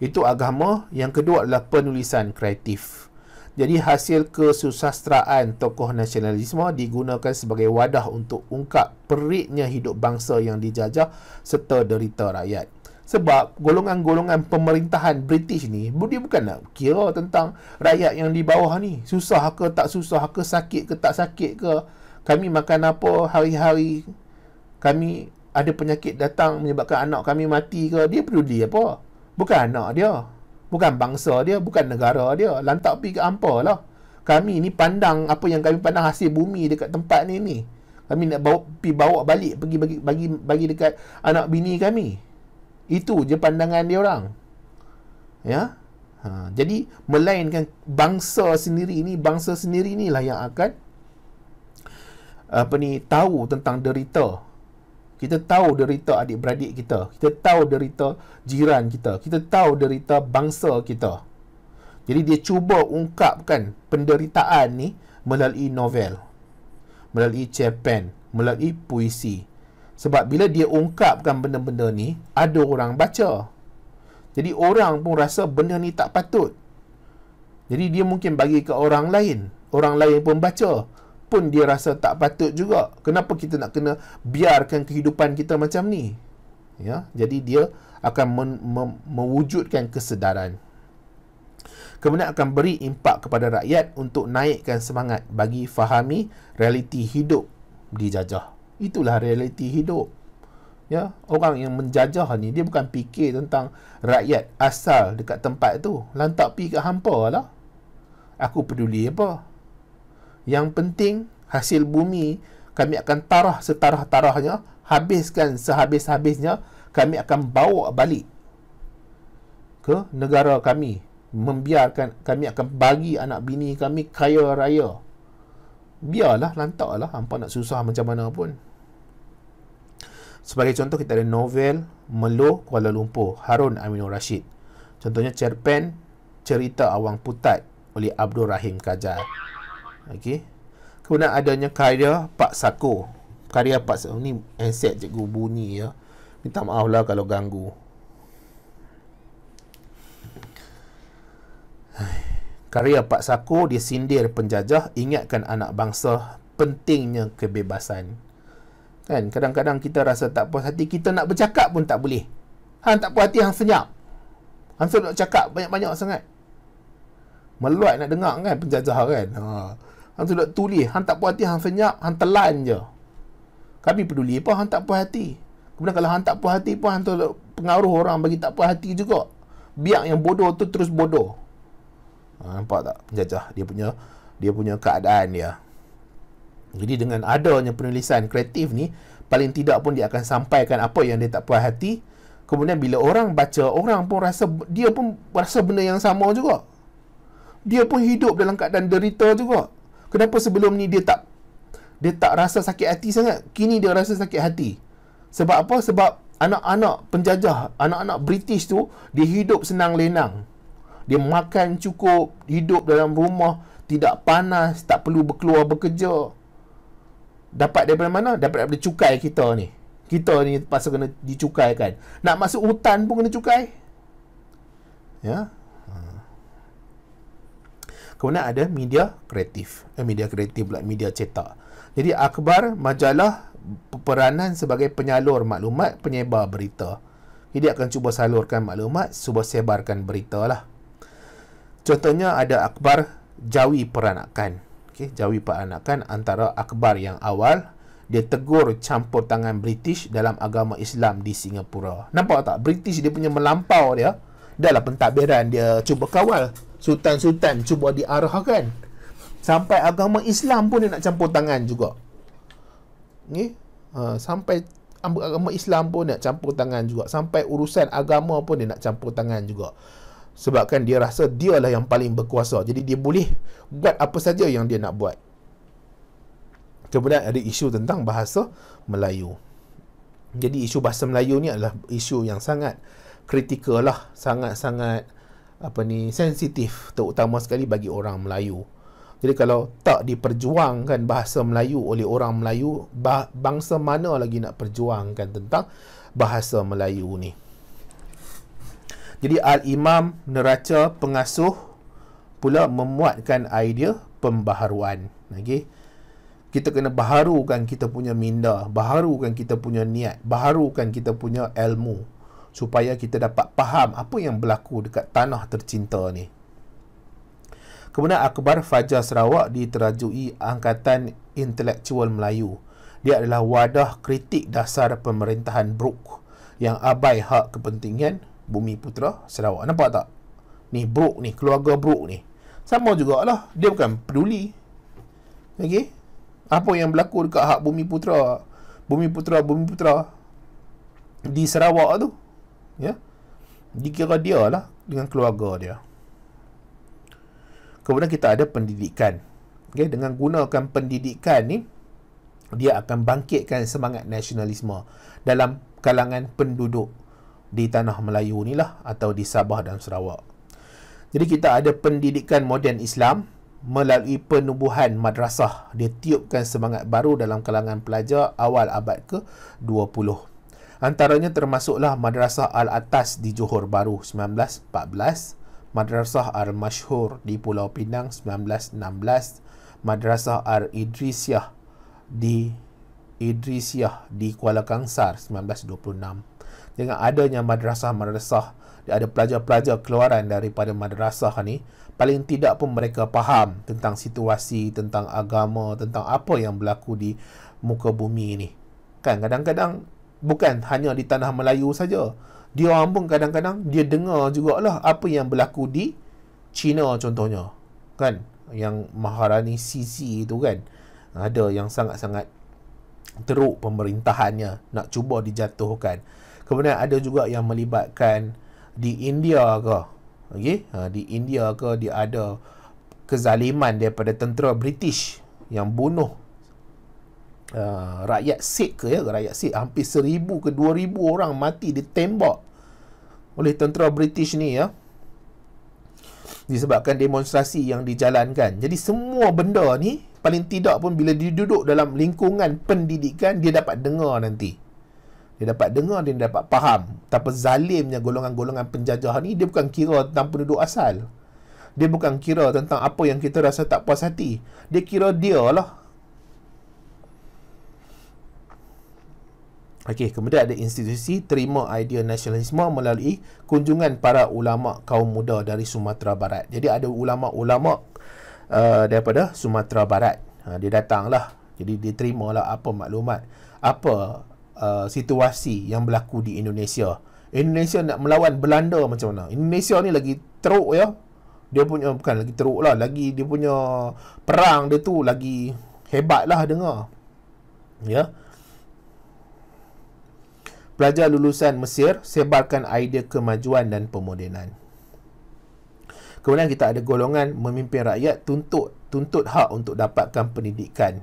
A: itu agama yang kedua adalah penulisan kreatif jadi hasil kesusastraan tokoh nasionalisme digunakan sebagai wadah untuk ungkap periknya hidup bangsa yang dijajah serta derita rakyat sebab golongan-golongan pemerintahan British ni dia bukan nak kira tentang rakyat yang di bawah ni susah ke tak susah ke sakit ke tak sakit ke kami makan apa hari-hari kami ada penyakit datang menyebabkan anak kami mati ke dia peduli apa bukan anak dia bukan bangsa dia bukan negara dia lantak pergi ke ampa lah kami ni pandang apa yang kami pandang hasil bumi dekat tempat ni ni kami nak bawa pi bawa balik pergi bagi bagi bagi dekat anak bini kami itu je pandangan dia orang. Ya? Ha, jadi melainkan bangsa sendiri ini, bangsa sendiri inilah yang akan apa ni tahu tentang derita. Kita tahu derita adik-beradik kita, kita tahu derita jiran kita, kita tahu derita bangsa kita. Jadi dia cuba ungkapkan penderitaan ni melalui novel, melalui cerpen, melalui puisi. Sebab bila dia ungkapkan benda-benda ni, ada orang baca. Jadi orang pun rasa benda ni tak patut. Jadi dia mungkin bagi ke orang lain. Orang lain pun baca. Pun dia rasa tak patut juga. Kenapa kita nak kena biarkan kehidupan kita macam ni? Ya, jadi dia akan men- mem- mewujudkan kesedaran. Kemudian akan beri impak kepada rakyat untuk naikkan semangat bagi fahami realiti hidup dijajah. Itulah realiti hidup. Ya, orang yang menjajah ni dia bukan fikir tentang rakyat asal dekat tempat tu. Lantak pi kat hampa lah. Aku peduli apa? Yang penting hasil bumi kami akan tarah setarah-tarahnya, habiskan sehabis-habisnya, kami akan bawa balik ke negara kami. Membiarkan kami akan bagi anak bini kami kaya raya biarlah lantaklah hampa nak susah macam mana pun sebagai contoh kita ada novel Melo Kuala Lumpur Harun Aminul Rashid contohnya cerpen cerita Awang Putat oleh Abdul Rahim Kajar ok kemudian adanya karya Pak Sako karya Pak Sako ni handset cikgu bunyi ya minta maaf lah kalau ganggu Hai. Karya Pak Sako dia sindir penjajah ingatkan anak bangsa pentingnya kebebasan. Kan kadang-kadang kita rasa tak puas hati kita nak bercakap pun tak boleh. Hang tak puas hati hang senyap. Hang suruh nak cakap banyak-banyak sangat. Meluat nak dengar kan penjajah kan. Ha. Hang suruh nak tulis, hang tak puas hati hang senyap, hang telan je. Kami peduli apa hang tak puas hati. Kemudian kalau hang tak puas hati pun hang tu pengaruh orang bagi tak puas hati juga. Biar yang bodoh tu terus bodoh. Ha, nampak tak penjajah dia punya dia punya keadaan dia. Jadi dengan adanya penulisan kreatif ni paling tidak pun dia akan sampaikan apa yang dia tak puas hati. Kemudian bila orang baca orang pun rasa dia pun rasa benda yang sama juga. Dia pun hidup dalam keadaan derita juga. Kenapa sebelum ni dia tak dia tak rasa sakit hati sangat? Kini dia rasa sakit hati. Sebab apa? Sebab anak-anak penjajah, anak-anak British tu dia hidup senang lenang dia makan cukup hidup dalam rumah tidak panas tak perlu berkeluar bekerja dapat daripada mana dapat daripada cukai kita ni kita ni pasal kena dicukai kan. nak masuk hutan pun kena cukai ya hmm. kemudian ada media kreatif eh, media kreatif pula media cetak jadi akhbar majalah peranan sebagai penyalur maklumat penyebar berita jadi akan cuba salurkan maklumat cuba sebarkan berita lah Contohnya ada akbar jawi peranakan. Okey, jawi peranakan antara akbar yang awal dia tegur campur tangan British dalam agama Islam di Singapura. Nampak tak? British dia punya melampau dia dalam pentadbiran dia cuba kawal sultan-sultan cuba diarahkan sampai agama Islam pun dia nak campur tangan juga. Ni uh, sampai agama Islam pun nak campur tangan juga, sampai urusan agama pun dia nak campur tangan juga sebabkan dia rasa dialah yang paling berkuasa jadi dia boleh buat apa saja yang dia nak buat kemudian ada isu tentang bahasa Melayu jadi isu bahasa Melayu ni adalah isu yang sangat kritikal lah sangat-sangat apa ni sensitif terutama sekali bagi orang Melayu jadi kalau tak diperjuangkan bahasa Melayu oleh orang Melayu, bangsa mana lagi nak perjuangkan tentang bahasa Melayu ni? Jadi al-imam neraca pengasuh pula memuatkan idea pembaharuan. Okey. Kita kena baharukan kita punya minda, baharukan kita punya niat, baharukan kita punya ilmu supaya kita dapat faham apa yang berlaku dekat tanah tercinta ni. Kemudian Akbar Fajar Sarawak diterajui Angkatan Intelektual Melayu. Dia adalah wadah kritik dasar pemerintahan Brooke yang abai hak kepentingan Bumi Putera Sarawak. Nampak tak? Ni broke ni, keluarga broke ni. Sama jugalah, dia bukan peduli. Okey. Apa yang berlaku dekat hak Bumi Putra? Bumi Putra Bumi Putra di Sarawak tu. Ya. Dikira dia lah dengan keluarga dia. Kemudian kita ada pendidikan. Okey, dengan gunakan pendidikan ni dia akan bangkitkan semangat nasionalisme dalam kalangan penduduk di tanah Melayu ni lah atau di Sabah dan Sarawak. Jadi kita ada pendidikan moden Islam melalui penubuhan madrasah. Dia tiupkan semangat baru dalam kalangan pelajar awal abad ke-20. Antaranya termasuklah Madrasah Al-Atas di Johor Baru 1914, Madrasah Al-Mashhur di Pulau Pinang 1916, Madrasah Al-Idrisiyah di Idrisiyah di Kuala Kangsar 1926 dengan adanya madrasah-madrasah ada pelajar-pelajar keluaran daripada madrasah ni paling tidak pun mereka faham tentang situasi tentang agama tentang apa yang berlaku di muka bumi ni kan kadang-kadang bukan hanya di tanah Melayu saja dia orang pun kadang-kadang dia dengar jugalah apa yang berlaku di China contohnya kan yang Maharani CC itu kan ada yang sangat-sangat teruk pemerintahannya nak cuba dijatuhkan Kemudian ada juga yang melibatkan di India ke. Okey, ha, di India ke dia ada kezaliman daripada tentera British yang bunuh uh, rakyat Sikh ke ya, rakyat Sikh hampir seribu ke dua ribu orang mati ditembak oleh tentera British ni ya disebabkan demonstrasi yang dijalankan jadi semua benda ni paling tidak pun bila dia duduk dalam lingkungan pendidikan dia dapat dengar nanti dia dapat dengar, dia dapat faham Betapa zalimnya golongan-golongan penjajah ni Dia bukan kira tentang penduduk asal Dia bukan kira tentang apa yang kita rasa tak puas hati Dia kira dia lah Okey, kemudian ada institusi terima idea nasionalisme melalui kunjungan para ulama kaum muda dari Sumatera Barat. Jadi ada ulama-ulama uh, daripada Sumatera Barat. Ha, dia datanglah. Jadi dia terimalah apa maklumat, apa uh, situasi yang berlaku di Indonesia. Indonesia nak melawan Belanda macam mana? Indonesia ni lagi teruk ya. Dia punya bukan lagi teruk lah. Lagi dia punya perang dia tu lagi hebat lah dengar. Ya. Pelajar lulusan Mesir sebarkan idea kemajuan dan pemodenan. Kemudian kita ada golongan memimpin rakyat tuntut tuntut hak untuk dapatkan pendidikan.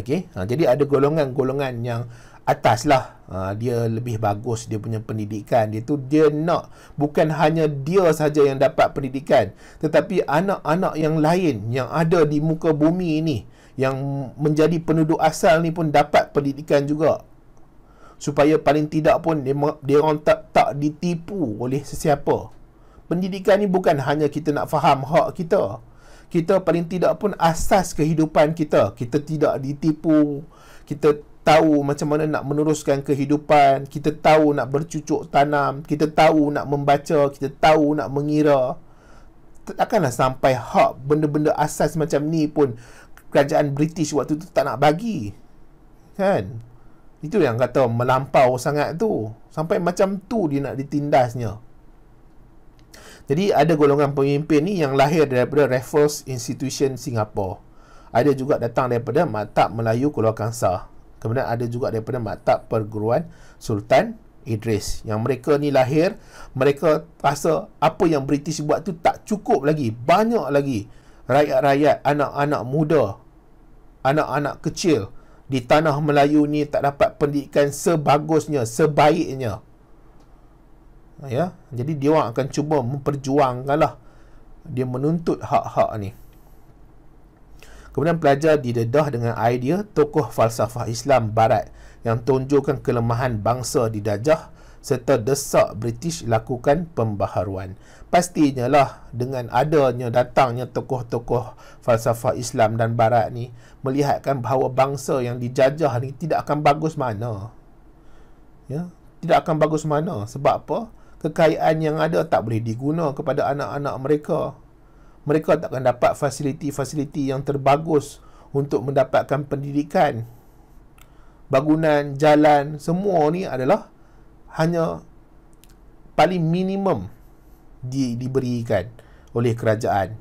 A: Okey. Ha, jadi ada golongan-golongan yang atas lah uh, ha, dia lebih bagus dia punya pendidikan dia tu dia nak bukan hanya dia saja yang dapat pendidikan tetapi anak-anak yang lain yang ada di muka bumi ini yang menjadi penduduk asal ni pun dapat pendidikan juga supaya paling tidak pun dia, dia orang tak tak ditipu oleh sesiapa pendidikan ni bukan hanya kita nak faham hak kita kita paling tidak pun asas kehidupan kita kita tidak ditipu kita tahu macam mana nak meneruskan kehidupan, kita tahu nak bercucuk tanam, kita tahu nak membaca, kita tahu nak mengira. Takkanlah sampai hak benda-benda asas macam ni pun kerajaan British waktu tu tak nak bagi. Kan? Itu yang kata melampau sangat tu. Sampai macam tu dia nak ditindasnya. Jadi ada golongan pemimpin ni yang lahir daripada Raffles Institution Singapore. Ada juga datang daripada Matak Melayu Keluar Kangsar. Kemudian ada juga daripada Maktab Perguruan Sultan Idris yang mereka ni lahir mereka rasa apa yang British buat tu tak cukup lagi banyak lagi rakyat-rakyat anak-anak muda anak-anak kecil di tanah Melayu ni tak dapat pendidikan sebagusnya sebaiknya ya jadi dia orang akan cuba memperjuangkanlah dia menuntut hak-hak ni Kemudian pelajar didedah dengan idea tokoh falsafah Islam Barat yang tunjukkan kelemahan bangsa di didajah serta desak British lakukan pembaharuan. Pastinya lah dengan adanya datangnya tokoh-tokoh falsafah Islam dan Barat ni melihatkan bahawa bangsa yang dijajah ni tidak akan bagus mana. Ya, tidak akan bagus mana. Sebab apa? Kekayaan yang ada tak boleh diguna kepada anak-anak mereka mereka tak akan dapat fasiliti-fasiliti yang terbagus untuk mendapatkan pendidikan bangunan, jalan, semua ni adalah hanya paling minimum di, diberikan oleh kerajaan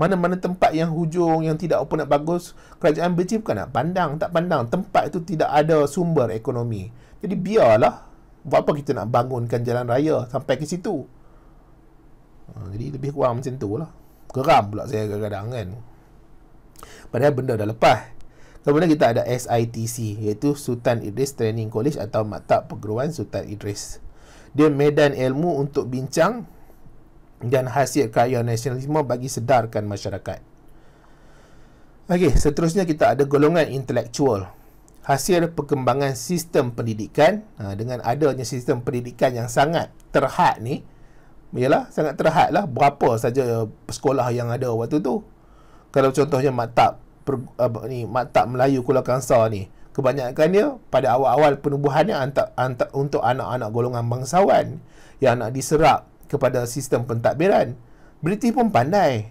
A: mana-mana tempat yang hujung yang tidak apa nak bagus kerajaan benci bukan nak pandang tak pandang tempat itu tidak ada sumber ekonomi jadi biarlah buat apa kita nak bangunkan jalan raya sampai ke situ ha, jadi lebih kurang macam tu lah geram pula saya kadang-kadang kan padahal benda dah lepas kemudian kita ada SITC iaitu Sultan Idris Training College atau Maktab Perguruan Sultan Idris dia medan ilmu untuk bincang dan hasil karya nasionalisme bagi sedarkan masyarakat Okey, seterusnya kita ada golongan intelektual hasil perkembangan sistem pendidikan ha, dengan adanya sistem pendidikan yang sangat terhad ni ialah sangat terhad lah berapa saja sekolah yang ada waktu tu kalau contohnya maktab per, uh, ni maktab Melayu Kuala Kangsar ni kebanyakan dia pada awal-awal penubuhannya antar, antar, untuk anak-anak golongan bangsawan yang nak diserap kepada sistem pentadbiran British pun pandai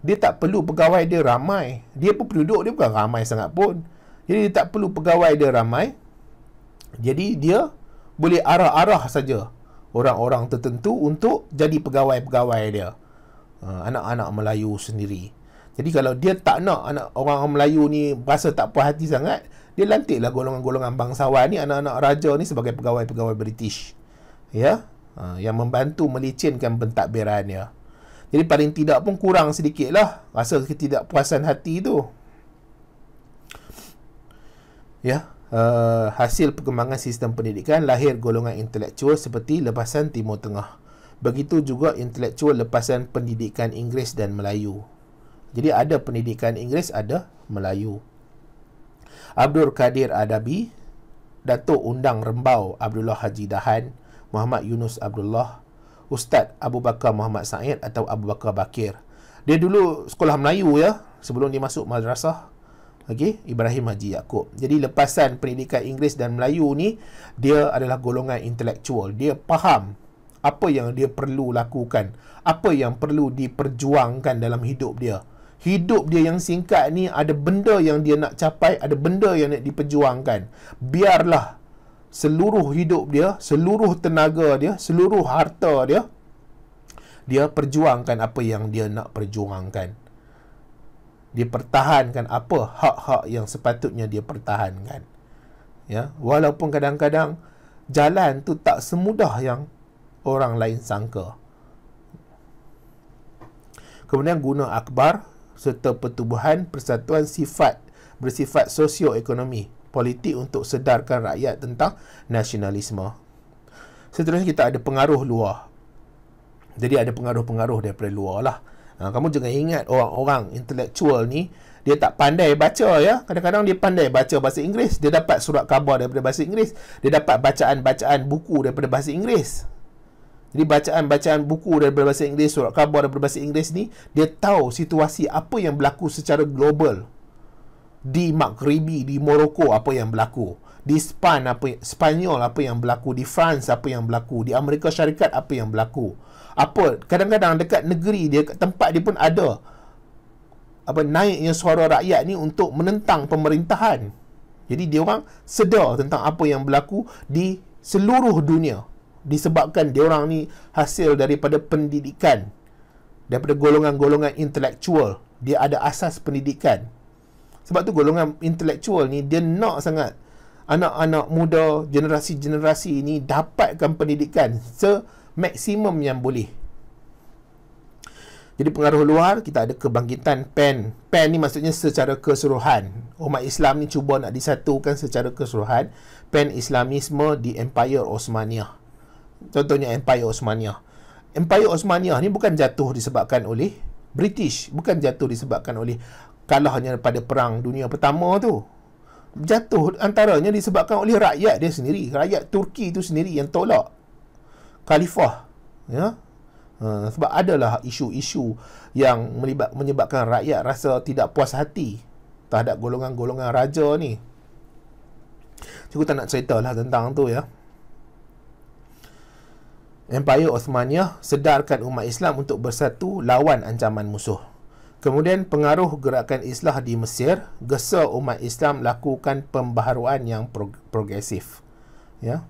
A: dia tak perlu pegawai dia ramai dia pun penduduk dia bukan ramai sangat pun jadi dia tak perlu pegawai dia ramai jadi dia boleh arah-arah saja orang-orang tertentu untuk jadi pegawai-pegawai dia ha, anak-anak Melayu sendiri jadi kalau dia tak nak anak orang Melayu ni rasa tak puas hati sangat dia lantiklah golongan-golongan bangsawan ni anak-anak raja ni sebagai pegawai-pegawai British ya ha, yang membantu melicinkan pentadbirannya jadi paling tidak pun kurang sedikit lah rasa ketidakpuasan hati tu ya uh, hasil perkembangan sistem pendidikan lahir golongan intelektual seperti lepasan Timur Tengah. Begitu juga intelektual lepasan pendidikan Inggeris dan Melayu. Jadi ada pendidikan Inggeris, ada Melayu. Abdul Kadir Adabi, Datuk Undang Rembau Abdullah Haji Dahan, Muhammad Yunus Abdullah, Ustaz Abu Bakar Muhammad Said atau Abu Bakar Bakir. Dia dulu sekolah Melayu ya, sebelum dia masuk madrasah. Okay, Ibrahim Haji Yaakob. Jadi lepasan pendidikan Inggeris dan Melayu ni, dia adalah golongan intelektual. Dia faham apa yang dia perlu lakukan, apa yang perlu diperjuangkan dalam hidup dia. Hidup dia yang singkat ni ada benda yang dia nak capai, ada benda yang nak diperjuangkan. Biarlah seluruh hidup dia, seluruh tenaga dia, seluruh harta dia dia perjuangkan apa yang dia nak perjuangkan dia pertahankan apa hak-hak yang sepatutnya dia pertahankan ya walaupun kadang-kadang jalan tu tak semudah yang orang lain sangka kemudian guna akbar serta pertubuhan persatuan sifat bersifat sosioekonomi politik untuk sedarkan rakyat tentang nasionalisme seterusnya kita ada pengaruh luar jadi ada pengaruh-pengaruh daripada luar lah Ha, kamu jangan ingat orang-orang intelektual ni dia tak pandai baca ya. Kadang-kadang dia pandai baca bahasa Inggeris. Dia dapat surat khabar daripada bahasa Inggeris. Dia dapat bacaan-bacaan buku daripada bahasa Inggeris. Jadi bacaan-bacaan buku daripada bahasa Inggeris, surat khabar daripada bahasa Inggeris ni, dia tahu situasi apa yang berlaku secara global di Maghribi, di Morocco, apa yang berlaku di Spain apa Spanyol apa yang berlaku di France apa yang berlaku di Amerika Syarikat apa yang berlaku apa kadang-kadang dekat negeri dia tempat dia pun ada apa naiknya suara rakyat ni untuk menentang pemerintahan jadi dia orang sedar tentang apa yang berlaku di seluruh dunia disebabkan dia orang ni hasil daripada pendidikan daripada golongan-golongan intelektual dia ada asas pendidikan sebab tu golongan intelektual ni dia nak sangat anak-anak muda generasi-generasi ini dapatkan pendidikan semaksimum yang boleh. Jadi pengaruh luar kita ada kebangkitan PEN. PEN ni maksudnya secara keseluruhan. Umat Islam ni cuba nak disatukan secara keseluruhan PEN Islamisme di Empire Osmaniyah. Contohnya Empire Osmaniyah. Empire Osmaniyah ni bukan jatuh disebabkan oleh British, bukan jatuh disebabkan oleh kalahnya pada perang dunia pertama tu jatuh antaranya disebabkan oleh rakyat dia sendiri rakyat Turki itu sendiri yang tolak khalifah ya uh, sebab adalah isu-isu yang melibat, menyebabkan rakyat rasa tidak puas hati terhadap golongan-golongan raja ni cukup tak nak ceritalah tentang tu ya Empire Osmania sedarkan umat Islam untuk bersatu lawan ancaman musuh Kemudian pengaruh gerakan islah di Mesir gesa umat Islam lakukan pembaharuan yang progresif. Ya.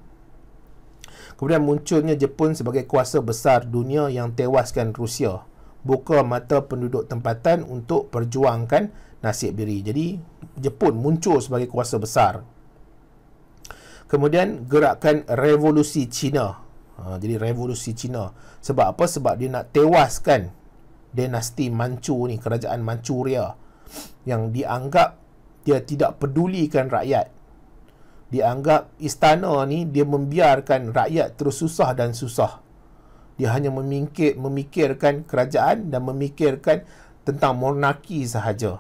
A: Kemudian munculnya Jepun sebagai kuasa besar dunia yang tewaskan Rusia buka mata penduduk tempatan untuk perjuangkan nasib diri. Jadi Jepun muncul sebagai kuasa besar. Kemudian gerakan revolusi Cina. Ha, jadi revolusi Cina. Sebab apa? Sebab dia nak tewaskan dinasti Manchu ni, kerajaan Manchuria yang dianggap dia tidak pedulikan rakyat. Dianggap istana ni dia membiarkan rakyat terus susah dan susah. Dia hanya memikir, memikirkan kerajaan dan memikirkan tentang monarki sahaja.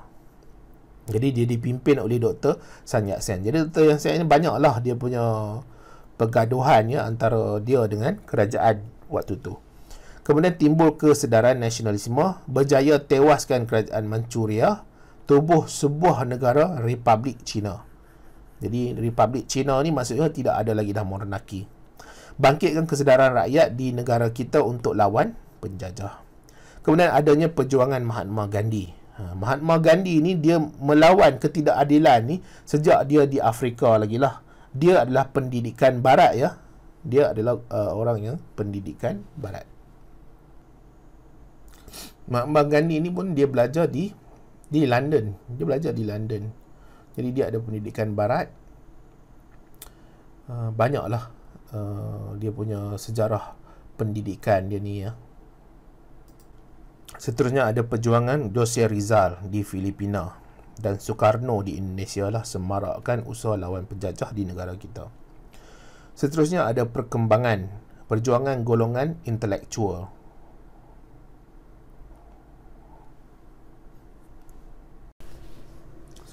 A: Jadi dia dipimpin oleh Dr. Sun Yat-sen. Jadi Dr. Sun Yat-sen ni banyaklah dia punya pergaduhan ya antara dia dengan kerajaan waktu tu. Kemudian timbul kesedaran nasionalisme, berjaya tewaskan kerajaan Manchuria, tubuh sebuah negara Republik China. Jadi Republik China ni maksudnya tidak ada lagi dah monarki. Bangkitkan kesedaran rakyat di negara kita untuk lawan penjajah. Kemudian adanya perjuangan Mahatma Gandhi. Ha, Mahatma Gandhi ni dia melawan ketidakadilan ni sejak dia di Afrika lagi lah. Dia adalah pendidikan barat ya. Dia adalah uh, orang yang pendidikan barat. Mahatma Gandhi ni pun dia belajar di di London. Dia belajar di London. Jadi dia ada pendidikan barat. Uh, banyaklah uh, dia punya sejarah pendidikan dia ni ya. Seterusnya ada perjuangan Jose Rizal di Filipina dan Soekarno di Indonesia lah semarakkan usaha lawan penjajah di negara kita. Seterusnya ada perkembangan perjuangan golongan intelektual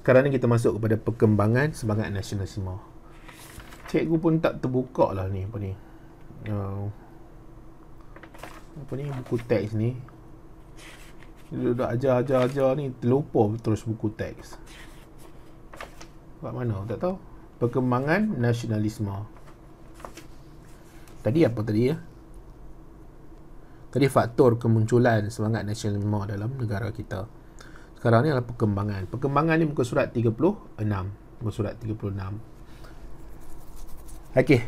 A: sekarang ni kita masuk kepada perkembangan semangat nasionalisme. Cikgu pun tak terbuka lah ni apa ni. Uh, apa ni buku teks ni. Dia duduk ajar-ajar-ajar ni terlupa terus buku teks. Kat mana? Tak tahu. Perkembangan nasionalisme. Tadi apa tadi ya? Tadi faktor kemunculan semangat nasionalisme dalam negara kita. Sekarang ni adalah perkembangan. Perkembangan ni muka surat 36. Muka surat 36. Okey.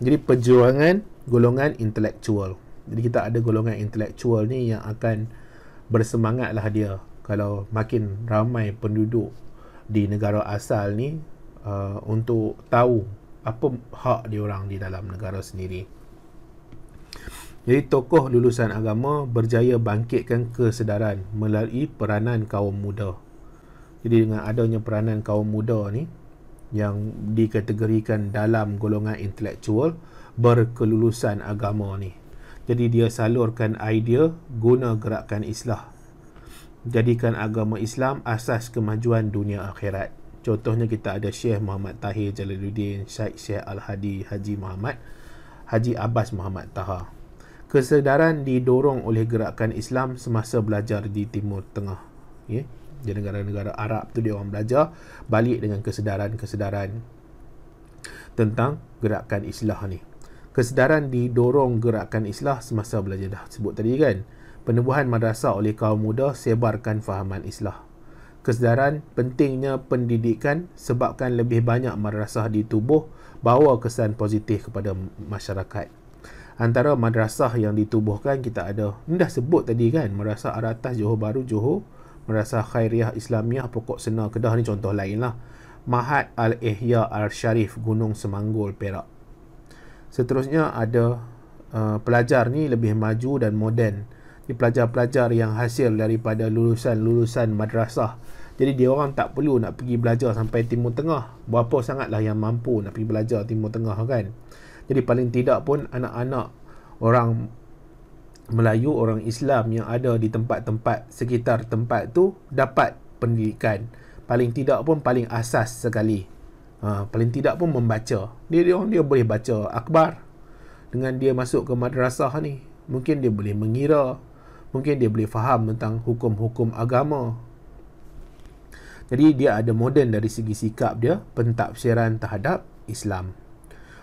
A: Jadi perjuangan golongan intelektual. Jadi kita ada golongan intelektual ni yang akan bersemangat lah dia kalau makin ramai penduduk di negara asal ni uh, untuk tahu apa hak dia orang di dalam negara sendiri. Jadi tokoh lulusan agama berjaya bangkitkan kesedaran melalui peranan kaum muda. Jadi dengan adanya peranan kaum muda ni yang dikategorikan dalam golongan intelektual berkelulusan agama ni. Jadi dia salurkan idea guna gerakan islah. Jadikan agama Islam asas kemajuan dunia akhirat. Contohnya kita ada Syekh Muhammad Tahir Jalaluddin, Syekh Syekh Al-Hadi Haji Muhammad, Haji Abbas Muhammad Taha kesedaran didorong oleh gerakan Islam semasa belajar di Timur Tengah. Yeah. Jadi negara-negara Arab tu dia orang belajar balik dengan kesedaran-kesedaran tentang gerakan Islam ni. Kesedaran didorong gerakan Islam semasa belajar dah sebut tadi kan. Penubuhan madrasah oleh kaum muda sebarkan fahaman Islam. Kesedaran pentingnya pendidikan sebabkan lebih banyak madrasah ditubuh bawa kesan positif kepada masyarakat antara madrasah yang ditubuhkan kita ada ni dah sebut tadi kan madrasah aratas Johor Baru Johor madrasah khairiah Islamiah Pokok Sena Kedah ni contoh lain lah Mahat Al-Ihya Al-Sharif Gunung Semanggul Perak seterusnya ada uh, pelajar ni lebih maju dan moden ni pelajar-pelajar yang hasil daripada lulusan-lulusan madrasah jadi dia orang tak perlu nak pergi belajar sampai timur tengah berapa sangatlah yang mampu nak pergi belajar timur tengah kan jadi paling tidak pun anak-anak orang Melayu, orang Islam yang ada di tempat-tempat sekitar tempat tu dapat pendidikan. Paling tidak pun paling asas sekali. Ha, paling tidak pun membaca. Dia dia dia boleh baca akhbar dengan dia masuk ke madrasah ni. Mungkin dia boleh mengira. Mungkin dia boleh faham tentang hukum-hukum agama. Jadi dia ada moden dari segi sikap dia pentafsiran terhadap Islam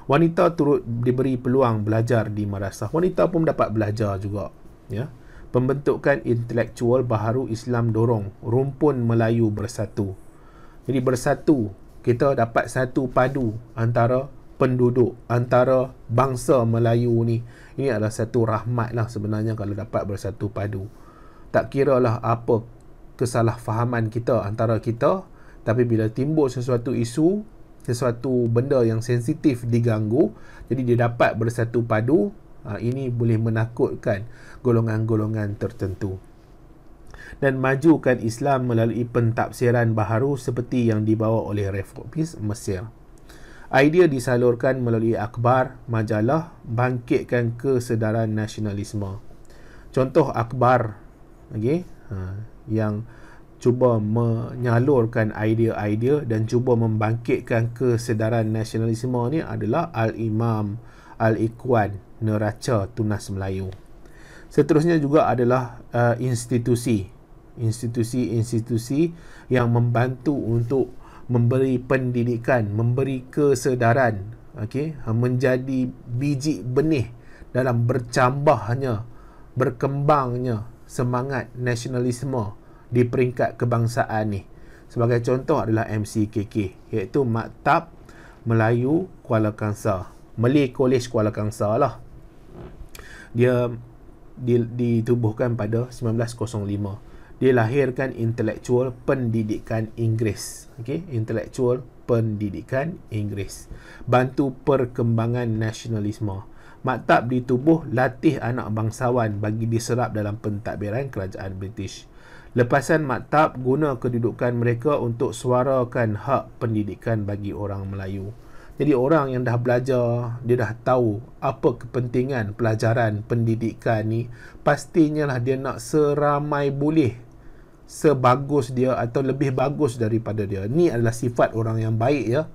A: wanita turut diberi peluang belajar di madrasah. Wanita pun dapat belajar juga, ya. Pembentukan intelektual baharu Islam dorong rumpun Melayu bersatu. Jadi bersatu, kita dapat satu padu antara penduduk antara bangsa Melayu ni. Ini adalah satu rahmat lah sebenarnya kalau dapat bersatu padu. Tak kira lah apa kesalahfahaman kita antara kita tapi bila timbul sesuatu isu sesuatu benda yang sensitif diganggu jadi dia dapat bersatu padu ha, ini boleh menakutkan golongan-golongan tertentu dan majukan Islam melalui pentafsiran baharu seperti yang dibawa oleh reformis Mesir idea disalurkan melalui akhbar majalah bangkitkan kesedaran nasionalisme contoh akhbar okay, ha, yang cuba menyalurkan idea-idea dan cuba membangkitkan kesedaran nasionalisme ni adalah Al-Imam al ikwan, Neraca Tunas Melayu. Seterusnya juga adalah uh, institusi. Institusi-institusi yang membantu untuk memberi pendidikan, memberi kesedaran, okay, menjadi biji benih dalam bercambahnya, berkembangnya semangat nasionalisme di peringkat kebangsaan ni. Sebagai contoh adalah MCKK iaitu Maktab Melayu Kuala Kangsar. Malay College Kuala Kangsar lah. Dia ditubuhkan pada 1905. Dia lahirkan intelektual pendidikan Inggeris. Okay? Intelektual pendidikan Inggeris. Bantu perkembangan nasionalisme. Maktab ditubuh latih anak bangsawan bagi diserap dalam pentadbiran kerajaan British. Lepasan maktab guna kedudukan mereka untuk suarakan hak pendidikan bagi orang Melayu. Jadi orang yang dah belajar, dia dah tahu apa kepentingan pelajaran pendidikan ni, pastinya lah dia nak seramai boleh sebagus dia atau lebih bagus daripada dia. Ni adalah sifat orang yang baik ya.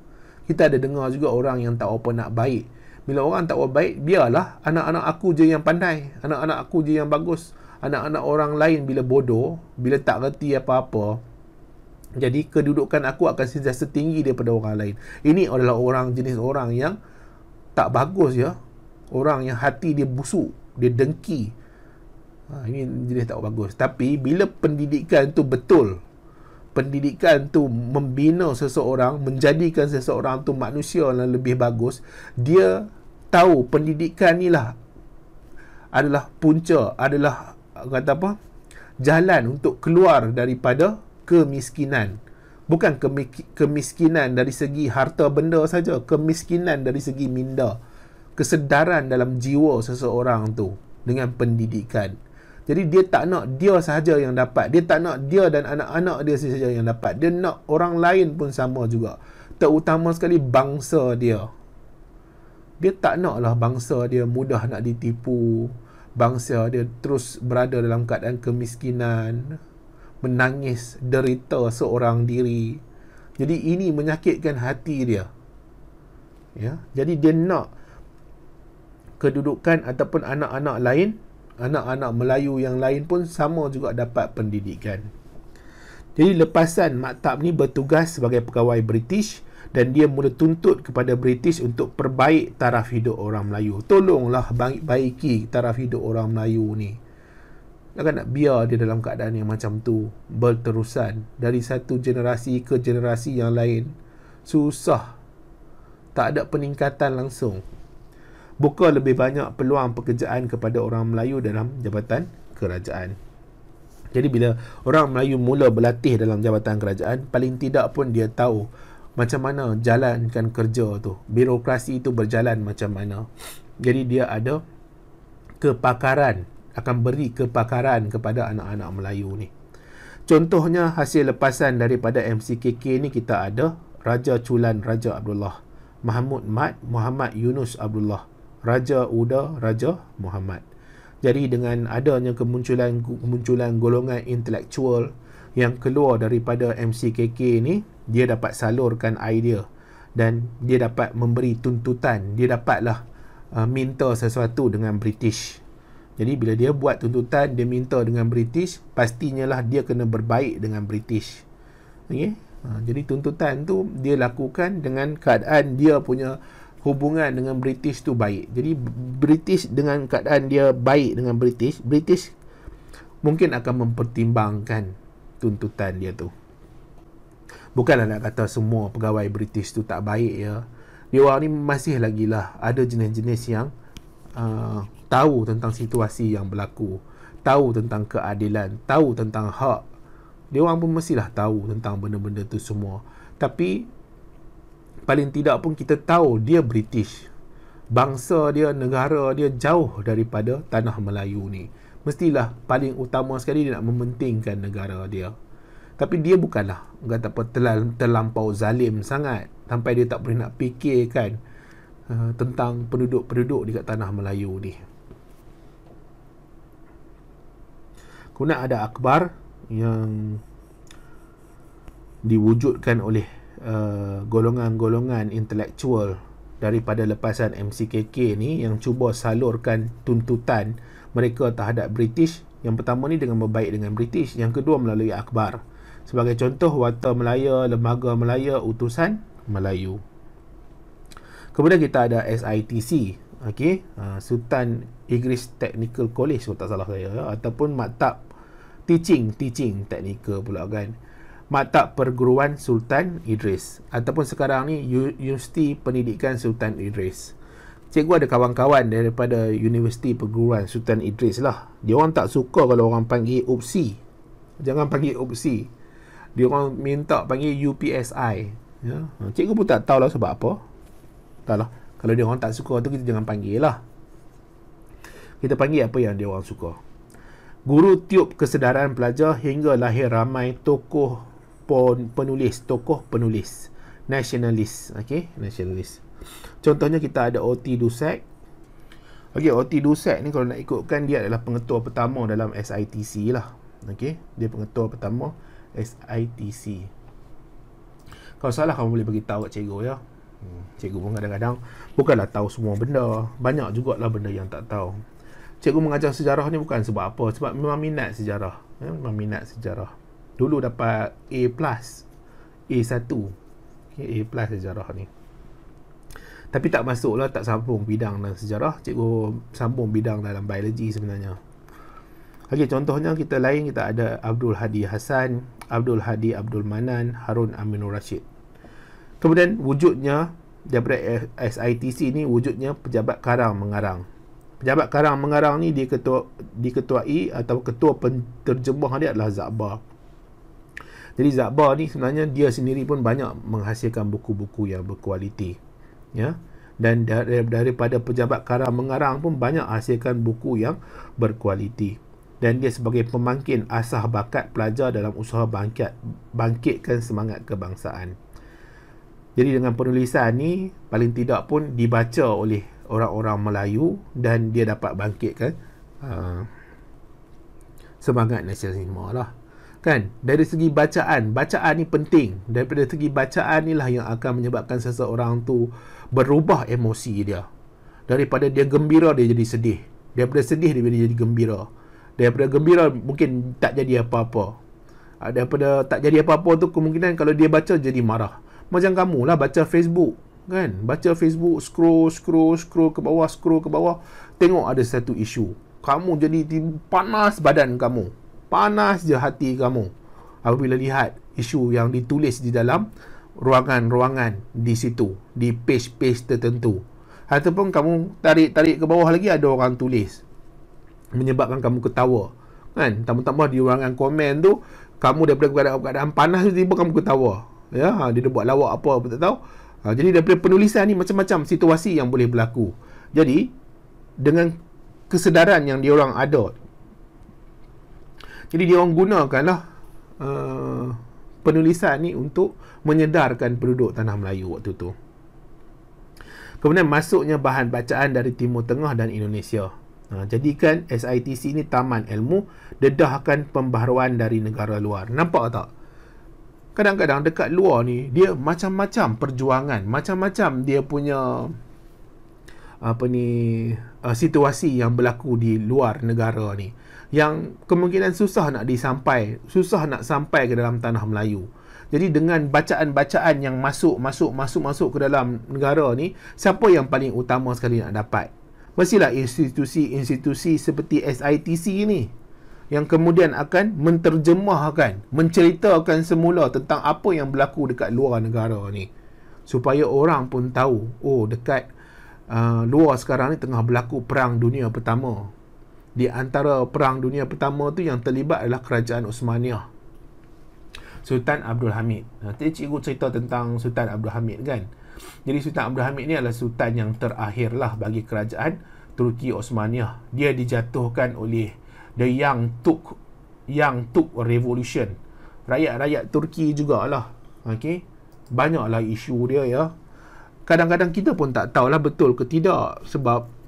A: Kita ada dengar juga orang yang tak apa nak baik. Bila orang tak apa baik, biarlah anak-anak aku je yang pandai, anak-anak aku je yang bagus anak-anak orang lain bila bodoh, bila tak reti apa-apa, jadi kedudukan aku akan sentiasa tinggi daripada orang lain. Ini adalah orang jenis orang yang tak bagus ya. Orang yang hati dia busuk, dia dengki. Ha, ini jenis tak bagus. Tapi bila pendidikan tu betul, pendidikan tu membina seseorang, menjadikan seseorang tu manusia yang lebih bagus, dia tahu pendidikan inilah adalah punca, adalah kata apa jalan untuk keluar daripada kemiskinan bukan kemiskinan dari segi harta benda saja kemiskinan dari segi minda kesedaran dalam jiwa seseorang tu dengan pendidikan jadi dia tak nak dia sahaja yang dapat dia tak nak dia dan anak-anak dia sahaja yang dapat dia nak orang lain pun sama juga terutama sekali bangsa dia dia tak nak lah bangsa dia mudah nak ditipu bangsa dia terus berada dalam keadaan kemiskinan menangis derita seorang diri jadi ini menyakitkan hati dia ya jadi dia nak kedudukan ataupun anak-anak lain anak-anak Melayu yang lain pun sama juga dapat pendidikan jadi lepasan maktab ni bertugas sebagai pegawai British dan dia mula tuntut kepada British untuk perbaik taraf hidup orang Melayu. Tolonglah baiki taraf hidup orang Melayu ni. Takkan nak biar dia dalam keadaan yang macam tu berterusan dari satu generasi ke generasi yang lain. Susah. Tak ada peningkatan langsung. Buka lebih banyak peluang pekerjaan kepada orang Melayu dalam jabatan kerajaan. Jadi bila orang Melayu mula berlatih dalam jabatan kerajaan, paling tidak pun dia tahu macam mana jalankan kerja tu birokrasi itu berjalan macam mana jadi dia ada kepakaran akan beri kepakaran kepada anak-anak Melayu ni contohnya hasil lepasan daripada MCKK ni kita ada Raja Culan Raja Abdullah Mahmud Mat Muhammad Yunus Abdullah Raja Uda Raja Muhammad jadi dengan adanya kemunculan kemunculan golongan intelektual yang keluar daripada MCKK ni dia dapat salurkan idea dan dia dapat memberi tuntutan dia dapatlah uh, minta sesuatu dengan British jadi bila dia buat tuntutan dia minta dengan British pastinya lah dia kena berbaik dengan British okay? uh, jadi tuntutan tu dia lakukan dengan keadaan dia punya hubungan dengan British tu baik jadi British dengan keadaan dia baik dengan British British mungkin akan mempertimbangkan tuntutan dia tu. Bukanlah nak kata semua pegawai British tu tak baik ya. Dia orang ni masih lagi lah ada jenis-jenis yang uh, tahu tentang situasi yang berlaku. Tahu tentang keadilan. Tahu tentang hak. Dia orang pun mestilah tahu tentang benda-benda tu semua. Tapi paling tidak pun kita tahu dia British. Bangsa dia, negara dia jauh daripada tanah Melayu ni mestilah paling utama sekali dia nak mementingkan negara dia tapi dia bukanlah kata apa terlal, terlampau zalim sangat sampai dia tak boleh nak fikirkan uh, tentang penduduk-penduduk dekat tanah Melayu ni kemudian ada akbar yang diwujudkan oleh uh, golongan-golongan intelektual daripada lepasan MCKK ni yang cuba salurkan tuntutan mereka terhadap British yang pertama ni dengan berbaik dengan British yang kedua melalui akhbar sebagai contoh Wata Melaya Lembaga Melaya Utusan Melayu kemudian kita ada SITC okay? Ha, Sultan Igris Technical College kalau tak salah saya ya. ataupun Maktab Teaching Teaching Technical pula kan Maktab Perguruan Sultan Idris ataupun sekarang ni Universiti Pendidikan Sultan Idris cikgu ada kawan-kawan daripada universiti perguruan Sultan Idris lah. Dia orang tak suka kalau orang panggil UPSI. Jangan panggil UPSI. Dia orang minta panggil UPSI. Ya. Ha, cikgu pun tak tahu lah sebab apa. Tahu lah, Kalau dia orang tak suka tu kita jangan panggil lah. Kita panggil apa yang dia orang suka. Guru tiup kesedaran pelajar hingga lahir ramai tokoh penulis, tokoh penulis nasionalis, okay nasionalis. Contohnya kita ada OT Dusek. Okey, OT Dusek ni kalau nak ikutkan dia adalah pengetua pertama dalam SITC lah. Okey, dia pengetua pertama SITC. Kalau salah kamu boleh bagi tahu kat cikgu ya. Hmm, cikgu pun kadang-kadang bukanlah tahu semua benda. Banyak jugaklah benda yang tak tahu. Cikgu mengajar sejarah ni bukan sebab apa. Sebab memang minat sejarah. Ya, memang minat sejarah. Dulu dapat A+. A1. Okay, A+, sejarah ni tapi tak masuk lah tak sambung bidang dalam sejarah cikgu sambung bidang dalam biologi sebenarnya ok contohnya kita lain kita ada Abdul Hadi Hasan Abdul Hadi Abdul Manan Harun Aminur Rashid kemudian wujudnya daripada SITC ni wujudnya pejabat karang mengarang pejabat karang mengarang ni dia ketua, diketuai atau ketua penterjemah dia adalah Zabar jadi Zabar ni sebenarnya dia sendiri pun banyak menghasilkan buku-buku yang berkualiti ya dan daripada pejabat karang mengarang pun banyak hasilkan buku yang berkualiti dan dia sebagai pemangkin asah bakat pelajar dalam usaha bangkit bangkitkan semangat kebangsaan jadi dengan penulisan ni paling tidak pun dibaca oleh orang-orang Melayu dan dia dapat bangkitkan uh, semangat nasionalisme lah kan dari segi bacaan bacaan ni penting daripada segi bacaan inilah yang akan menyebabkan seseorang tu berubah emosi dia daripada dia gembira dia jadi sedih daripada sedih dia jadi gembira daripada gembira mungkin tak jadi apa-apa ah, daripada tak jadi apa-apa tu kemungkinan kalau dia baca jadi marah macam kamu lah baca Facebook kan baca Facebook scroll scroll scroll ke bawah scroll ke bawah tengok ada satu isu kamu jadi panas badan kamu panas je hati kamu apabila lihat isu yang ditulis di dalam ruangan-ruangan di situ di page-page tertentu ataupun kamu tarik-tarik ke bawah lagi ada orang tulis menyebabkan kamu ketawa kan tambah-tambah di ruangan komen tu kamu daripada keadaan-keadaan panas tu tiba kamu ketawa ya ha, dia buat lawak apa apa tak tahu ha, jadi daripada penulisan ni macam-macam situasi yang boleh berlaku jadi dengan kesedaran yang diorang ada jadi diorang gunakanlah uh, penulisan ni untuk menyedarkan penduduk tanah Melayu waktu tu. Kemudian masuknya bahan bacaan dari Timur Tengah dan Indonesia. Ha, jadikan SITC ni taman ilmu dedahkan pembaharuan dari negara luar. Nampak tak? Kadang-kadang dekat luar ni dia macam-macam perjuangan, macam-macam dia punya apa ni eh, situasi yang berlaku di luar negara ni yang kemungkinan susah nak disampai, susah nak sampai ke dalam tanah Melayu. Jadi dengan bacaan-bacaan yang masuk, masuk, masuk, masuk ke dalam negara ni, siapa yang paling utama sekali nak dapat? Mestilah institusi-institusi seperti SITC ini yang kemudian akan menterjemahkan, menceritakan semula tentang apa yang berlaku dekat luar negara ni. Supaya orang pun tahu, oh dekat uh, luar sekarang ni tengah berlaku perang dunia pertama di antara perang dunia pertama tu yang terlibat adalah kerajaan Osmaniyah Sultan Abdul Hamid nanti cikgu cerita tentang Sultan Abdul Hamid kan jadi Sultan Abdul Hamid ni adalah Sultan yang terakhir lah bagi kerajaan Turki Osmaniyah dia dijatuhkan oleh the young Turk young Turk revolution rakyat-rakyat Turki jugalah ok banyaklah isu dia ya kadang-kadang kita pun tak tahulah betul ke tidak sebab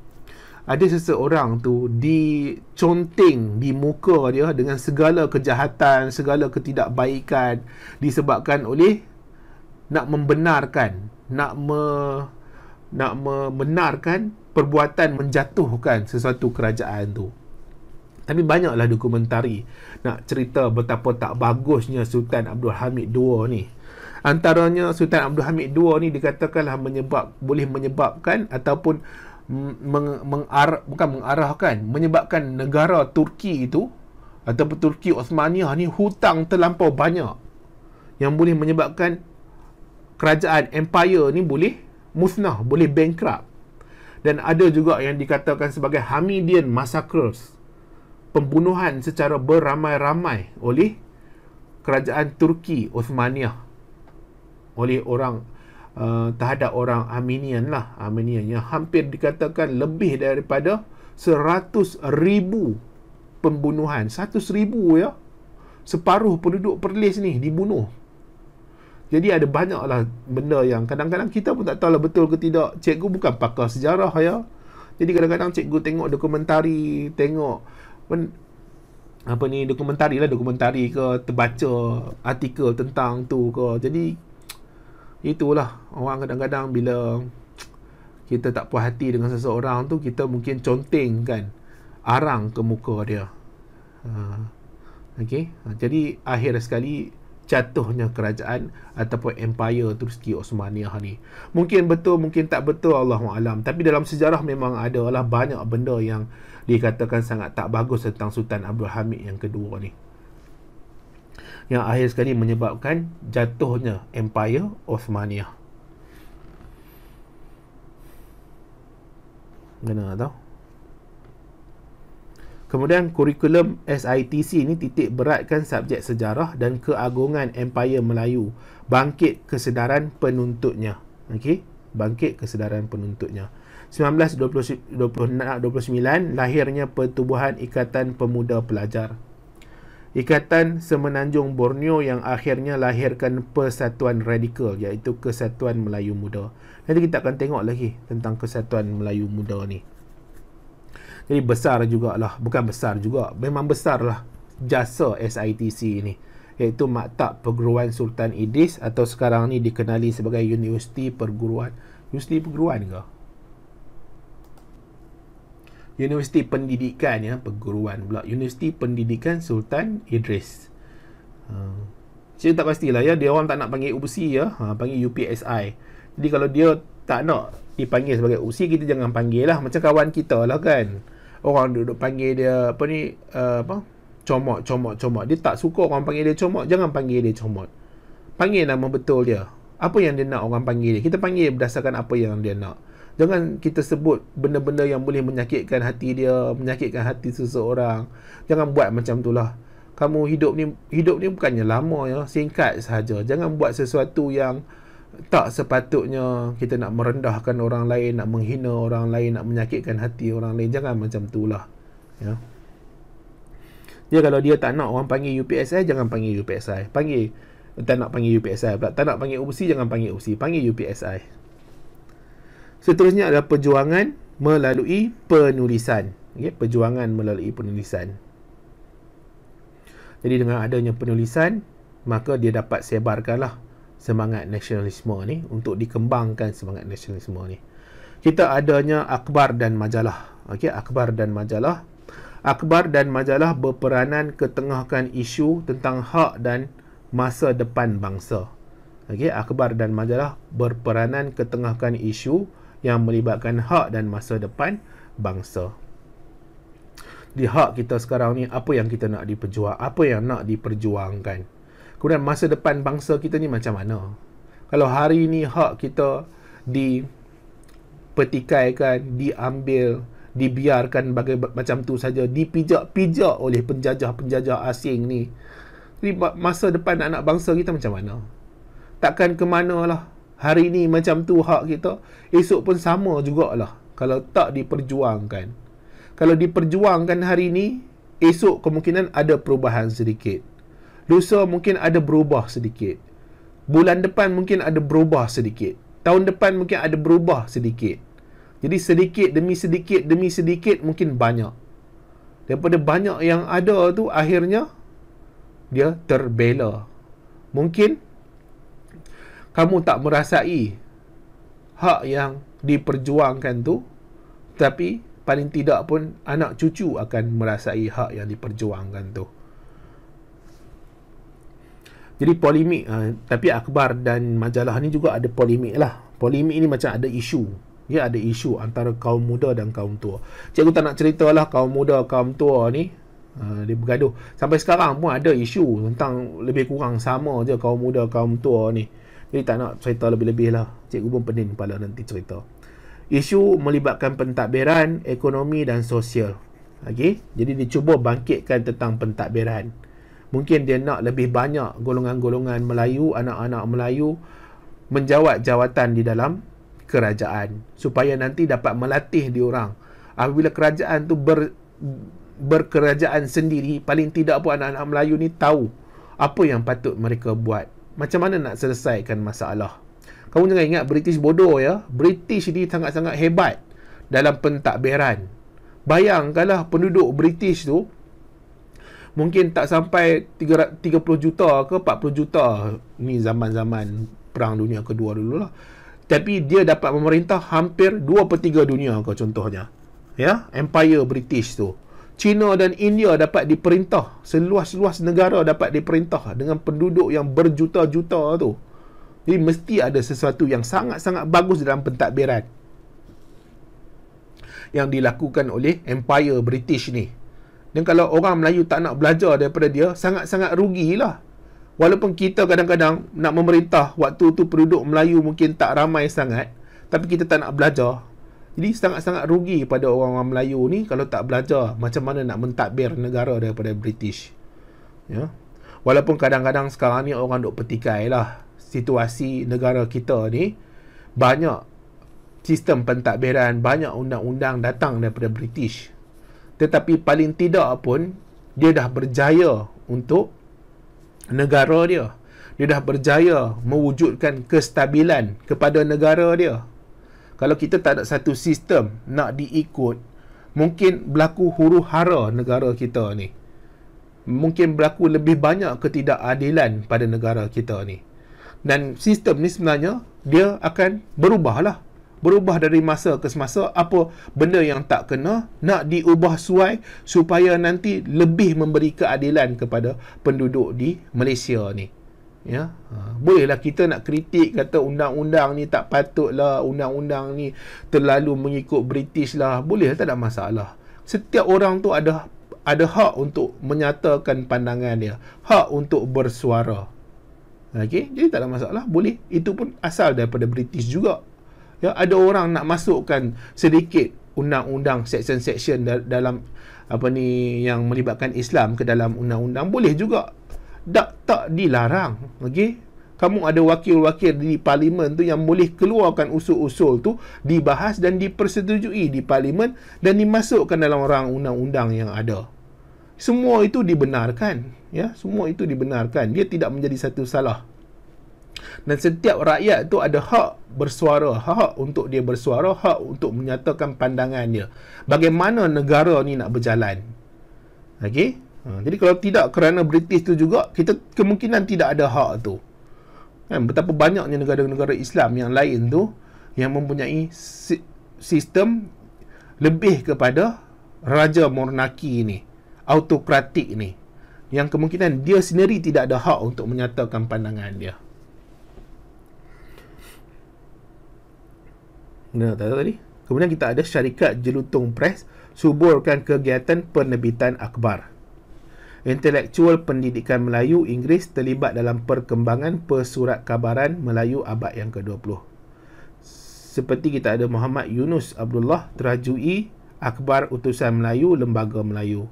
A: ada seseorang tu diconteng di muka dia dengan segala kejahatan, segala ketidakbaikan disebabkan oleh nak membenarkan, nak me, nak membenarkan perbuatan menjatuhkan sesuatu kerajaan tu. Tapi banyaklah dokumentari nak cerita betapa tak bagusnya Sultan Abdul Hamid II ni. Antaranya Sultan Abdul Hamid II ni dikatakanlah menyebab boleh menyebabkan ataupun meng, mengarah, bukan mengarahkan menyebabkan negara Turki itu atau Turki Osmania ni hutang terlampau banyak yang boleh menyebabkan kerajaan empire ni boleh musnah, boleh bankrupt. Dan ada juga yang dikatakan sebagai Hamidian massacres. Pembunuhan secara beramai-ramai oleh kerajaan Turki Osmania oleh orang uh, terhadap orang Armenian lah Armenian yang hampir dikatakan lebih daripada seratus ribu pembunuhan 100 ribu ya separuh penduduk Perlis ni dibunuh jadi ada banyaklah benda yang kadang-kadang kita pun tak tahu lah betul ke tidak cikgu bukan pakar sejarah ya jadi kadang-kadang cikgu tengok dokumentari tengok pen, apa ni dokumentari lah dokumentari ke terbaca artikel tentang tu ke jadi itulah orang kadang-kadang bila kita tak puas hati dengan seseorang tu kita mungkin conteng kan arang ke muka dia ha. Ah, ok ha. Ah, jadi akhir sekali jatuhnya kerajaan ataupun empire Turki Osmaniyah ni mungkin betul mungkin tak betul Allah Alam tapi dalam sejarah memang ada adalah banyak benda yang dikatakan sangat tak bagus tentang Sultan Abdul Hamid yang kedua ni yang akhir sekali menyebabkan jatuhnya Empire Osmania. Kena tahu. Kemudian kurikulum SITC ini titik beratkan subjek sejarah dan keagungan Empire Melayu. Bangkit kesedaran penuntutnya. Okey, bangkit kesedaran penuntutnya. 1929 lahirnya pertubuhan ikatan pemuda pelajar. Ikatan Semenanjung Borneo yang akhirnya lahirkan Persatuan Radikal iaitu Kesatuan Melayu Muda. Nanti kita akan tengok lagi tentang Kesatuan Melayu Muda ni. Jadi besar juga lah, bukan besar juga, memang besar lah jasa SITC ini iaitu Maktab Perguruan Sultan Idris atau sekarang ni dikenali sebagai Universiti Perguruan Universiti Perguruan ke? Universiti Pendidikan ya, perguruan pula Universiti Pendidikan Sultan Idris. Ha. Hmm. Saya tak pastilah ya, dia orang tak nak panggil UPSI ya, ha, panggil UPSI. Jadi kalau dia tak nak dipanggil sebagai UPSI, kita jangan panggil lah macam kawan kita lah kan. Orang duduk panggil dia apa ni uh, apa? Comot, comot, comot. Dia tak suka orang panggil dia comot, jangan panggil dia comot. Panggil nama betul dia. Apa yang dia nak orang panggil dia? Kita panggil berdasarkan apa yang dia nak. Jangan kita sebut benda-benda yang boleh menyakitkan hati dia, menyakitkan hati seseorang. Jangan buat macam itulah. Kamu hidup ni hidup ni bukannya lama ya, singkat saja. Jangan buat sesuatu yang tak sepatutnya kita nak merendahkan orang lain, nak menghina orang lain, nak menyakitkan hati orang lain. Jangan macam itulah. Ya. Dia kalau dia tak nak orang panggil UPSI, jangan panggil UPSI. Panggil tak nak panggil UPSI pula. Tak nak panggil UPSI, jangan panggil UPSI. Panggil UPSI. Seterusnya adalah perjuangan melalui penulisan. Okay, perjuangan melalui penulisan. Jadi dengan adanya penulisan, maka dia dapat sebarkanlah semangat nasionalisme ni untuk dikembangkan semangat nasionalisme ni. Kita adanya akhbar dan majalah. Okey, akhbar dan majalah. Akhbar dan majalah berperanan ketengahkan isu tentang hak dan masa depan bangsa. Okey, akhbar dan majalah berperanan ketengahkan isu yang melibatkan hak dan masa depan bangsa. Di hak kita sekarang ni, apa yang kita nak diperjuang, apa yang nak diperjuangkan. Kemudian masa depan bangsa kita ni macam mana? Kalau hari ni hak kita dipetikaikan, diambil, dibiarkan bagai macam tu saja, dipijak-pijak oleh penjajah-penjajah asing ni. Jadi masa depan anak anak bangsa kita macam mana? Takkan ke mana lah hari ni macam tu hak kita esok pun sama jugalah kalau tak diperjuangkan kalau diperjuangkan hari ni esok kemungkinan ada perubahan sedikit lusa mungkin ada berubah sedikit bulan depan mungkin ada berubah sedikit tahun depan mungkin ada berubah sedikit jadi sedikit demi sedikit demi sedikit mungkin banyak daripada banyak yang ada tu akhirnya dia terbela mungkin kamu tak merasai hak yang diperjuangkan tu tapi paling tidak pun anak cucu akan merasai hak yang diperjuangkan tu jadi polemik uh, tapi akhbar dan majalah ni juga ada polemik lah polemik ni macam ada isu dia ya, ada isu antara kaum muda dan kaum tua cikgu tak nak cerita lah kaum muda kaum tua ni uh, dia bergaduh sampai sekarang pun ada isu tentang lebih kurang sama je kaum muda kaum tua ni jadi tak nak cerita lebih-lebih lah. Cikgu pun pening kepala nanti cerita. Isu melibatkan pentadbiran, ekonomi dan sosial. Okay? Jadi dia cuba bangkitkan tentang pentadbiran. Mungkin dia nak lebih banyak golongan-golongan Melayu, anak-anak Melayu menjawat jawatan di dalam kerajaan. Supaya nanti dapat melatih diorang. Apabila kerajaan tu ber, berkerajaan sendiri, paling tidak pun anak-anak Melayu ni tahu apa yang patut mereka buat macam mana nak selesaikan masalah. Kamu jangan ingat British bodoh ya. British ni sangat-sangat hebat dalam pentadbiran. Bayangkanlah penduduk British tu mungkin tak sampai 30 juta ke 40 juta ni zaman-zaman Perang Dunia Kedua dulu lah. Tapi dia dapat memerintah hampir 2 per 3 dunia kau contohnya. Ya, Empire British tu. China dan India dapat diperintah seluas-luas negara dapat diperintah dengan penduduk yang berjuta-juta tu jadi mesti ada sesuatu yang sangat-sangat bagus dalam pentadbiran yang dilakukan oleh Empire British ni dan kalau orang Melayu tak nak belajar daripada dia sangat-sangat rugilah Walaupun kita kadang-kadang nak memerintah waktu tu penduduk Melayu mungkin tak ramai sangat tapi kita tak nak belajar jadi sangat-sangat rugi pada orang-orang Melayu ni kalau tak belajar macam mana nak mentadbir negara daripada British. Ya. Walaupun kadang-kadang sekarang ni orang duk petikai lah situasi negara kita ni banyak sistem pentadbiran, banyak undang-undang datang daripada British. Tetapi paling tidak pun dia dah berjaya untuk negara dia. Dia dah berjaya mewujudkan kestabilan kepada negara dia kalau kita tak ada satu sistem nak diikut mungkin berlaku huru hara negara kita ni mungkin berlaku lebih banyak ketidakadilan pada negara kita ni dan sistem ni sebenarnya dia akan berubah lah berubah dari masa ke semasa apa benda yang tak kena nak diubah suai supaya nanti lebih memberi keadilan kepada penduduk di Malaysia ni ya ha, bolehlah kita nak kritik kata undang-undang ni tak patut lah, undang-undang ni terlalu mengikut british lah boleh tak ada masalah setiap orang tu ada ada hak untuk menyatakan pandangan dia hak untuk bersuara okey jadi tak ada masalah boleh itu pun asal daripada british juga ya ada orang nak masukkan sedikit undang-undang section-section dalam apa ni yang melibatkan Islam ke dalam undang-undang boleh juga tak tak dilarang okay? kamu ada wakil-wakil di parlimen tu yang boleh keluarkan usul-usul tu dibahas dan dipersetujui di parlimen dan dimasukkan dalam orang undang-undang yang ada semua itu dibenarkan ya semua itu dibenarkan dia tidak menjadi satu salah dan setiap rakyat tu ada hak bersuara, hak untuk dia bersuara, hak untuk menyatakan pandangannya. Bagaimana negara ni nak berjalan? okay? Ha, jadi kalau tidak kerana British tu juga, kita kemungkinan tidak ada hak tu. Kan, betapa banyaknya negara-negara Islam yang lain tu yang mempunyai si- sistem lebih kepada raja monarki ni, autokratik ni yang kemungkinan dia sendiri tidak ada hak untuk menyatakan pandangan dia. Nah, tak tadi. Kemudian kita ada syarikat Jelutong Press suburkan kegiatan penerbitan akhbar intelektual pendidikan Melayu Inggeris terlibat dalam perkembangan pesurat kabaran Melayu abad yang ke-20. Seperti kita ada Muhammad Yunus Abdullah Terajui, Akbar Utusan Melayu, Lembaga Melayu.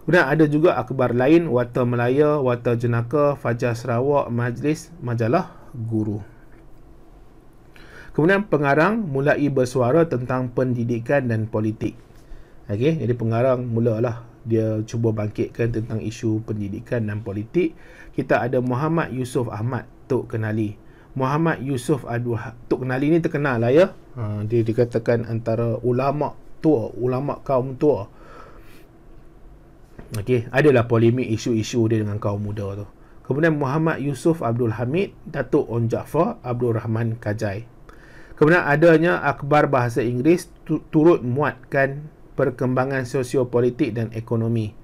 A: Kemudian ada juga akbar lain, Wata Melaya, Wata Jenaka, Fajar Sarawak, Majlis, Majalah, Guru. Kemudian pengarang mulai bersuara tentang pendidikan dan politik. Okay, jadi pengarang mulalah dia cuba bangkitkan tentang isu pendidikan dan politik kita ada Muhammad Yusof Ahmad Tok Kenali Muhammad Yusof Adul Tok Kenali ni terkenal lah ya ha, dia dikatakan antara ulama tua ulama kaum tua Okey, adalah polemik isu-isu dia dengan kaum muda tu. Kemudian Muhammad Yusuf Abdul Hamid, Datuk On Jaafar Abdul Rahman Kajai. Kemudian adanya akhbar bahasa Inggeris turut muatkan perkembangan sosiopolitik dan ekonomi.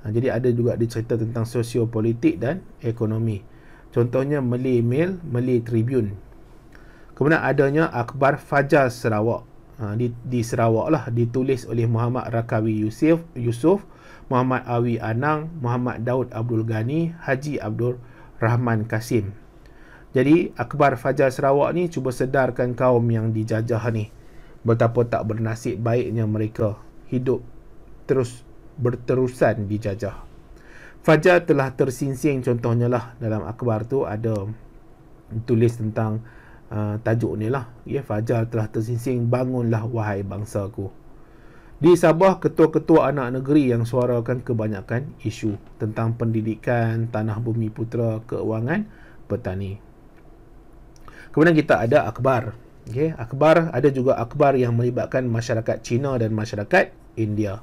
A: Ha, jadi ada juga dicerita tentang sosiopolitik dan ekonomi. Contohnya Malay Mail, Malay Tribune. Kemudian adanya Akbar Fajar Sarawak. Ha, di, di Sarawak lah ditulis oleh Muhammad Rakawi Yusuf, Yusuf Muhammad Awi Anang, Muhammad Daud Abdul Ghani, Haji Abdul Rahman Kasim. Jadi Akbar Fajar Sarawak ni cuba sedarkan kaum yang dijajah ni betapa tak bernasib baiknya mereka hidup terus berterusan dijajah. Fajar telah tersingsing contohnya lah dalam akhbar tu ada tulis tentang uh, tajuk ni lah. Yeah, Fajar telah tersingsing bangunlah wahai bangsaku. Di Sabah, ketua-ketua anak negeri yang suarakan kebanyakan isu tentang pendidikan, tanah bumi putera, keuangan, petani. Kemudian kita ada akhbar. Okay, akbar ada juga akbar yang melibatkan masyarakat Cina dan masyarakat India.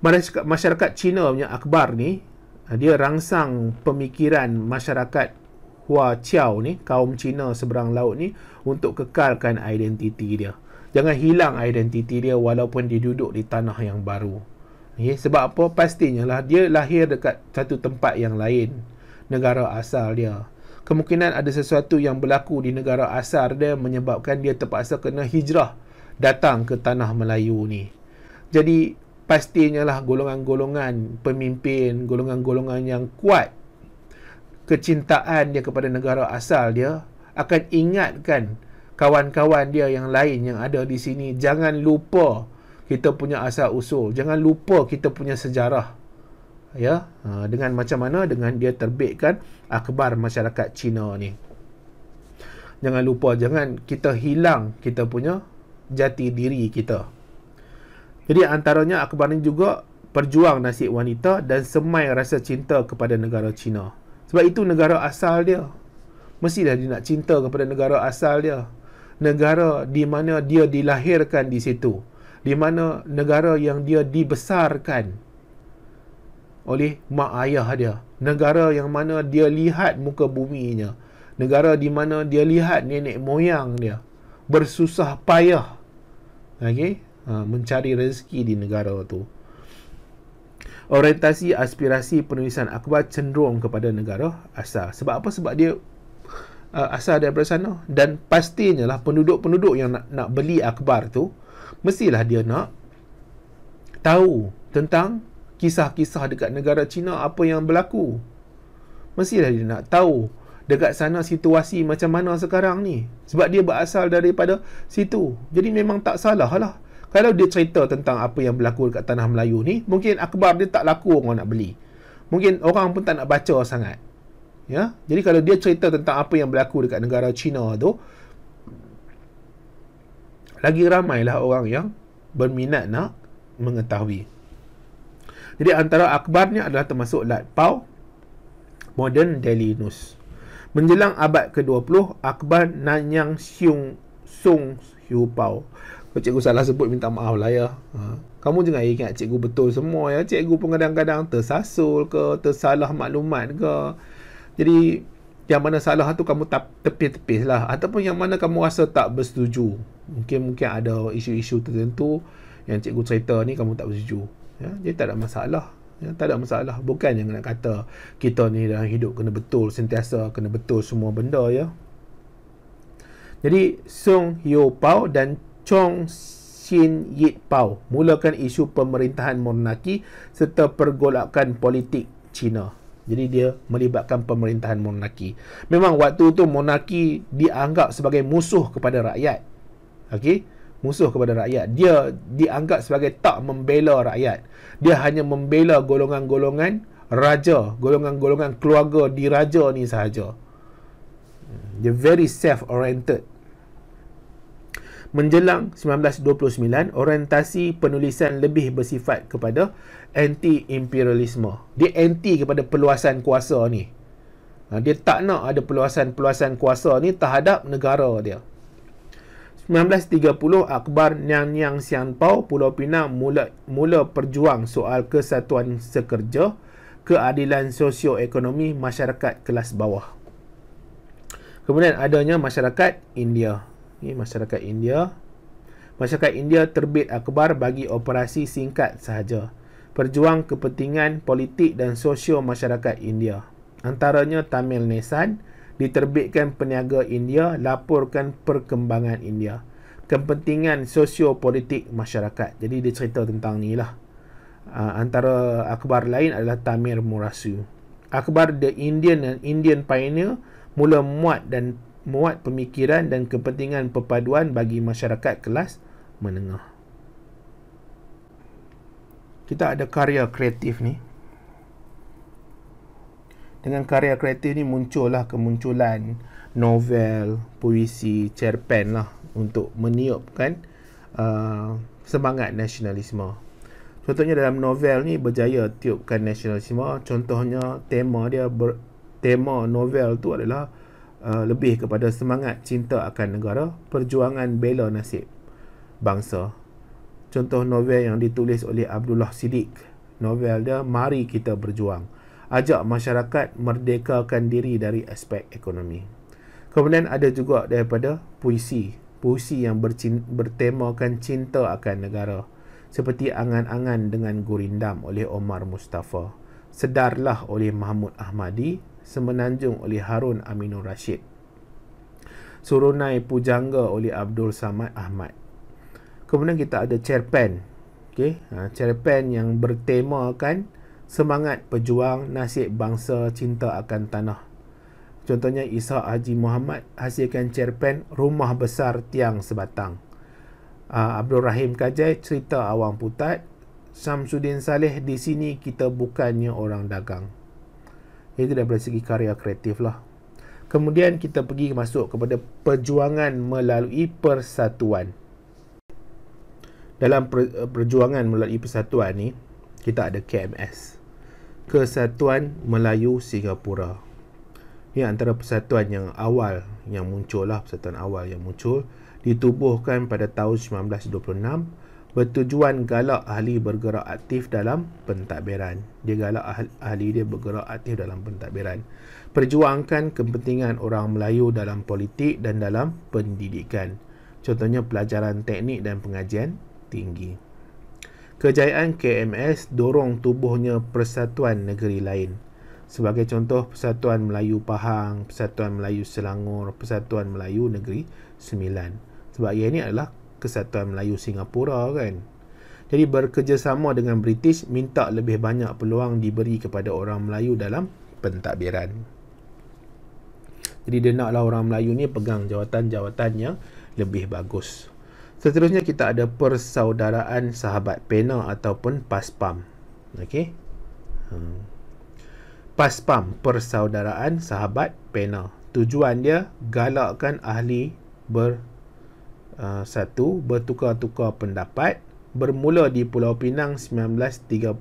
A: Masyarakat, masyarakat Cina punya akbar ni dia rangsang pemikiran masyarakat Hua Chiao ni, kaum Cina seberang laut ni untuk kekalkan identiti dia. Jangan hilang identiti dia walaupun dia duduk di tanah yang baru. Okay, sebab apa? Pastinya lah dia lahir dekat satu tempat yang lain. Negara asal dia kemungkinan ada sesuatu yang berlaku di negara asal dia menyebabkan dia terpaksa kena hijrah datang ke tanah Melayu ni. Jadi pastinya lah golongan-golongan pemimpin, golongan-golongan yang kuat kecintaan dia kepada negara asal dia akan ingatkan kawan-kawan dia yang lain yang ada di sini jangan lupa kita punya asal usul, jangan lupa kita punya sejarah ya ha, dengan macam mana dengan dia terbitkan akhbar masyarakat Cina ni jangan lupa jangan kita hilang kita punya jati diri kita jadi antaranya akhbar ni juga perjuang nasib wanita dan semai rasa cinta kepada negara Cina sebab itu negara asal dia mestilah dia nak cinta kepada negara asal dia negara di mana dia dilahirkan di situ di mana negara yang dia dibesarkan oleh mak ayah dia negara yang mana dia lihat muka buminya negara di mana dia lihat nenek moyang dia bersusah payah okay? ha, mencari rezeki di negara tu orientasi aspirasi penulisan akbar cenderung kepada negara asal sebab apa? sebab dia uh, asal daripada sana dan pastinya lah penduduk-penduduk yang nak, nak beli akbar tu mestilah dia nak tahu tentang kisah-kisah dekat negara Cina apa yang berlaku. Mestilah dia nak tahu dekat sana situasi macam mana sekarang ni. Sebab dia berasal daripada situ. Jadi memang tak salah lah. Kalau dia cerita tentang apa yang berlaku dekat tanah Melayu ni, mungkin akhbar dia tak laku orang nak beli. Mungkin orang pun tak nak baca sangat. Ya? Jadi kalau dia cerita tentang apa yang berlaku dekat negara Cina tu, lagi ramailah orang yang berminat nak mengetahui. Jadi antara akbarnya adalah termasuk Lat Pau, Modern Delhi Nus. Menjelang abad ke-20, akbar Nanyang Siung Sung Hiu Pau. Kalau cikgu salah sebut, minta maaf lah ya. Ha. Kamu jangan ingat cikgu betul semua ya. Cikgu pun kadang-kadang tersasul ke, tersalah maklumat ke. Jadi, yang mana salah tu kamu tak tepis-tepis lah. Ataupun yang mana kamu rasa tak bersetuju. Mungkin-mungkin ada isu-isu tertentu yang cikgu cerita ni kamu tak bersetuju ya jadi tak ada masalah ya tak ada masalah bukan yang nak kata kita ni dalam hidup kena betul sentiasa kena betul semua benda ya jadi Song Yo Pao dan Chong Xin Yit Pao mulakan isu pemerintahan monarki serta pergolakan politik China. Jadi dia melibatkan pemerintahan monarki. Memang waktu itu monarki dianggap sebagai musuh kepada rakyat. Okey musuh kepada rakyat. Dia dianggap sebagai tak membela rakyat. Dia hanya membela golongan-golongan raja, golongan-golongan keluarga di raja ni sahaja. Hmm, dia very self-oriented. Menjelang 1929, orientasi penulisan lebih bersifat kepada anti-imperialisme. Dia anti kepada peluasan kuasa ni. Ha, dia tak nak ada peluasan-peluasan kuasa ni terhadap negara dia. 1930 Akbar Niang Niang Sian Pulau Pinang mula mula perjuang soal kesatuan sekerja, keadilan sosioekonomi masyarakat kelas bawah. Kemudian adanya masyarakat India. Ini masyarakat India. Masyarakat India terbit akbar bagi operasi singkat sahaja. Perjuang kepentingan politik dan sosio masyarakat India. Antaranya Tamil Nesan, diterbitkan peniaga India laporkan perkembangan India kepentingan sosio-politik masyarakat jadi dia cerita tentang ni lah uh, antara akhbar lain adalah Tamir Murasu akhbar The Indian dan Indian Pioneer mula muat dan muat pemikiran dan kepentingan perpaduan bagi masyarakat kelas menengah kita ada karya kreatif ni dengan karya kreatif ni muncullah kemunculan novel, puisi, cerpen lah untuk meniupkan uh, semangat nasionalisme. Contohnya dalam novel ni berjaya tiupkan nasionalisme. Contohnya tema dia ber, tema novel tu adalah uh, lebih kepada semangat cinta akan negara, perjuangan bela nasib bangsa. Contoh novel yang ditulis oleh Abdullah Siddiq. Novel dia Mari Kita Berjuang ajak masyarakat merdekakan diri dari aspek ekonomi. Kemudian ada juga daripada puisi, puisi yang bertemakan cinta akan negara seperti Angan-angan dengan Gurindam oleh Omar Mustafa, Sedarlah oleh Mahmud Ahmadi, Semenanjung oleh Harun Aminur Rashid. Surunai Pujangga oleh Abdul Samad Ahmad. Kemudian kita ada cerpen. Okey, ha, cerpen yang bertemakan uh, semangat pejuang nasib bangsa cinta akan tanah. Contohnya Isa Haji Muhammad hasilkan cerpen Rumah Besar Tiang Sebatang. Ah, Abdul Rahim Kajai cerita Awang Putat. Samsudin Saleh di sini kita bukannya orang dagang. Itu daripada segi karya kreatif lah. Kemudian kita pergi masuk kepada perjuangan melalui persatuan. Dalam perjuangan melalui persatuan ni, kita ada KMS. Kesatuan Melayu Singapura. Ini antara persatuan yang awal yang muncul lah, persatuan awal yang muncul ditubuhkan pada tahun 1926 bertujuan galak ahli bergerak aktif dalam pentadbiran. Dia galak ahli dia bergerak aktif dalam pentadbiran. Perjuangkan kepentingan orang Melayu dalam politik dan dalam pendidikan. Contohnya pelajaran teknik dan pengajian tinggi. Kejayaan KMS dorong tubuhnya persatuan negeri lain. Sebagai contoh, Persatuan Melayu Pahang, Persatuan Melayu Selangor, Persatuan Melayu Negeri Sembilan. Sebab ia ini adalah Kesatuan Melayu Singapura kan. Jadi berkerjasama dengan British minta lebih banyak peluang diberi kepada orang Melayu dalam pentadbiran. Jadi dia naklah orang Melayu ni pegang jawatan-jawatan yang lebih bagus. Seterusnya kita ada persaudaraan sahabat pena ataupun PASPAM. Okey. Hmm. PASPAM, persaudaraan sahabat pena. Tujuan dia galakkan ahli ber uh, satu bertukar-tukar pendapat bermula di Pulau Pinang 1934.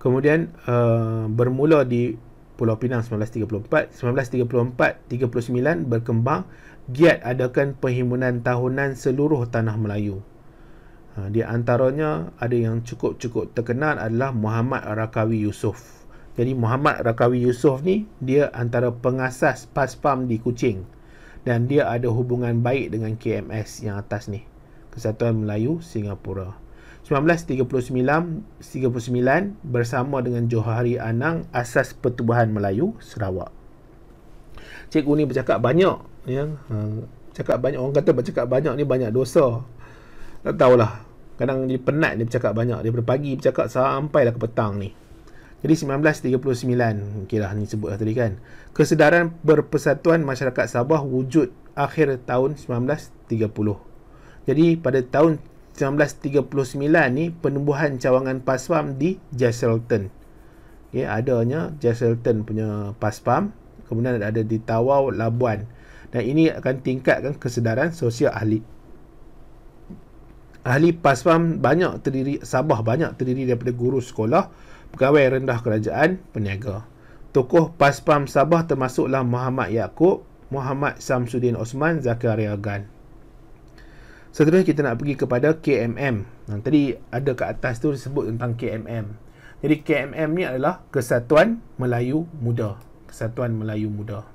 A: Kemudian uh, bermula di Pulau Pinang 1934, 1934, 39 berkembang giat adakan perhimpunan tahunan seluruh tanah Melayu. Ha, di antaranya ada yang cukup-cukup terkenal adalah Muhammad Rakawi Yusof. Jadi Muhammad Rakawi Yusof ni dia antara pengasas PASPAM di Kuching dan dia ada hubungan baik dengan KMS yang atas ni, Kesatuan Melayu Singapura. 1939 39 bersama dengan Johari Anang asas Pertubuhan Melayu Sarawak. Cikgu ni bercakap banyak ya ha, cakap banyak orang kata bercakap banyak ni banyak dosa tak tahulah kadang dia penat dia bercakap banyak daripada pagi bercakap sampai lah ke petang ni jadi 1939 okey lah ni sebut lah tadi kan kesedaran berpersatuan masyarakat Sabah wujud akhir tahun 1930 jadi pada tahun 1939 ni penubuhan cawangan PASPAM di Jaselton okay, adanya Jaselton punya PASPAM kemudian ada di Tawau Labuan dan ini akan tingkatkan kesedaran sosial ahli ahli pasfam banyak terdiri Sabah banyak terdiri daripada guru sekolah pegawai rendah kerajaan peniaga tokoh pasfam Sabah termasuklah Muhammad Yaakob Muhammad Samsudin Osman Zakaria Gan seterusnya kita nak pergi kepada KMM yang tadi ada kat atas tu disebut tentang KMM jadi KMM ni adalah Kesatuan Melayu Muda Kesatuan Melayu Muda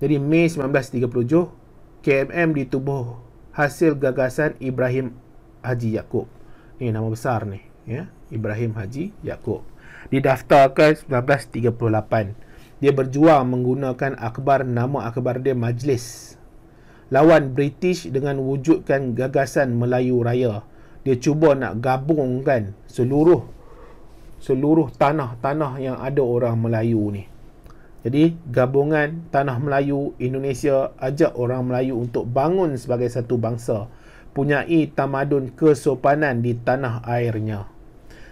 A: jadi Mei 1937 KMM ditubuh hasil gagasan Ibrahim Haji Yaakob Ini nama besar ni ya Ibrahim Haji Yaakob Didaftarkan 1938 Dia berjuang menggunakan akhbar Nama akhbar dia Majlis Lawan British dengan wujudkan gagasan Melayu Raya Dia cuba nak gabungkan seluruh Seluruh tanah-tanah yang ada orang Melayu ni jadi gabungan tanah Melayu Indonesia ajak orang Melayu untuk bangun sebagai satu bangsa punyai tamadun kesopanan di tanah airnya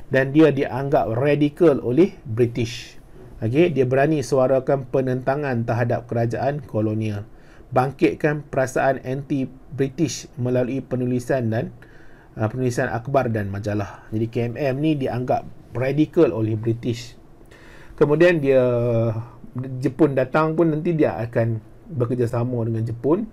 A: dan dia dianggap radikal oleh British. Okay, dia berani suarakan penentangan terhadap kerajaan kolonial, bangkitkan perasaan anti British melalui penulisan dan uh, penulisan akhbar dan majalah. Jadi KMM ni dianggap radikal oleh British. Kemudian dia Jepun datang pun nanti dia akan bekerjasama dengan Jepun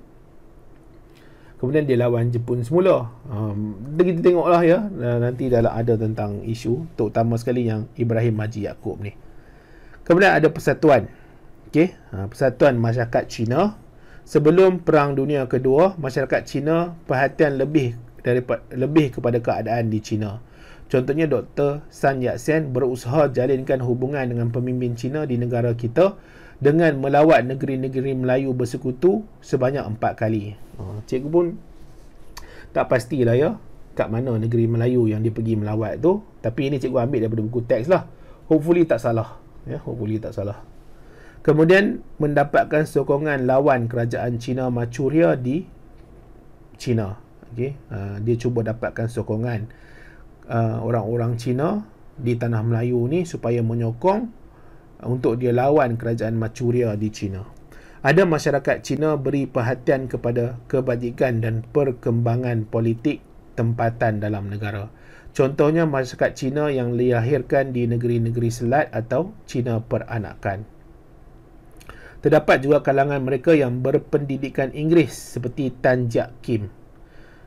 A: kemudian dia lawan Jepun semula um, kita tengoklah ya uh, nanti dah ada tentang isu terutama sekali yang Ibrahim Haji Yaakob ni kemudian ada persatuan ok uh, persatuan masyarakat China sebelum Perang Dunia Kedua masyarakat China perhatian lebih daripada lebih kepada keadaan di China Contohnya Dr. Sun Yat-sen berusaha jalinkan hubungan dengan pemimpin China di negara kita dengan melawat negeri-negeri Melayu bersekutu sebanyak empat kali. Ha, cikgu pun tak pastilah ya kat mana negeri Melayu yang dia pergi melawat tu. Tapi ini cikgu ambil daripada buku teks lah. Hopefully tak salah. Ya, hopefully tak salah. Kemudian mendapatkan sokongan lawan kerajaan China Macuria di China. Okay. Uh, ha, dia cuba dapatkan sokongan Uh, orang-orang Cina di tanah Melayu ni supaya menyokong uh, untuk dia lawan kerajaan Macuria di Cina. Ada masyarakat Cina beri perhatian kepada kebajikan dan perkembangan politik tempatan dalam negara. Contohnya masyarakat Cina yang dilahirkan di negeri-negeri selat atau Cina peranakan. Terdapat juga kalangan mereka yang berpendidikan Inggeris seperti Tan Jiak Kim.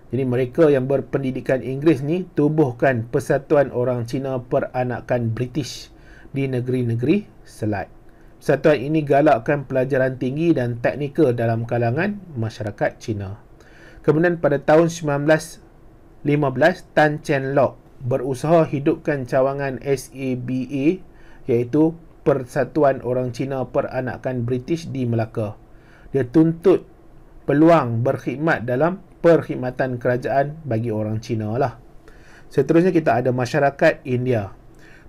A: Jadi mereka yang berpendidikan Inggeris ni tubuhkan persatuan orang Cina peranakan British di negeri-negeri selat. Persatuan ini galakkan pelajaran tinggi dan teknikal dalam kalangan masyarakat Cina. Kemudian pada tahun 1915, Tan Chen Lok berusaha hidupkan cawangan SEBA iaitu Persatuan Orang Cina Peranakan British di Melaka. Dia tuntut peluang berkhidmat dalam perkhidmatan kerajaan bagi orang Cina lah. Seterusnya kita ada masyarakat India.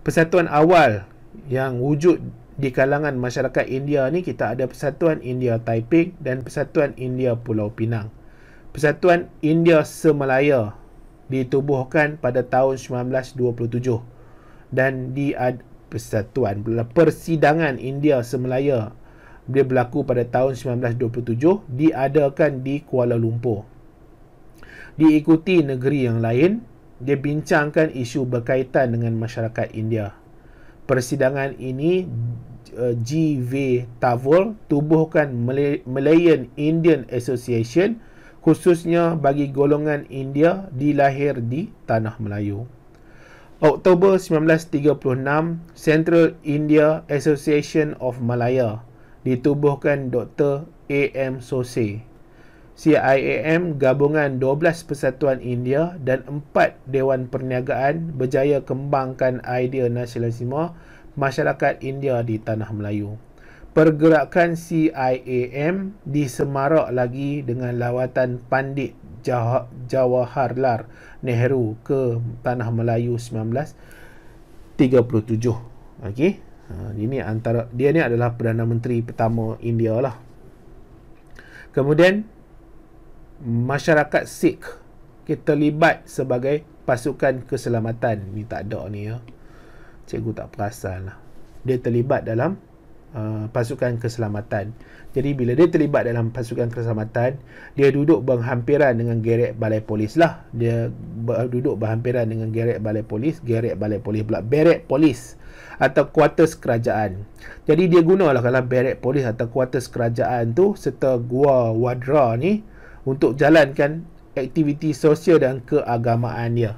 A: Persatuan awal yang wujud di kalangan masyarakat India ni kita ada Persatuan India Taiping dan Persatuan India Pulau Pinang. Persatuan India Semelaya ditubuhkan pada tahun 1927 dan di persatuan persidangan India Semelaya dia berlaku pada tahun 1927 diadakan di Kuala Lumpur diikuti negeri yang lain, dia bincangkan isu berkaitan dengan masyarakat India. Persidangan ini eh, GV Tavol tubuhkan Malayan Indian Association khususnya bagi golongan India dilahir di tanah Melayu. Oktober 1936, Central India Association of Malaya ditubuhkan Dr. A.M. Sosei. CIAM gabungan 12 persatuan India dan 4 Dewan Perniagaan berjaya kembangkan idea nasionalisme masyarakat India di Tanah Melayu. Pergerakan CIAM disemarak lagi dengan lawatan Pandit Jawaharlal Nehru ke Tanah Melayu 1937. Okey. Ha, ini antara dia ni adalah Perdana Menteri pertama India lah. Kemudian masyarakat Sikh kita terlibat sebagai pasukan keselamatan ni tak ada ni ya cikgu tak perasan lah dia terlibat dalam uh, pasukan keselamatan jadi bila dia terlibat dalam pasukan keselamatan dia duduk berhampiran dengan gerek balai polis lah dia duduk berhampiran dengan gerek balai polis gerek balai polis pula beret polis atau kuartus kerajaan jadi dia gunalah kalau beret polis atau kuartus kerajaan tu serta gua wadra ni untuk jalankan aktiviti sosial dan keagamaan dia.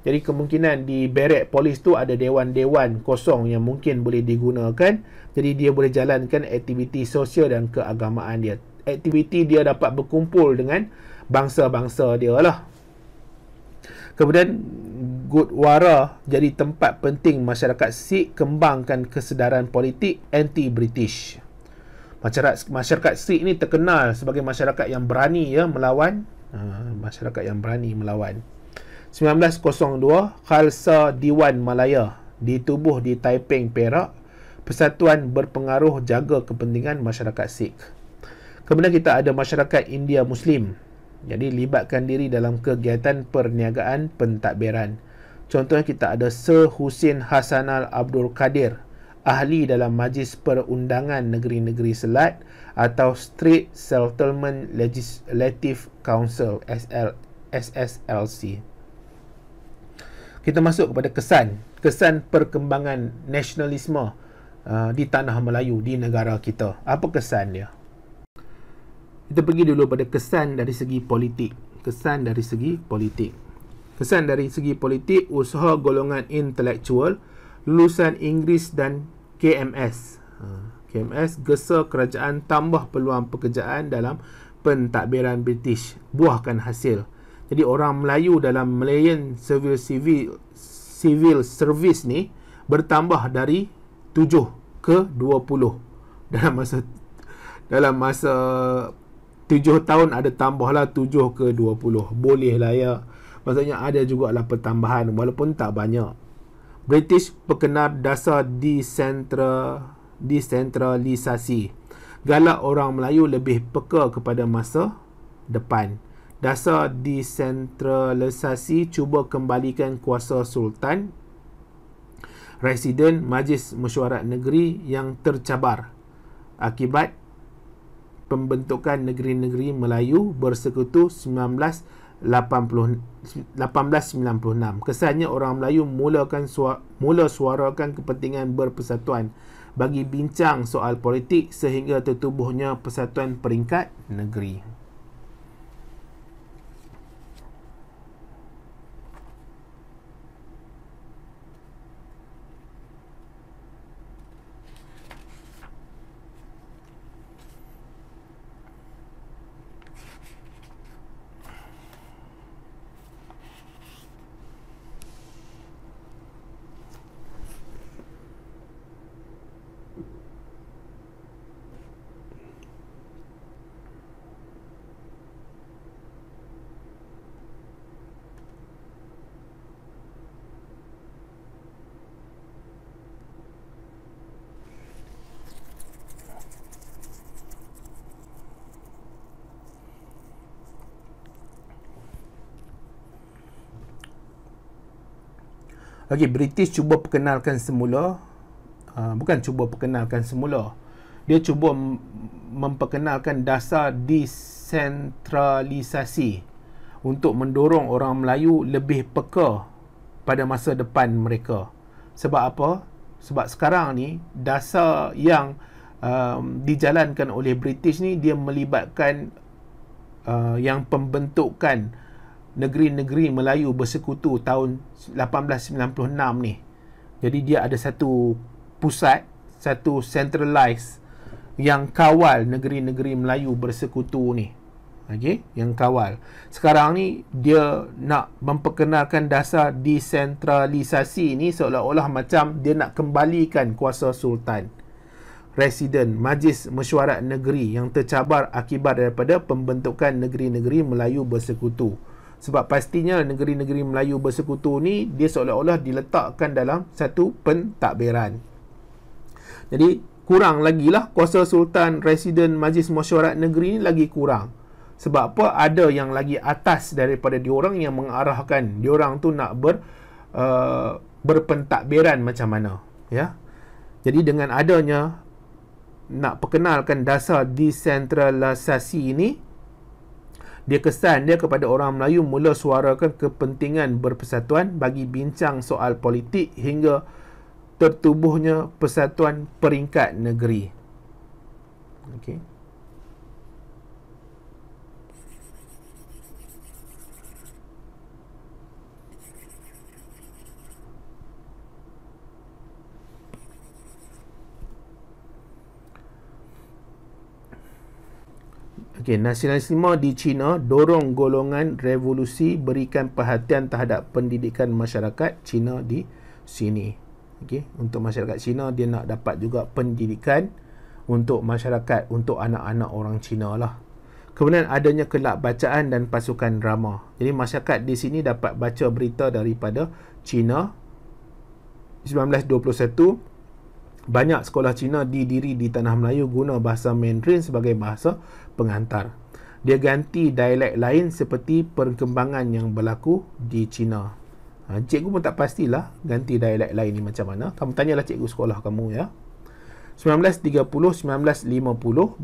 A: Jadi kemungkinan di beret polis tu ada dewan-dewan kosong yang mungkin boleh digunakan. Jadi dia boleh jalankan aktiviti sosial dan keagamaan dia. Aktiviti dia dapat berkumpul dengan bangsa-bangsa dia lah. Kemudian Gurdwara jadi tempat penting masyarakat Sikh kembangkan kesedaran politik anti-British masyarakat masyarakat Sikh ni terkenal sebagai masyarakat yang berani ya melawan uh, masyarakat yang berani melawan 1902 Khalsa Diwan Malaya ditubuh di Taiping Perak persatuan berpengaruh jaga kepentingan masyarakat Sikh kemudian kita ada masyarakat India Muslim jadi libatkan diri dalam kegiatan perniagaan pentadbiran contohnya kita ada Sir Husin Hasanal Abdul Kadir ahli dalam majlis perundangan negeri-negeri selat atau Straight Settlement Legislative Council SL, SSLC. Kita masuk kepada kesan kesan perkembangan nasionalisme uh, di tanah Melayu di negara kita. Apa kesan dia? Kita pergi dulu pada kesan dari segi politik. Kesan dari segi politik. Kesan dari segi politik usaha golongan intelektual lulusan Inggeris dan KMS. Ha, KMS gesa kerajaan tambah peluang pekerjaan dalam pentadbiran British buahkan hasil. Jadi orang Melayu dalam Malayan Civil Civil Civil Service ni bertambah dari 7 ke 20 dalam masa dalam masa 7 tahun ada tambahlah 7 ke 20 boleh lah ya maksudnya ada juga lah pertambahan walaupun tak banyak British perkenal dasar disentra, disentralisasi. Galak orang Melayu lebih peka kepada masa depan. Dasar desentralisasi cuba kembalikan kuasa Sultan, Residen Majlis Mesyuarat Negeri yang tercabar akibat pembentukan negeri-negeri Melayu bersekutu 1900 1896. Kesannya orang Melayu mulakan suara, mula suarakan kepentingan berpersatuan bagi bincang soal politik sehingga tertubuhnya persatuan peringkat negeri. Okey, British cuba perkenalkan semula. Uh, bukan cuba perkenalkan semula. Dia cuba memperkenalkan dasar desentralisasi untuk mendorong orang Melayu lebih peka pada masa depan mereka. Sebab apa? Sebab sekarang ni dasar yang um, dijalankan oleh British ni dia melibatkan uh, yang pembentukan negeri-negeri Melayu bersekutu tahun 1896 ni. Jadi dia ada satu pusat, satu centralized yang kawal negeri-negeri Melayu bersekutu ni. Okey, yang kawal. Sekarang ni dia nak memperkenalkan dasar desentralisasi ni seolah-olah macam dia nak kembalikan kuasa sultan. Residen Majlis Mesyuarat Negeri yang tercabar akibat daripada pembentukan negeri-negeri Melayu bersekutu sebab pastinya negeri-negeri Melayu bersekutu ni dia seolah-olah diletakkan dalam satu pentadbiran. Jadi kurang lagi lah kuasa Sultan Residen Majlis Mesyuarat Negeri ni lagi kurang. Sebab apa ada yang lagi atas daripada diorang yang mengarahkan diorang tu nak ber uh, berpentadbiran macam mana. Ya? Jadi dengan adanya nak perkenalkan dasar desentralisasi ini, dia kesan dia kepada orang Melayu mula suarakan kepentingan berpersatuan bagi bincang soal politik hingga tertubuhnya persatuan peringkat negeri. Okey. Okey, nasionalisme di China dorong golongan revolusi berikan perhatian terhadap pendidikan masyarakat China di sini. Okey, untuk masyarakat China dia nak dapat juga pendidikan untuk masyarakat untuk anak-anak orang Cina lah. Kemudian adanya kelab bacaan dan pasukan drama. Jadi masyarakat di sini dapat baca berita daripada China banyak sekolah Cina didiri di tanah Melayu guna bahasa Mandarin sebagai bahasa pengantar. Dia ganti dialek lain seperti perkembangan yang berlaku di Cina. Ha, cikgu pun tak pastilah ganti dialek lain ni macam mana. Kamu tanyalah cikgu sekolah kamu ya. 1930-1950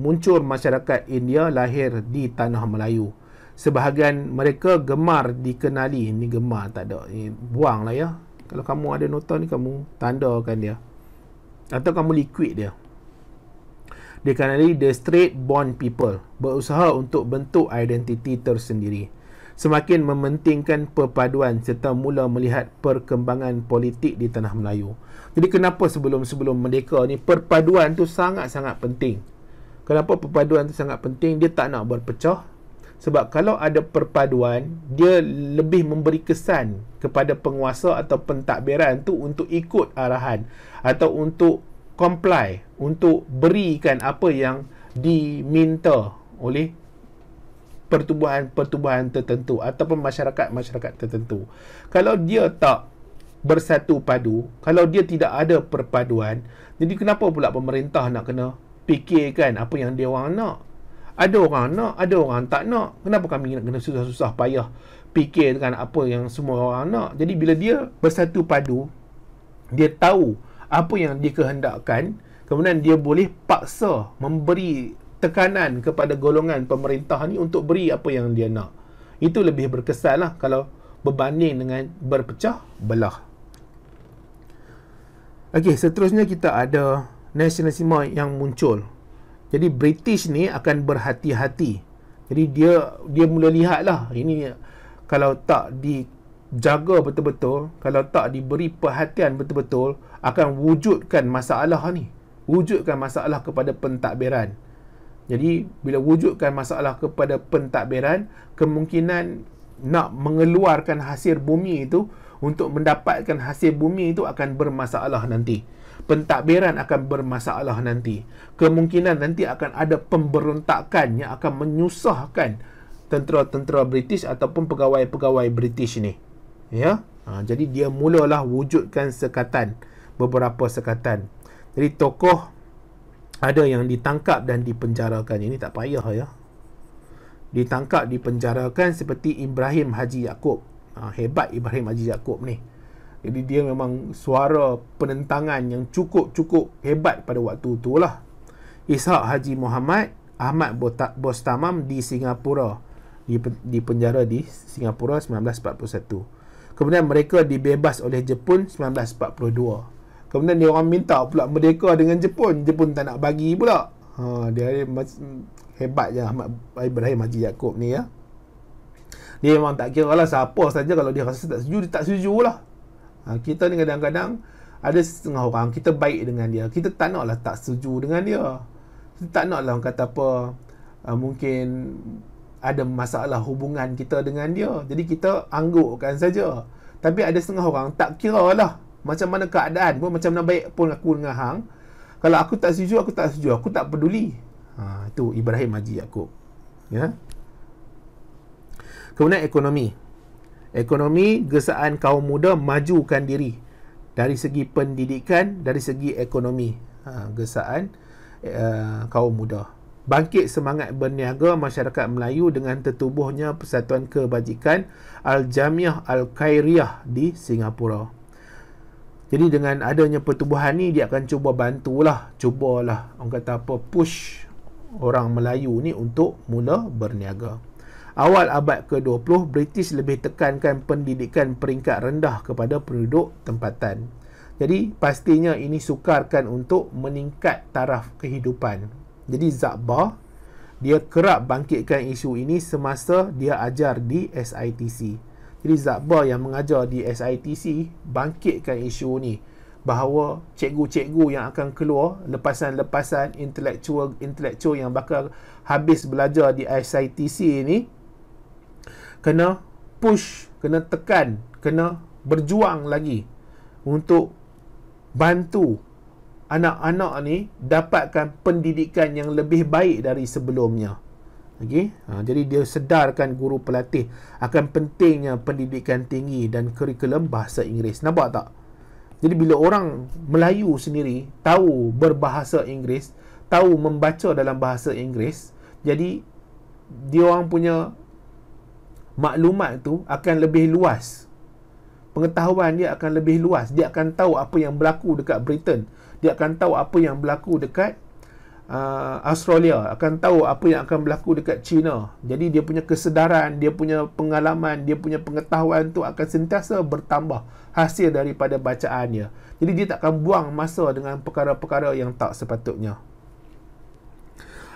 A: muncul masyarakat India lahir di tanah Melayu. Sebahagian mereka gemar dikenali. Ini gemar tak ada. Ini buang lah ya. Kalau kamu ada nota ni kamu tandakan dia atau kamu liquid dia dia kenali the straight bond people berusaha untuk bentuk identiti tersendiri semakin mementingkan perpaduan serta mula melihat perkembangan politik di tanah Melayu jadi kenapa sebelum-sebelum merdeka ni perpaduan tu sangat-sangat penting kenapa perpaduan tu sangat penting dia tak nak berpecah sebab kalau ada perpaduan dia lebih memberi kesan kepada penguasa atau pentadbiran tu untuk ikut arahan atau untuk comply untuk berikan apa yang diminta oleh pertubuhan-pertubuhan tertentu ataupun masyarakat-masyarakat tertentu kalau dia tak bersatu padu kalau dia tidak ada perpaduan jadi kenapa pula pemerintah nak kena fikirkan apa yang dia orang nak ada orang nak, ada orang tak nak. Kenapa kami nak kena susah-susah payah fikir dengan apa yang semua orang nak? Jadi bila dia bersatu padu, dia tahu apa yang dikehendakkan, kemudian dia boleh paksa memberi tekanan kepada golongan pemerintah ni untuk beri apa yang dia nak. Itu lebih berkesan lah kalau berbanding dengan berpecah belah. Okey, seterusnya kita ada nasionalisme yang muncul. Jadi British ni akan berhati-hati. Jadi dia dia mula lihatlah ini kalau tak dijaga betul-betul, kalau tak diberi perhatian betul-betul akan wujudkan masalah ni. Wujudkan masalah kepada pentadbiran. Jadi bila wujudkan masalah kepada pentadbiran, kemungkinan nak mengeluarkan hasil bumi itu untuk mendapatkan hasil bumi itu akan bermasalah nanti pentadbiran akan bermasalah nanti. Kemungkinan nanti akan ada pemberontakan yang akan menyusahkan tentera-tentera British ataupun pegawai-pegawai British ni. Ya. Ha, jadi dia mulalah wujudkan sekatan, beberapa sekatan. Jadi tokoh ada yang ditangkap dan dipenjarakan. Ini tak payah ya. Ditangkap, dipenjarakan seperti Ibrahim Haji Yaakob. Ha, hebat Ibrahim Haji Yaakob ni. Jadi dia memang suara penentangan yang cukup-cukup hebat pada waktu tu lah. Ishak Haji Muhammad Ahmad Bostamam di Singapura. Di penjara di Singapura 1941. Kemudian mereka dibebas oleh Jepun 1942. Kemudian dia orang minta pula merdeka dengan Jepun. Jepun tak nak bagi pula. Ha, dia hebat je Ahmad Ibrahim Haji Yaakob ni ya. Dia memang tak kira lah siapa saja kalau dia rasa tak setuju, dia tak setuju lah. Ha, kita ni kadang-kadang ada setengah orang, kita baik dengan dia. Kita tak naklah tak setuju dengan dia. Kita tak naklah orang kata apa, uh, mungkin ada masalah hubungan kita dengan dia. Jadi kita anggukkan saja. Tapi ada setengah orang tak kira lah macam mana keadaan pun, macam mana baik pun aku dengan hang. Kalau aku tak setuju, aku tak setuju. Aku tak peduli. Ha, itu Ibrahim Haji Yaakob. Ya? Kemudian ekonomi ekonomi, gesaan kaum muda majukan diri dari segi pendidikan, dari segi ekonomi. Ha, gesaan uh, kaum muda. Bangkit semangat berniaga masyarakat Melayu dengan tertubuhnya Persatuan Kebajikan Al-Jamiah Al-Khairiyah di Singapura. Jadi dengan adanya pertubuhan ni dia akan cuba bantulah, cubalah orang kata apa push orang Melayu ni untuk mula berniaga. Awal abad ke-20, British lebih tekankan pendidikan peringkat rendah kepada penduduk tempatan. Jadi pastinya ini sukarkan untuk meningkat taraf kehidupan. Jadi Zabah dia kerap bangkitkan isu ini semasa dia ajar di SITC. Jadi Zabah yang mengajar di SITC bangkitkan isu ini bahawa cikgu-cikgu yang akan keluar lepasan-lepasan intelektual intelektual yang bakal habis belajar di SITC ini kena push, kena tekan, kena berjuang lagi untuk bantu anak-anak ni dapatkan pendidikan yang lebih baik dari sebelumnya. Okay? Ha, jadi dia sedarkan guru pelatih akan pentingnya pendidikan tinggi dan kurikulum bahasa Inggeris. Nampak tak? Jadi bila orang Melayu sendiri tahu berbahasa Inggeris, tahu membaca dalam bahasa Inggeris, jadi dia orang punya maklumat tu akan lebih luas pengetahuan dia akan lebih luas dia akan tahu apa yang berlaku dekat Britain dia akan tahu apa yang berlaku dekat uh, Australia akan tahu apa yang akan berlaku dekat China jadi dia punya kesedaran dia punya pengalaman dia punya pengetahuan tu akan sentiasa bertambah hasil daripada bacaannya jadi dia takkan buang masa dengan perkara-perkara yang tak sepatutnya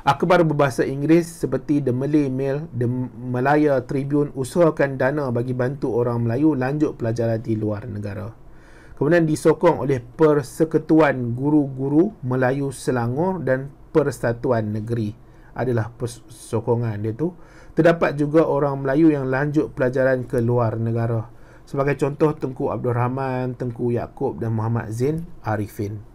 A: Akhbar berbahasa Inggeris seperti The Malay Mail, The Malaya Tribune usahakan dana bagi bantu orang Melayu lanjut pelajaran di luar negara. Kemudian disokong oleh Persekutuan Guru-Guru Melayu Selangor dan Persatuan Negeri adalah sokongan dia tu. Terdapat juga orang Melayu yang lanjut pelajaran ke luar negara. Sebagai contoh Tengku Abdul Rahman, Tengku Yaakob dan Muhammad Zain Arifin.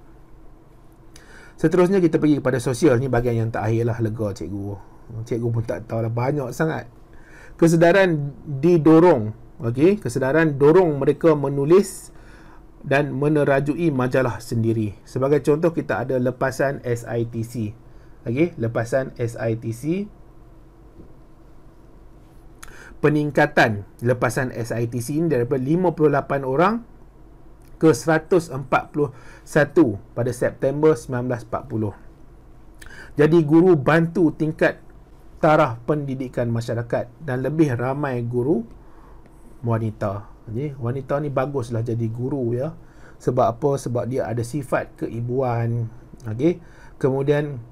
A: Seterusnya kita pergi kepada sosial ni bagian yang tak lah lega cikgu. Cikgu pun tak tahu lah banyak sangat. Kesedaran didorong, okey, kesedaran dorong mereka menulis dan menerajui majalah sendiri. Sebagai contoh kita ada lepasan SITC. Okey, lepasan SITC peningkatan lepasan SITC ini daripada 58 orang ke 141 pada September 1940. Jadi guru bantu tingkat taraf pendidikan masyarakat dan lebih ramai guru wanita. Jadi wanita ni baguslah jadi guru ya. Sebab apa? Sebab dia ada sifat keibuan. Okey. Kemudian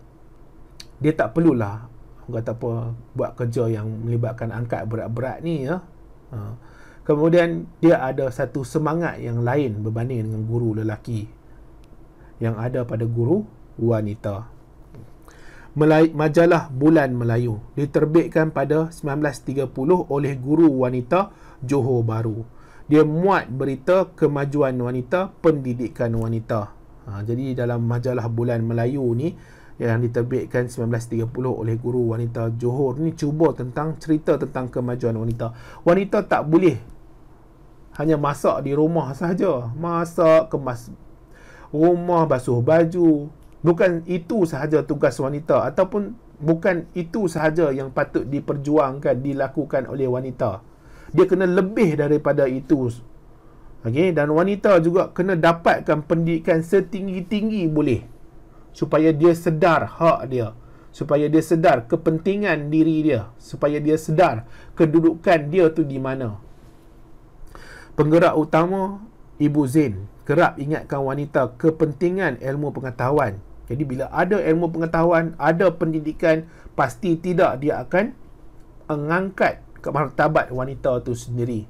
A: dia tak perlulah kata apa buat kerja yang melibatkan angkat berat-berat ni ya. Ha. Kemudian dia ada satu semangat yang lain berbanding dengan guru lelaki yang ada pada guru wanita. Melay- majalah Bulan Melayu diterbitkan pada 1930 oleh guru wanita Johor Baru. Dia muat berita kemajuan wanita, pendidikan wanita. Ha, jadi dalam majalah Bulan Melayu ni, yang diterbitkan 1930 oleh guru wanita Johor ni cuba tentang cerita tentang kemajuan wanita. Wanita tak boleh hanya masak di rumah saja. Masak, kemas rumah, basuh baju. Bukan itu sahaja tugas wanita ataupun bukan itu sahaja yang patut diperjuangkan, dilakukan oleh wanita. Dia kena lebih daripada itu. Okay? Dan wanita juga kena dapatkan pendidikan setinggi-tinggi boleh supaya dia sedar hak dia supaya dia sedar kepentingan diri dia supaya dia sedar kedudukan dia tu di mana penggerak utama ibu Zain kerap ingatkan wanita kepentingan ilmu pengetahuan jadi bila ada ilmu pengetahuan ada pendidikan pasti tidak dia akan mengangkat ke wanita tu sendiri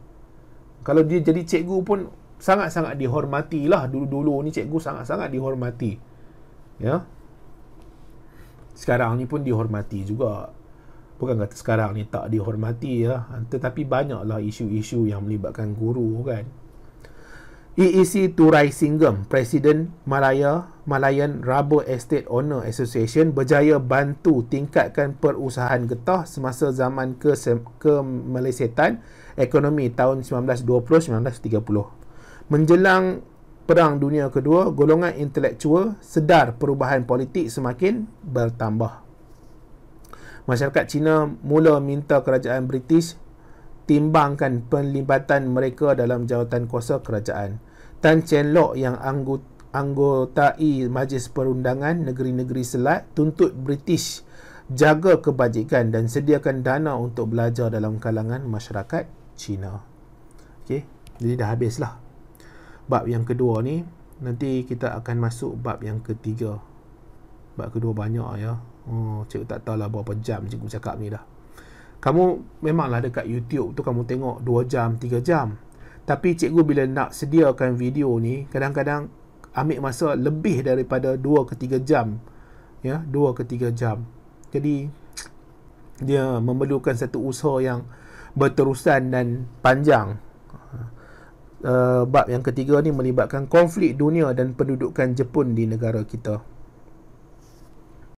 A: kalau dia jadi cikgu pun sangat-sangat dihormati lah dulu-dulu ni cikgu sangat-sangat dihormati ya sekarang ni pun dihormati juga bukan kata sekarang ni tak dihormati ya tetapi banyaklah isu-isu yang melibatkan guru kan EEC Turai Singam, Presiden Malaya, Malayan Rubber Estate Owner Association berjaya bantu tingkatkan perusahaan getah semasa zaman ke kemelesetan ekonomi tahun 1920-1930. Menjelang Perang Dunia Kedua, golongan intelektual sedar perubahan politik semakin bertambah. Masyarakat Cina mula minta kerajaan British timbangkan penlibatan mereka dalam jawatan kuasa kerajaan. Tan Chen Lok yang anggota anggotai Majlis Perundangan Negeri-Negeri Selat tuntut British jaga kebajikan dan sediakan dana untuk belajar dalam kalangan masyarakat China. Okey, jadi dah habislah bab yang kedua ni nanti kita akan masuk bab yang ketiga bab kedua banyak ya oh, cikgu tak tahulah berapa jam cikgu cakap ni dah kamu memanglah dekat YouTube tu kamu tengok 2 jam, 3 jam tapi cikgu bila nak sediakan video ni kadang-kadang ambil masa lebih daripada 2 ke 3 jam ya, 2 ke 3 jam jadi dia memerlukan satu usaha yang berterusan dan panjang uh, bab yang ketiga ni melibatkan konflik dunia dan pendudukan Jepun di negara kita